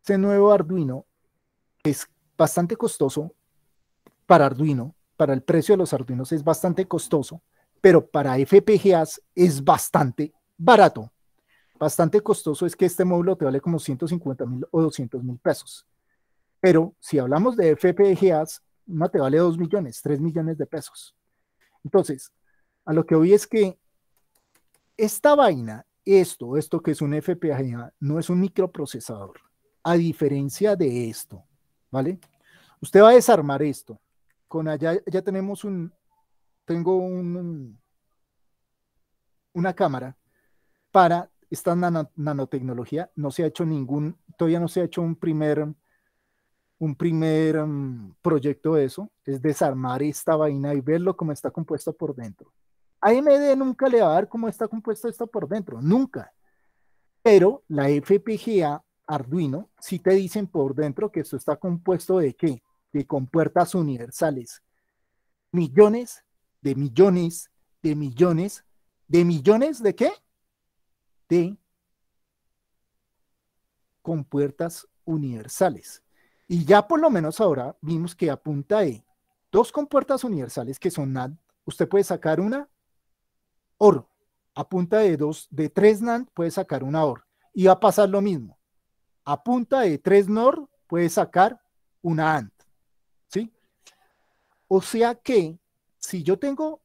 Ese nuevo Arduino es bastante costoso, para Arduino, para el precio de los Arduinos es bastante costoso, pero para FPGAs es bastante barato. Bastante costoso es que este módulo te vale como 150 mil o 200 mil pesos. Pero si hablamos de FPGAs, no te vale 2 millones, 3 millones de pesos. Entonces, a lo que hoy es que esta vaina, esto, esto que es un FPGA, no es un microprocesador, a diferencia de esto, ¿vale? Usted va a desarmar esto, con allá ya tenemos un, tengo un, una cámara para esta nanotecnología. No se ha hecho ningún, todavía no se ha hecho un primer, un primer um, proyecto de eso, es desarmar esta vaina y verlo como está compuesto por dentro. AMD nunca le va a dar cómo está compuesto esto por dentro, nunca. Pero la FPGA Arduino si te dicen por dentro que esto está compuesto de qué? de compuertas universales. Millones de millones de millones de millones de qué? De compuertas universales. Y ya por lo menos ahora vimos que a punta de dos compuertas universales que son NAND, usted puede sacar una OR. A punta de dos, de tres NAND puede sacar una OR. Y va a pasar lo mismo. A punta de tres NOR puede sacar una AND. O sea que si yo tengo,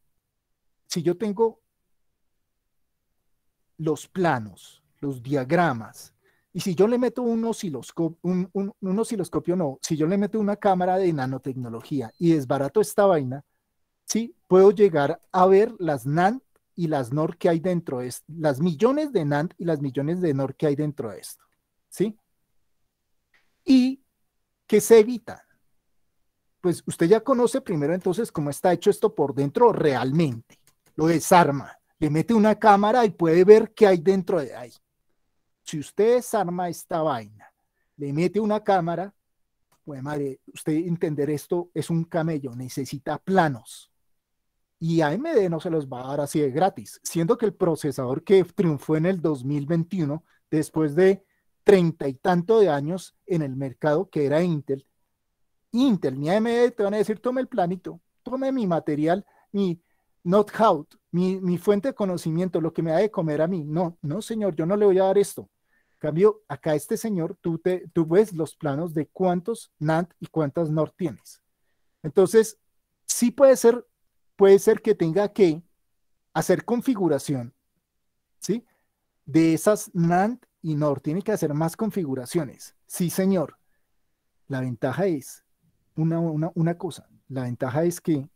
si yo tengo los planos, los diagramas, y si yo le meto un osciloscopio, no, si yo le meto una cámara de nanotecnología y desbarato esta vaina, sí, puedo llegar a ver las NAND y las NOR que hay dentro de esto, las millones de NAND y las millones de NOR que hay dentro de esto, ¿sí? Y que se evitan pues usted ya conoce primero entonces cómo está hecho esto por dentro realmente. Lo desarma, le mete una cámara y puede ver qué hay dentro de ahí. Si usted desarma esta vaina, le mete una cámara, pues madre, usted entender esto es un camello, necesita planos. Y AMD no se los va a dar así de gratis, siendo que el procesador que triunfó en el 2021, después de treinta y tanto de años en el mercado, que era Intel, Intel mi AMD te van a decir, tome el planito, tome mi material, mi not how mi, fuente de conocimiento, lo que me da de comer a mí. No, no, señor, yo no le voy a dar esto. cambio, acá este señor, tú, te, tú ves los planos de cuántos NAND y cuántas NOR tienes. Entonces, sí puede ser, puede ser que tenga que hacer configuración, ¿sí? De esas NAND y NOR, tiene que hacer más configuraciones. Sí, señor. La ventaja es una, cosa. La ventaja es que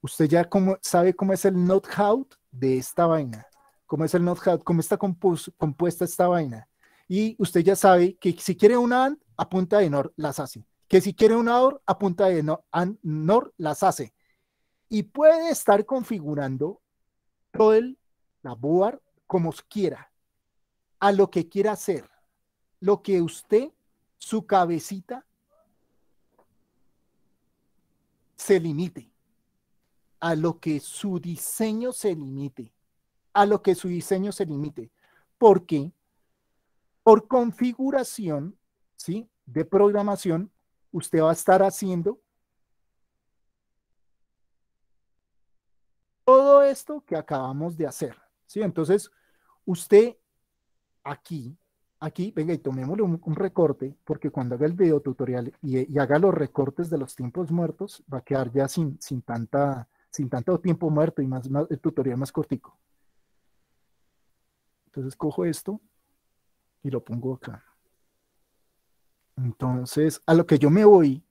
usted ya como, sabe cómo es el out de esta vaina, cómo es el know-how, cómo está compuesta esta vaina. Y usted ya sabe que si quiere una AND, a punta de NOR las hace. Que si quiere una OR, a punta de NOR, and, las hace. Y puede estar configurando todo el, la board como quiera, a lo que quiera hacer. Lo que usted, su cabecita, se limite, a lo que su diseño se limite, a lo que su diseño se limite. porque Por configuración, ¿sí? De programación, usted va a estar haciendo todo esto que acabamos de hacer, ¿sí? Entonces, usted aquí aquí, venga, y tomémosle un, recorte, porque cuando haga el video tutorial y, haga los recortes de los tiempos muertos, va a quedar ya sin, sin, tanta, sin tanto tiempo muerto y más, más el tutorial más cortico. Entonces cojo esto y lo pongo acá. Entonces, a lo que yo me voy,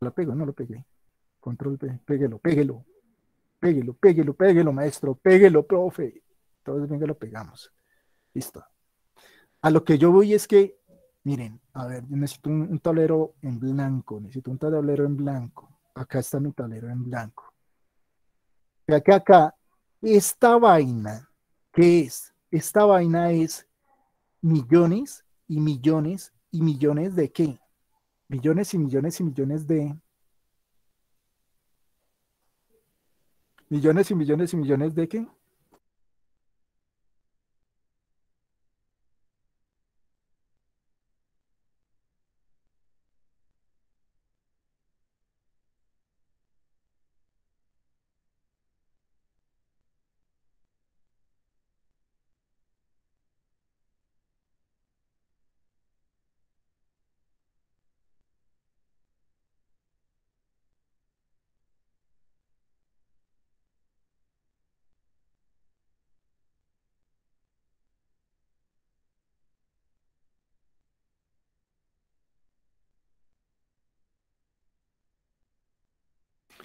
la pego, no lo pegué. Control P, péguelo, péguelo, péguelo, péguelo, péguelo, maestro, péguelo, profe. Entonces, venga, lo pegamos. Listo a lo que yo voy es que, miren, a ver, necesito un, tablero en blanco, necesito un tablero en blanco. Acá está mi tablero en blanco. Ya que acá, esta vaina, ¿qué es? Esta vaina es millones y millones y millones de qué? Millones y millones y millones de... Millones y millones y millones de qué?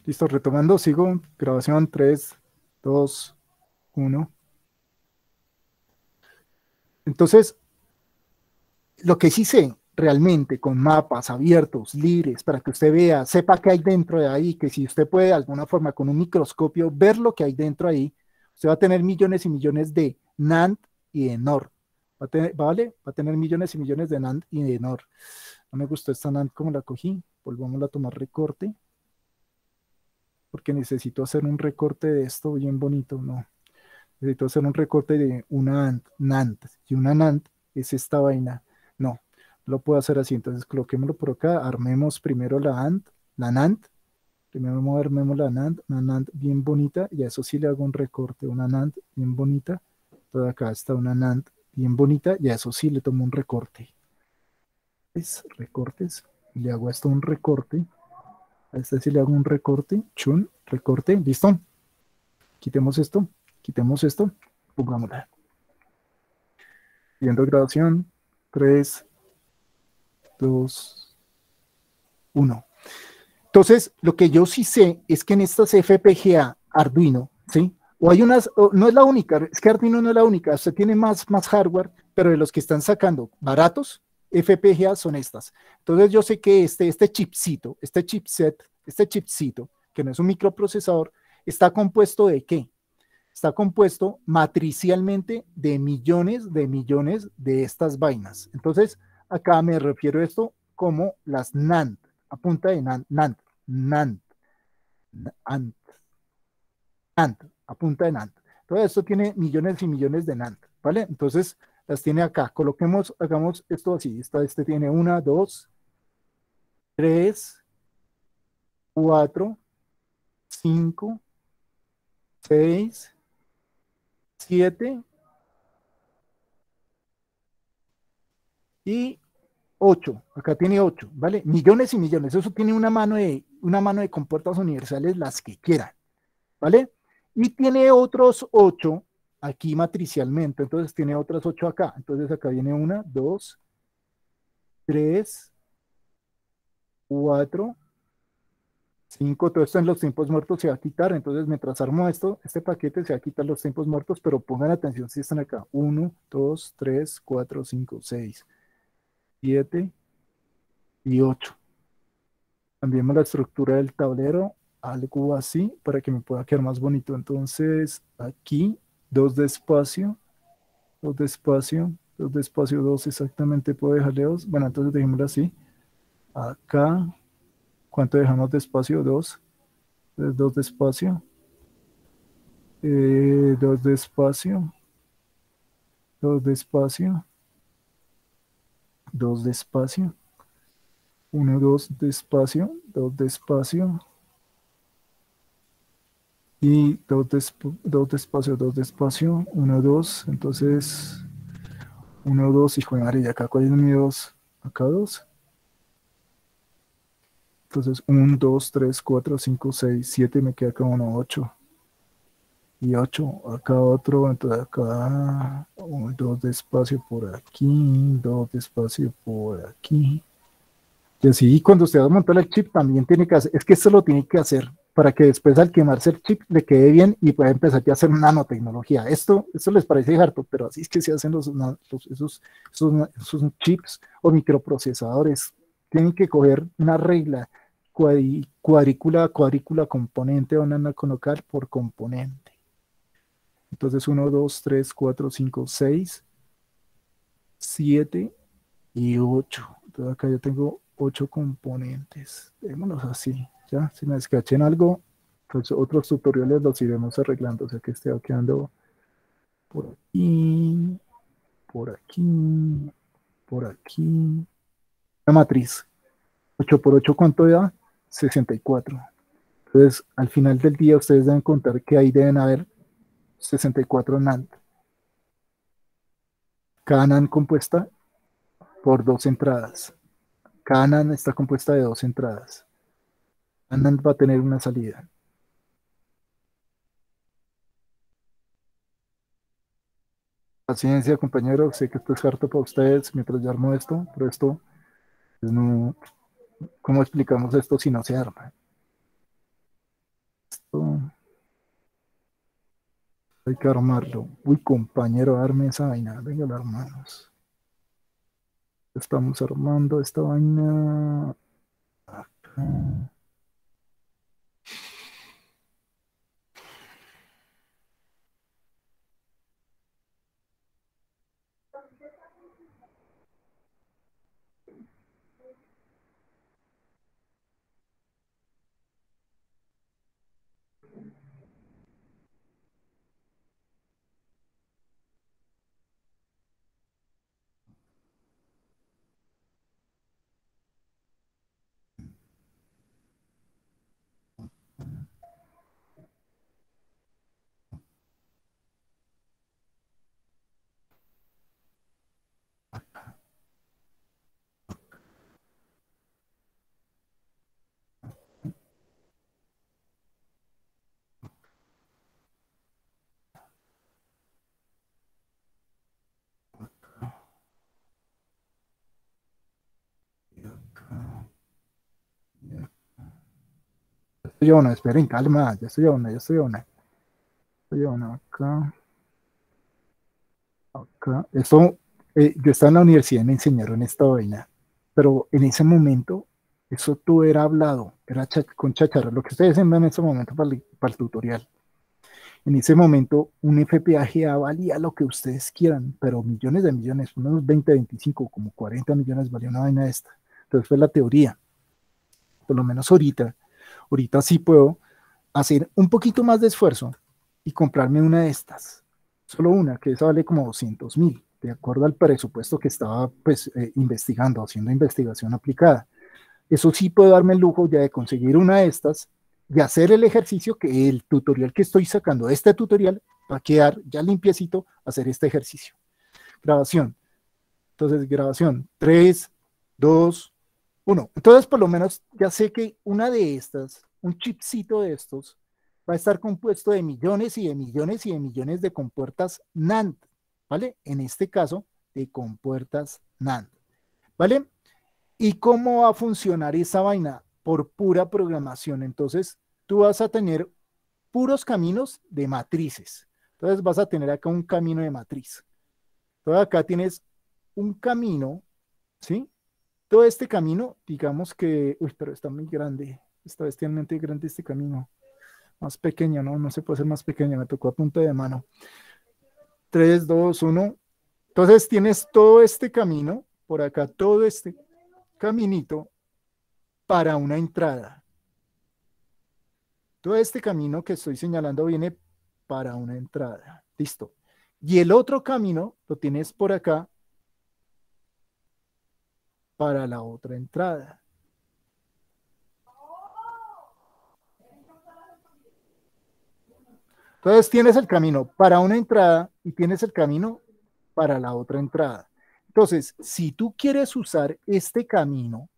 Listo, retomando, sigo. Grabación 3, 2, 1. Entonces, lo que sí sé realmente con mapas abiertos, libres, para que usted vea, sepa qué hay dentro de ahí, que si usted puede de alguna forma con un microscopio ver lo que hay dentro ahí, usted va a tener millones y millones de NAND y de NOR. tener, ¿Vale? Va a tener millones y millones de NAND y de NOR. No me gustó esta NAND como la cogí. Volvamos a tomar recorte porque necesito hacer un recorte de esto bien bonito, no. Necesito hacer un recorte de una ant NAND, y una NAND es esta vaina, no, lo puedo hacer así, entonces coloquémoslo por acá, armemos primero la ant la NAND, primero armemos la NAND, una NAND bien bonita, y a eso sí le hago un recorte, una NAND bien bonita, toda acá está una NAND bien bonita, y a eso sí le tomo un recorte, es recortes, le hago esto un recorte, a este si le hago un recorte, chun, recorte, listo. Quitemos esto, quitemos esto, pongámosla. viendo grabación, 3, 2, 1. Entonces, lo que yo sí sé es que en estas FPGA Arduino, ¿sí? O hay unas, no es la única, es que Arduino no es la única, usted tiene más, más hardware, pero de los que están sacando baratos, FPGA son estas. Entonces yo sé que este, este chipcito, este chipset, este chipcito, que no es un microprocesador, está compuesto de qué? Está compuesto matricialmente de millones de millones de estas vainas. Entonces, acá me refiero a esto como las NAND, apunta de NAND, NAND, NAND, NAND, NAND, a de NAND. Todo esto tiene millones y millones de NAND, ¿vale? Entonces, las tiene acá. Coloquemos, hagamos esto así. este tiene una, dos, tres, cuatro, cinco, seis, siete y ocho. Acá tiene ocho, ¿vale? Millones y millones. Eso tiene una mano de, una mano de compuertas universales, las que quieran, ¿vale? Y tiene otros ocho aquí matricialmente, entonces tiene otras ocho acá. Entonces acá viene una, dos, tres, cuatro, cinco, Todo esto en los tiempos muertos se va a quitar. Entonces mientras armo esto, este paquete se va a quitar los tiempos muertos, pero pongan atención si están acá. uno, dos, tres, cuatro, cinco, seis, siete y 8. Cambiemos la estructura del tablero, algo así, para que me pueda quedar más bonito. Entonces, aquí 2 despacio, 2 despacio, 2 despacio, 2 exactamente puedo dejarle 2. Bueno, entonces dejémoslo así. Acá, ¿cuánto dejamos despacio? 2. 2 despacio. 2 eh, despacio. 2 despacio. 2 despacio. 1, 2 despacio, 2 despacio, y dos, dos despacio, dos despacio, uno, dos, entonces uno, dos, hijo de madre, y acá cuál es mi dos, acá 2, Entonces 1, 2, 3, 4, 5, 6, 7, me queda acá uno, 8. Y 8, acá otro, entonces acá 1, 2 despacio por aquí, 2 despacio por aquí. Y así cuando usted va a montar el chip también tiene que hacer, es que esto lo tiene que hacer para que después al quemarse el chip le quede bien y pueda empezar ya a hacer nanotecnología. Esto, esto les parece harto, pero así es que se hacen los, los esos, esos, chips o microprocesadores. Tienen que coger una regla cuadri, cuadrícula cuadrícula, componente van a colocar por componente. Entonces 1, 2, 3, 4, 5, 6, 7 y 8. Entonces acá yo tengo 8 componentes. Démonos así. ¿ya? Si me descachen algo, pues otros tutoriales los iremos arreglando. O sea que esté quedando por aquí, por aquí, por aquí. La matriz. 8 por 8, ¿cuánto da? 64. Entonces, al final del día ustedes deben contar que ahí deben haber 64 NAND. Cada compuesta por dos entradas. Cada NAND está compuesta de dos entradas. Anand va a tener una salida. Paciencia, compañeros. Sé que esto es harto para ustedes mientras yo armo esto, pero esto ¿Cómo explicamos esto si no se arma? Esto. Hay que armarlo. Uy, compañero, arme esa vaina. Venga, la Estamos armando esta vaina. Acá. yo no esperen, calma, ya estoy uno, ya estoy uno. yo acá. Acá. Esto, eh, yo estaba en la universidad y me enseñaron esta vaina, pero en ese momento eso todo era hablado, era con chacharra, lo que ustedes ven en ese momento para el, para tutorial. En ese momento, un FPGA valía lo que ustedes quieran, pero millones de millones, unos 20, 25, como 40 millones valía una vaina esta. Entonces fue la teoría. Por lo menos ahorita, ahorita sí puedo hacer un poquito más de esfuerzo y comprarme una de estas, solo una, que esa vale como 200 mil, de acuerdo al presupuesto que estaba pues eh, investigando, haciendo investigación aplicada. Eso sí puedo darme el lujo ya de conseguir una de estas de hacer el ejercicio que el tutorial que estoy sacando, este tutorial, va a quedar ya limpiecito, hacer este ejercicio. Grabación. Entonces, grabación. 3, 2, bueno, entonces por lo menos ya sé que una de estas, un chipcito de estos, va a estar compuesto de millones y de millones y de millones de compuertas NAND, ¿vale? En este caso, de compuertas NAND, ¿vale? ¿Y cómo va a funcionar esa vaina? Por pura programación. Entonces, tú vas a tener puros caminos de matrices. Entonces, vas a tener acá un camino de matriz. Entonces, acá tienes un camino, ¿sí? todo este camino, digamos que, uy, pero está muy grande, está bestialmente grande este camino, más pequeño, ¿no? No se puede hacer más pequeño, me tocó a punta de mano. 3, 2, 1. Entonces tienes todo este camino, por acá todo este caminito para una entrada. Todo este camino que estoy señalando viene para una entrada. Listo. Y el otro camino lo tienes por acá para la otra entrada. Entonces tienes el camino para una entrada y tienes el camino para la otra entrada. Entonces, si tú quieres usar este camino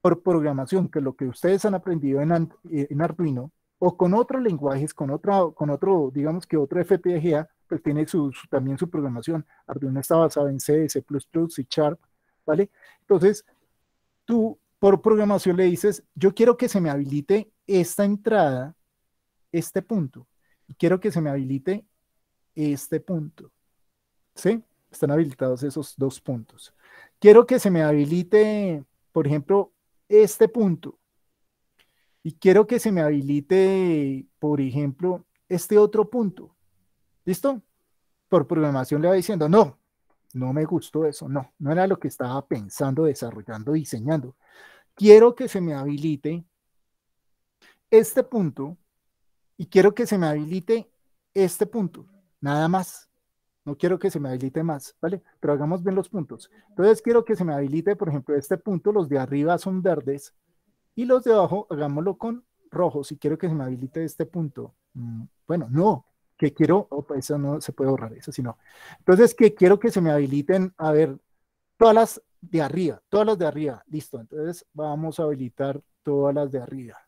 por programación, que es lo que ustedes han aprendido en, eh, Arduino, o con otros lenguajes, con, otra, con otro, digamos que otro FPGA, pues tiene también su programación. Arduino está basado en C, C++, C Sharp, ¿vale? Entonces, tú por programación le dices, yo quiero que se me habilite esta entrada, este punto, quiero que se me habilite este punto, ¿sí? Están habilitados esos dos puntos. Quiero que se me habilite, por ejemplo, este punto, y quiero que se me habilite, por ejemplo, este otro punto. ¿Listo? Por programación le va diciendo, no, no me gustó eso, no, no era lo que estaba pensando, desarrollando, diseñando. Quiero que se me habilite este punto y quiero que se me habilite este punto, nada más. No quiero que se me habilite más, ¿vale? Pero hagamos bien los puntos. Entonces quiero que se me habilite, por ejemplo, este punto, los de arriba son verdes y los de abajo hagámoslo con rojos y quiero que se me habilite este punto. Mm, bueno, no, que quiero, Opa, oh, pues, eso no se puede borrar, eso sí no. Entonces, que quiero que se me habiliten, a ver, todas las de arriba, todas las de arriba, listo. Entonces, vamos a habilitar todas las de arriba.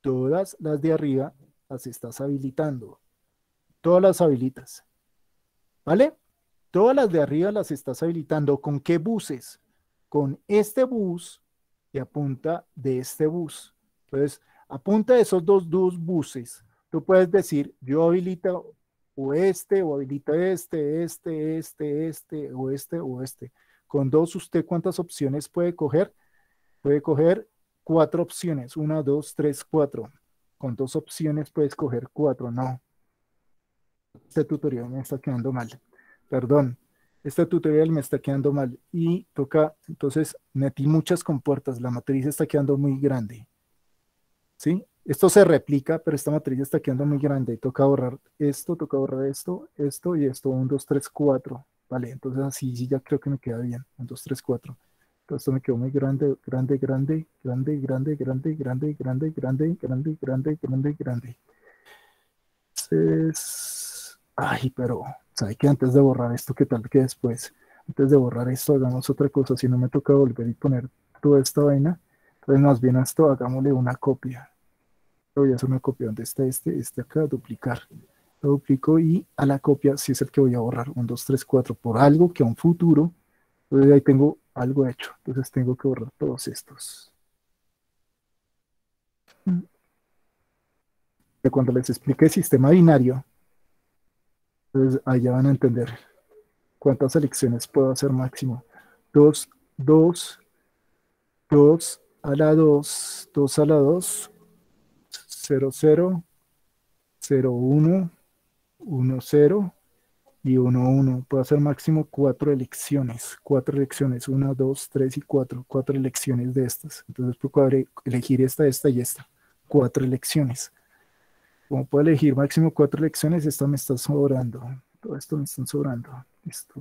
Todas las de arriba las estás habilitando. Todas las habilitas. ¿Vale? Todas las de arriba las estás habilitando. ¿Con qué buses? Con este bus y apunta de este bus. Entonces, apunta esos dos, dos buses Tú puedes decir, yo habilito o este, o habilito este, este, este, este, o este, o este. Con dos, ¿usted cuántas opciones puede coger? Puede coger cuatro opciones. Una, dos, tres, cuatro. Con dos opciones puedes coger cuatro. No. Este tutorial me está quedando mal. Perdón. Este tutorial me está quedando mal. Y toca, entonces, metí muchas compuertas. La matriz está quedando muy grande. ¿Sí? Esto se replica, pero esta matriz está quedando muy grande. toca borrar esto, toca borrar esto, esto y esto. 1, 2, 3, 4. Vale, entonces así sí, ya creo que me queda bien. 1, 2, 3, 4. Entonces esto me quedó muy grande, grande, grande, grande, grande, grande, grande, grande, grande, grande, grande, grande, grande. Entonces, ay, pero, ¿sabes que Antes de borrar esto, ¿qué tal que después? Antes de borrar esto, hagamos otra cosa. Si no me toca volver y poner toda esta vaina, entonces más bien esto hagámosle una copia voy a hacer una copia donde está este, este acá, duplicar. Lo duplico y a la copia, si es el que voy a borrar, un 2, 3, 4, por algo que a un futuro, entonces ahí tengo algo hecho. Entonces tengo que borrar todos estos. cuando les explique sistema binario, entonces pues allá van a entender cuántas elecciones puedo hacer máximo. 2, 2, 2 a la 2, 2 a la 2, 0, 0 00, 1, 0 y 1, 1 Puedo hacer máximo cuatro elecciones, cuatro elecciones, 1, 2, 3 y 4, cuatro elecciones de estas. Entonces puedo elegir esta, esta y esta, cuatro elecciones. Como puedo elegir máximo cuatro elecciones, esta me está sobrando. Todo esto me está sobrando. esto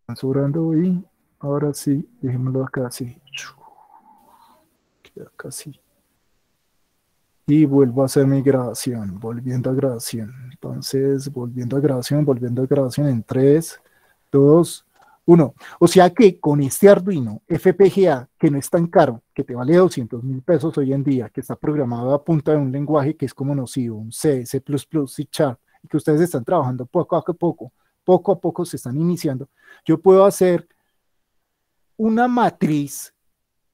Están sobrando y ahora sí, dejémoslo acá así casi. Y vuelvo a hacer mi grabación, volviendo a grabación. Entonces, volviendo a grabación, volviendo a grabación en 3, 2, 1. O sea que con este Arduino FPGA, que no es tan caro, que te vale 200 mil pesos hoy en día, que está programado a punta de un lenguaje que es como conocido, un C, C++, C Sharp, que ustedes están trabajando poco a poco, poco a poco se están iniciando, yo puedo hacer una matriz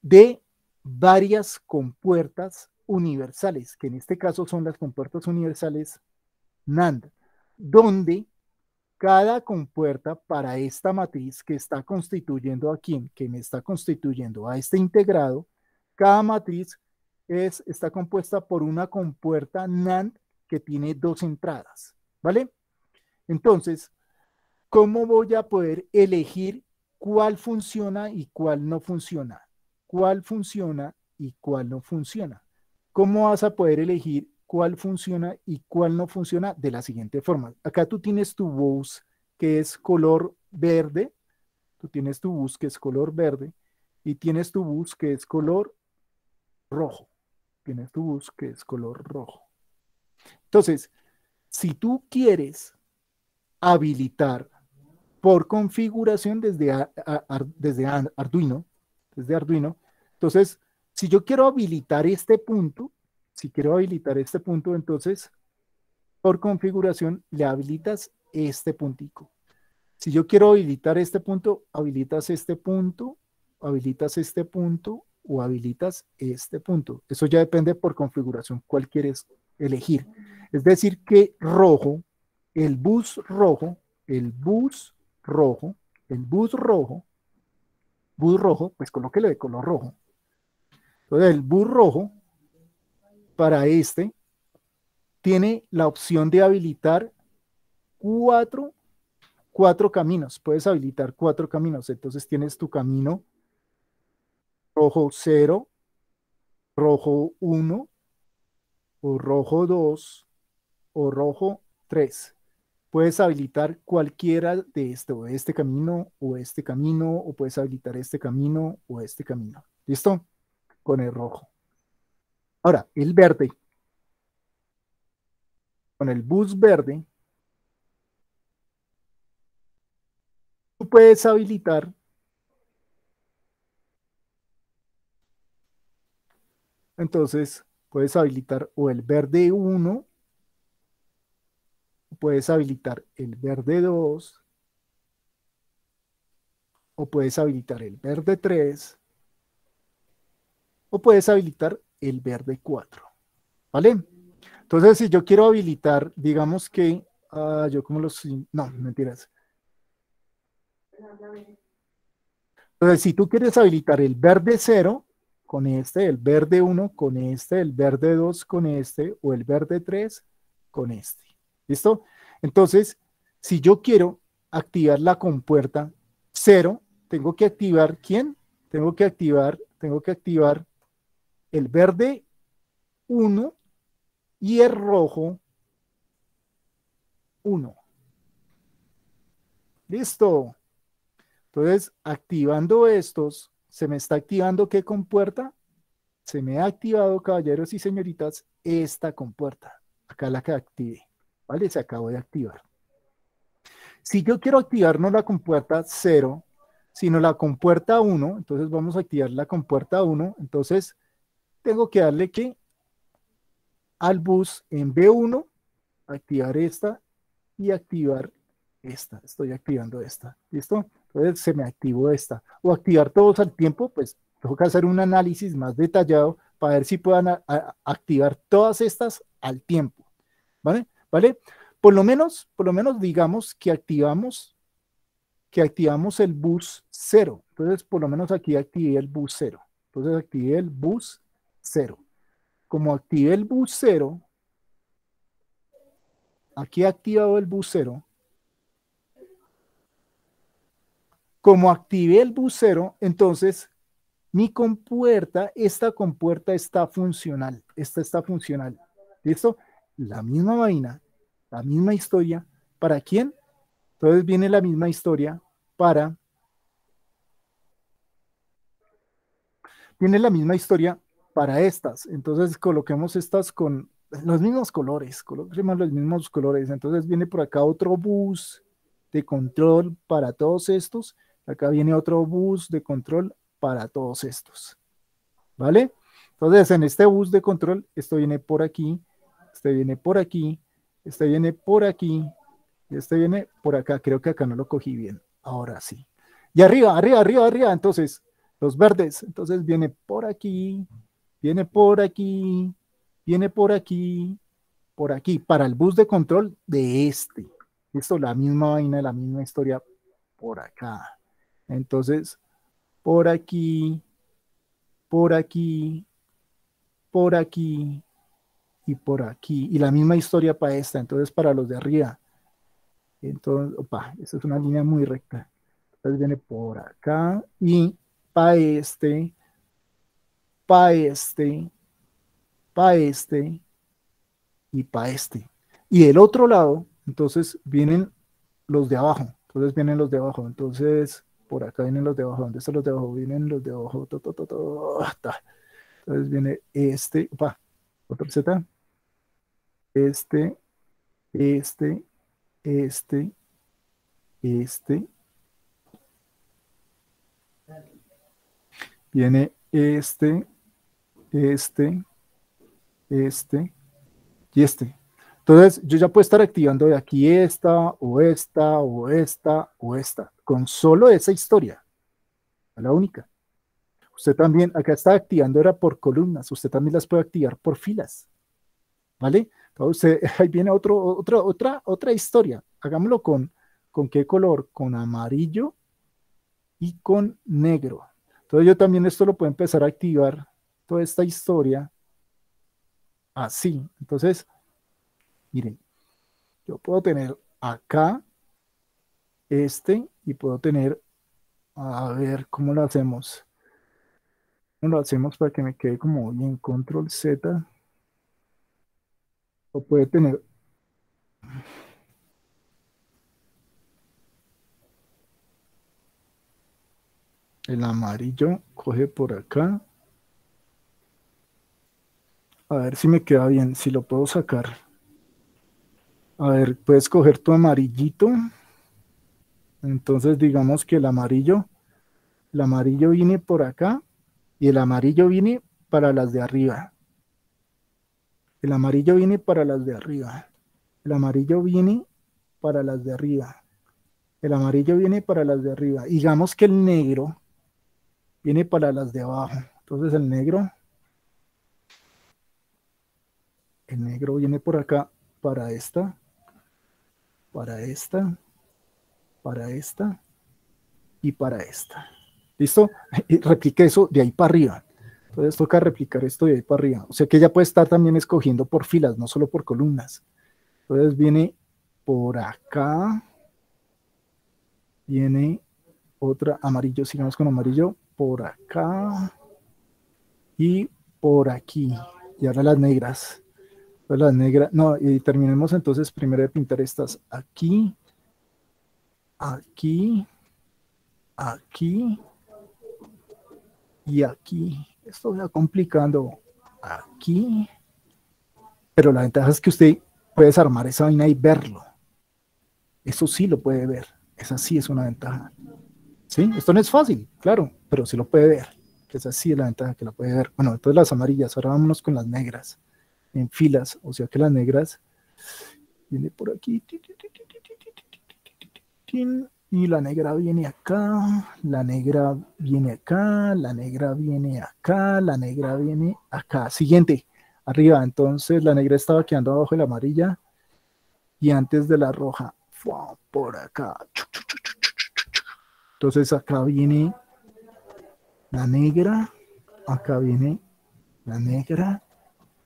de varias compuertas universales, que en este caso son las compuertas universales NAND, donde cada compuerta para esta matriz que está constituyendo a quién que me está constituyendo a este integrado, cada matriz es, está compuesta por una compuerta NAND que tiene dos entradas, ¿vale? Entonces, ¿cómo voy a poder elegir cuál funciona y cuál no funciona? cuál funciona y cuál no funciona. ¿Cómo vas a poder elegir cuál funciona y cuál no funciona? De la siguiente forma. Acá tú tienes tu bus que es color verde, tú tienes tu bus que es color verde y tienes tu bus que es color rojo. Tienes tu bus que es color rojo. Entonces, si tú quieres habilitar por configuración desde, desde Arduino, desde Arduino, entonces, si yo quiero habilitar este punto, si quiero habilitar este punto, entonces por configuración le habilitas este puntico. Si yo quiero habilitar este punto, habilitas este punto, habilitas este punto o habilitas este punto. Eso ya depende por configuración, cuál quieres elegir. Es decir, que rojo, el bus rojo, el bus rojo, el bus rojo, bus rojo, pues colóquelo de color rojo. Entonces, el burro rojo para este tiene la opción de habilitar cuatro, caminos. Puedes habilitar cuatro caminos. Entonces tienes tu camino rojo 0, rojo 1, o rojo 2, o rojo 3. Puedes habilitar cualquiera de este, o este camino, o este camino, o puedes habilitar este camino, o este camino. ¿Listo? con el rojo. Ahora, el verde. Con el bus verde, tú puedes habilitar Entonces, puedes habilitar o el verde 1, puedes habilitar el verde 2, o puedes habilitar el verde 3, o puedes habilitar el verde 4. ¿Vale? Entonces, si yo quiero habilitar, digamos que, ah, yo como los... No, mentiras. Entonces, si tú quieres habilitar el verde 0 con este, el verde 1 con este, el verde 2 con este o el verde 3 con este. ¿Listo? Entonces, si yo quiero activar la compuerta 0, tengo que activar ¿quién? Tengo que activar, tengo que activar el verde 1 y el rojo 1. Listo. Entonces, activando estos, se me está activando qué compuerta? Se me ha activado, caballeros y señoritas, esta compuerta. Acá la que active. ¿Vale? Se acabó de activar. Si yo quiero activar no la compuerta 0, sino la compuerta 1, entonces vamos a activar la compuerta 1. Entonces, tengo que darle que al bus en B1, activar esta y activar esta. Estoy activando esta, ¿listo? Entonces se me activó esta. O activar todos al tiempo, pues tengo que hacer un análisis más detallado para ver si puedan activar todas estas al tiempo, ¿vale? ¿Vale? Por lo menos, por lo menos digamos que activamos que activamos el bus 0. Entonces, por lo menos aquí activé el bus 0. Entonces, activé el bus cero, Como activé el bus aquí he activado el bus Como activé el bus entonces mi compuerta, esta compuerta está funcional. Esta está funcional. ¿Listo? La misma vaina, la misma historia. ¿Para quién? Entonces viene la misma historia para... tiene la misma historia para estas. Entonces coloquemos estas con los mismos colores, coloquemos los mismos colores. Entonces viene por acá otro bus de control para todos estos. Acá viene otro bus de control para todos estos. ¿Vale? Entonces en este bus de control, esto viene por aquí, este viene por aquí, este viene por aquí, este viene por acá. Creo que acá no lo cogí bien. Ahora sí. Y arriba, arriba, arriba, arriba. Entonces, los verdes. Entonces viene por aquí, viene por aquí, viene por aquí, por aquí, para el bus de control de este. es la misma vaina, la misma historia por acá. Entonces, por aquí, por aquí, por aquí y por aquí. Y la misma historia para esta, entonces para los de arriba. Entonces, opa, esta es una línea muy recta. Entonces viene por acá y para este, pa' este, pa' este y pa' este. Y el otro lado, entonces vienen los de abajo. Entonces vienen los de abajo. Entonces por acá vienen los de abajo. ¿Dónde están los de abajo? Vienen los de abajo. entonces viene este, pa otra receta. Este, este, este, este. Viene este, este, este y este. Entonces, yo ya puedo estar activando de aquí esta, o esta, o esta, o esta, con solo esa historia, la única. Usted también, acá está activando, era por columnas, usted también las puede activar por filas, ¿vale? Entonces, ahí viene otro, otra otra, otra historia. Hagámoslo con, ¿con qué color? Con amarillo y con negro. Entonces, yo también esto lo puedo empezar a activar esta historia así. Entonces, miren, yo puedo tener acá este y puedo tener, a ver, ¿cómo lo hacemos? ¿Cómo lo hacemos para que me quede como bien control Z? O puede tener... El amarillo coge por acá. A ver si me queda bien, si lo puedo sacar. A ver, puedes coger tu amarillito. Entonces digamos que el amarillo, el amarillo viene por acá y el amarillo viene para las de arriba. El amarillo viene para las de arriba. El amarillo viene para las de arriba. El amarillo viene para las de arriba. Digamos que el negro viene para las de abajo. Entonces el negro El negro viene por acá para esta, para esta, para esta y para esta. ¿Listo? Y replique eso de ahí para arriba. Entonces toca replicar esto de ahí para arriba. O sea que ella puede estar también escogiendo por filas, no solo por columnas. Entonces viene por acá. Viene otra amarillo, sigamos con amarillo. Por acá. Y por aquí. Y ahora las negras las negras no, y terminemos entonces primero de pintar estas aquí, aquí, aquí y aquí. Esto va complicando aquí, pero la ventaja es que usted puede desarmar esa vaina y verlo. Eso sí lo puede ver, esa sí es una ventaja. ¿Sí? Esto no es fácil, claro, pero sí lo puede ver. Esa sí es la ventaja que la puede ver. Bueno, entonces las amarillas, ahora vámonos con las negras en filas, o sea que las negras viene por aquí. Y la negra viene acá, la negra viene acá, la negra viene acá, la negra viene acá. Siguiente, arriba. Entonces la negra estaba quedando abajo de la amarilla y antes de la roja. Por acá. Entonces acá viene la negra, acá viene la negra,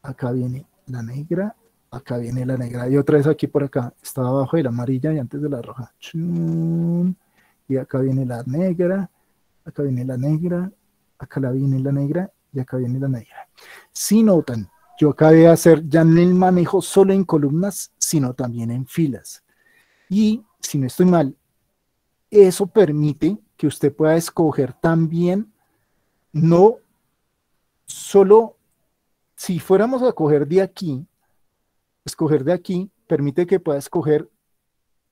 acá viene la negra, acá viene la negra, y otra vez aquí por acá, estaba abajo de la amarilla y antes de la roja, y acá viene la negra, acá viene la negra, acá la viene la negra, y acá viene la negra. Si notan, yo acabé de hacer ya el manejo solo en columnas, sino también en filas. Y, si no estoy mal, eso permite que usted pueda escoger también no solo si fuéramos a coger de aquí, escoger de aquí permite que puedas escoger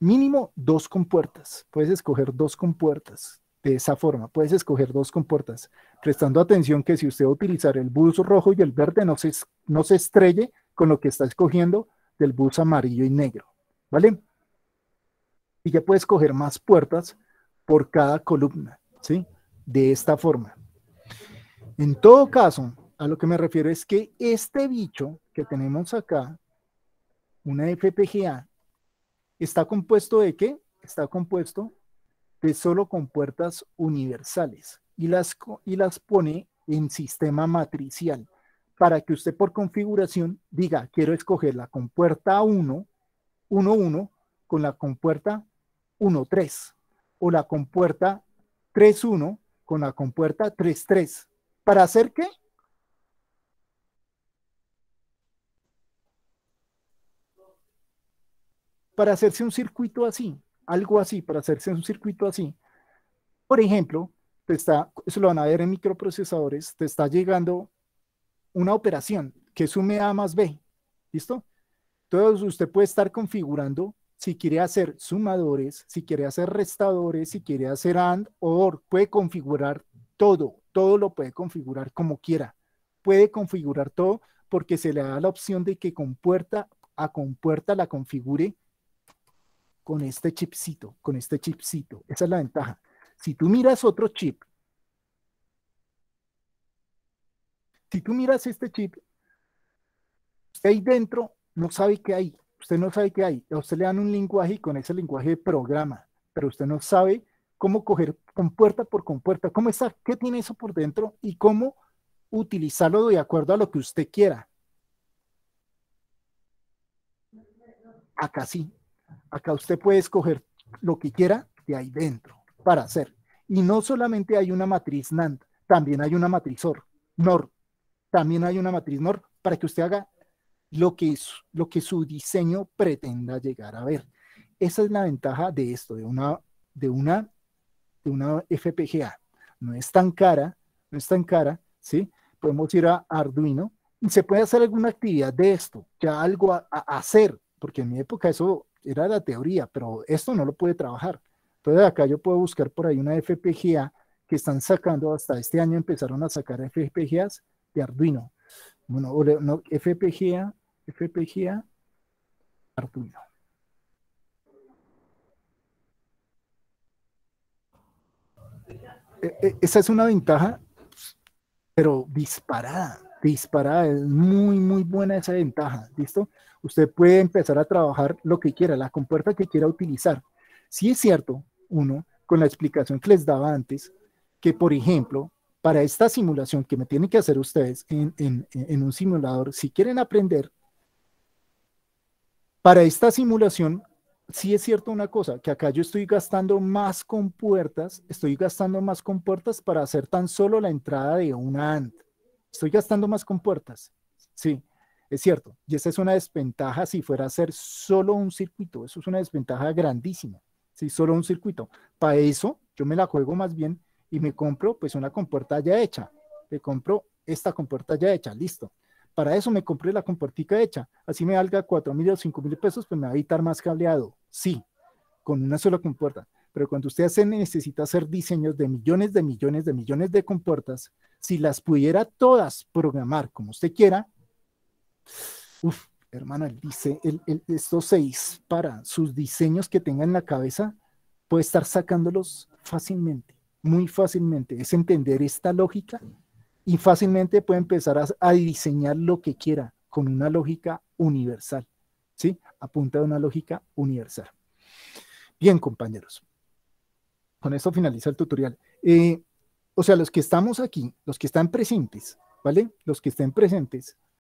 mínimo dos compuertas. Puedes escoger dos compuertas de esa forma. Puedes escoger dos compuertas, prestando atención que si usted va a utilizar el bus rojo y el verde, no se, no se estrelle con lo que está escogiendo del bus amarillo y negro. ¿Vale? Y ya puedes escoger más puertas por cada columna, ¿sí? De esta forma. En todo caso, a lo que me refiero es que este bicho que tenemos acá, una FPGA, está compuesto de qué? Está compuesto de solo compuertas universales y las, y las pone en sistema matricial para que usted por configuración diga, quiero escoger la compuerta 1, 1, 1 con la compuerta 1, 3 o la compuerta 3, 1 con la compuerta 3, 3. ¿Para hacer qué? para hacerse un circuito así, algo así, para hacerse un circuito así, por ejemplo, te está, eso lo van a ver en microprocesadores, te está llegando una operación que sume A más B, ¿listo? Entonces usted puede estar configurando si quiere hacer sumadores, si quiere hacer restadores, si quiere hacer AND, OR, puede configurar todo, todo lo puede configurar como quiera. Puede configurar todo porque se le da la opción de que con puerta a compuerta la configure con este chipcito, con este chipcito. Esa es la ventaja. Si tú miras otro chip, si tú miras este chip, ahí dentro no sabe qué hay, usted no sabe qué hay. A usted le dan un lenguaje y con ese lenguaje programa, pero usted no sabe cómo coger compuerta por compuerta, cómo está, qué tiene eso por dentro y cómo utilizarlo de acuerdo a lo que usted quiera. Acá sí, Acá usted puede escoger lo que quiera de ahí dentro para hacer. Y no solamente hay una matriz NAND, también hay una matriz NOR. También hay una matriz NOR para que usted haga lo que, lo que su diseño pretenda llegar a ver. Esa es la ventaja de esto, de una, de una, de una FPGA. No es tan cara, no es tan cara, ¿sí? Podemos ir a Arduino y se puede hacer alguna actividad de esto, ya algo a hacer, porque en mi época eso era la teoría, pero esto no lo puede trabajar. Entonces acá yo puedo buscar por ahí una FPGA que están sacando hasta este año, empezaron a sacar FPGAs de Arduino. Bueno, FPGA, FPGA, Arduino. E, e, esa es una ventaja, pero disparada, disparada, es muy, muy buena esa ventaja, ¿listo? Usted puede empezar a trabajar lo que quiera, la compuerta que quiera utilizar. Si es cierto, uno, con la explicación que les daba antes, que por ejemplo, para esta simulación que me tienen que hacer ustedes en, un simulador, si quieren aprender, para esta simulación si es cierto una cosa, que acá yo estoy gastando más compuertas, estoy gastando más compuertas para hacer tan solo la entrada de una AND. Estoy gastando más compuertas, sí. Es cierto, y esa es una desventaja si fuera a ser solo un circuito, eso es una desventaja grandísima, si solo un circuito. Para eso yo me la juego más bien y me compro pues una compuerta ya hecha, me compro esta compuerta ya hecha, listo. Para eso me compré la compuertica hecha, así me valga cuatro mil o cinco mil pesos, pues me va a evitar más cableado, sí, con una sola compuerta. Pero cuando usted hace, necesita hacer diseños de millones de millones de millones de compuertas, si las pudiera todas programar como usted quiera, Uf, hermano, dice, el, el, esto Sus diseños que tenga en la cabeza puede estar sacándolos fácilmente, muy fácilmente. Es entender esta lógica y fácilmente puede empezar a, diseñar lo que quiera con una lógica universal, ¿sí? A de una lógica universal. Bien, compañeros. Con esto finaliza el tutorial. Eh, o sea, los que estamos aquí, los que están presentes, ¿vale? Los que estén presentes,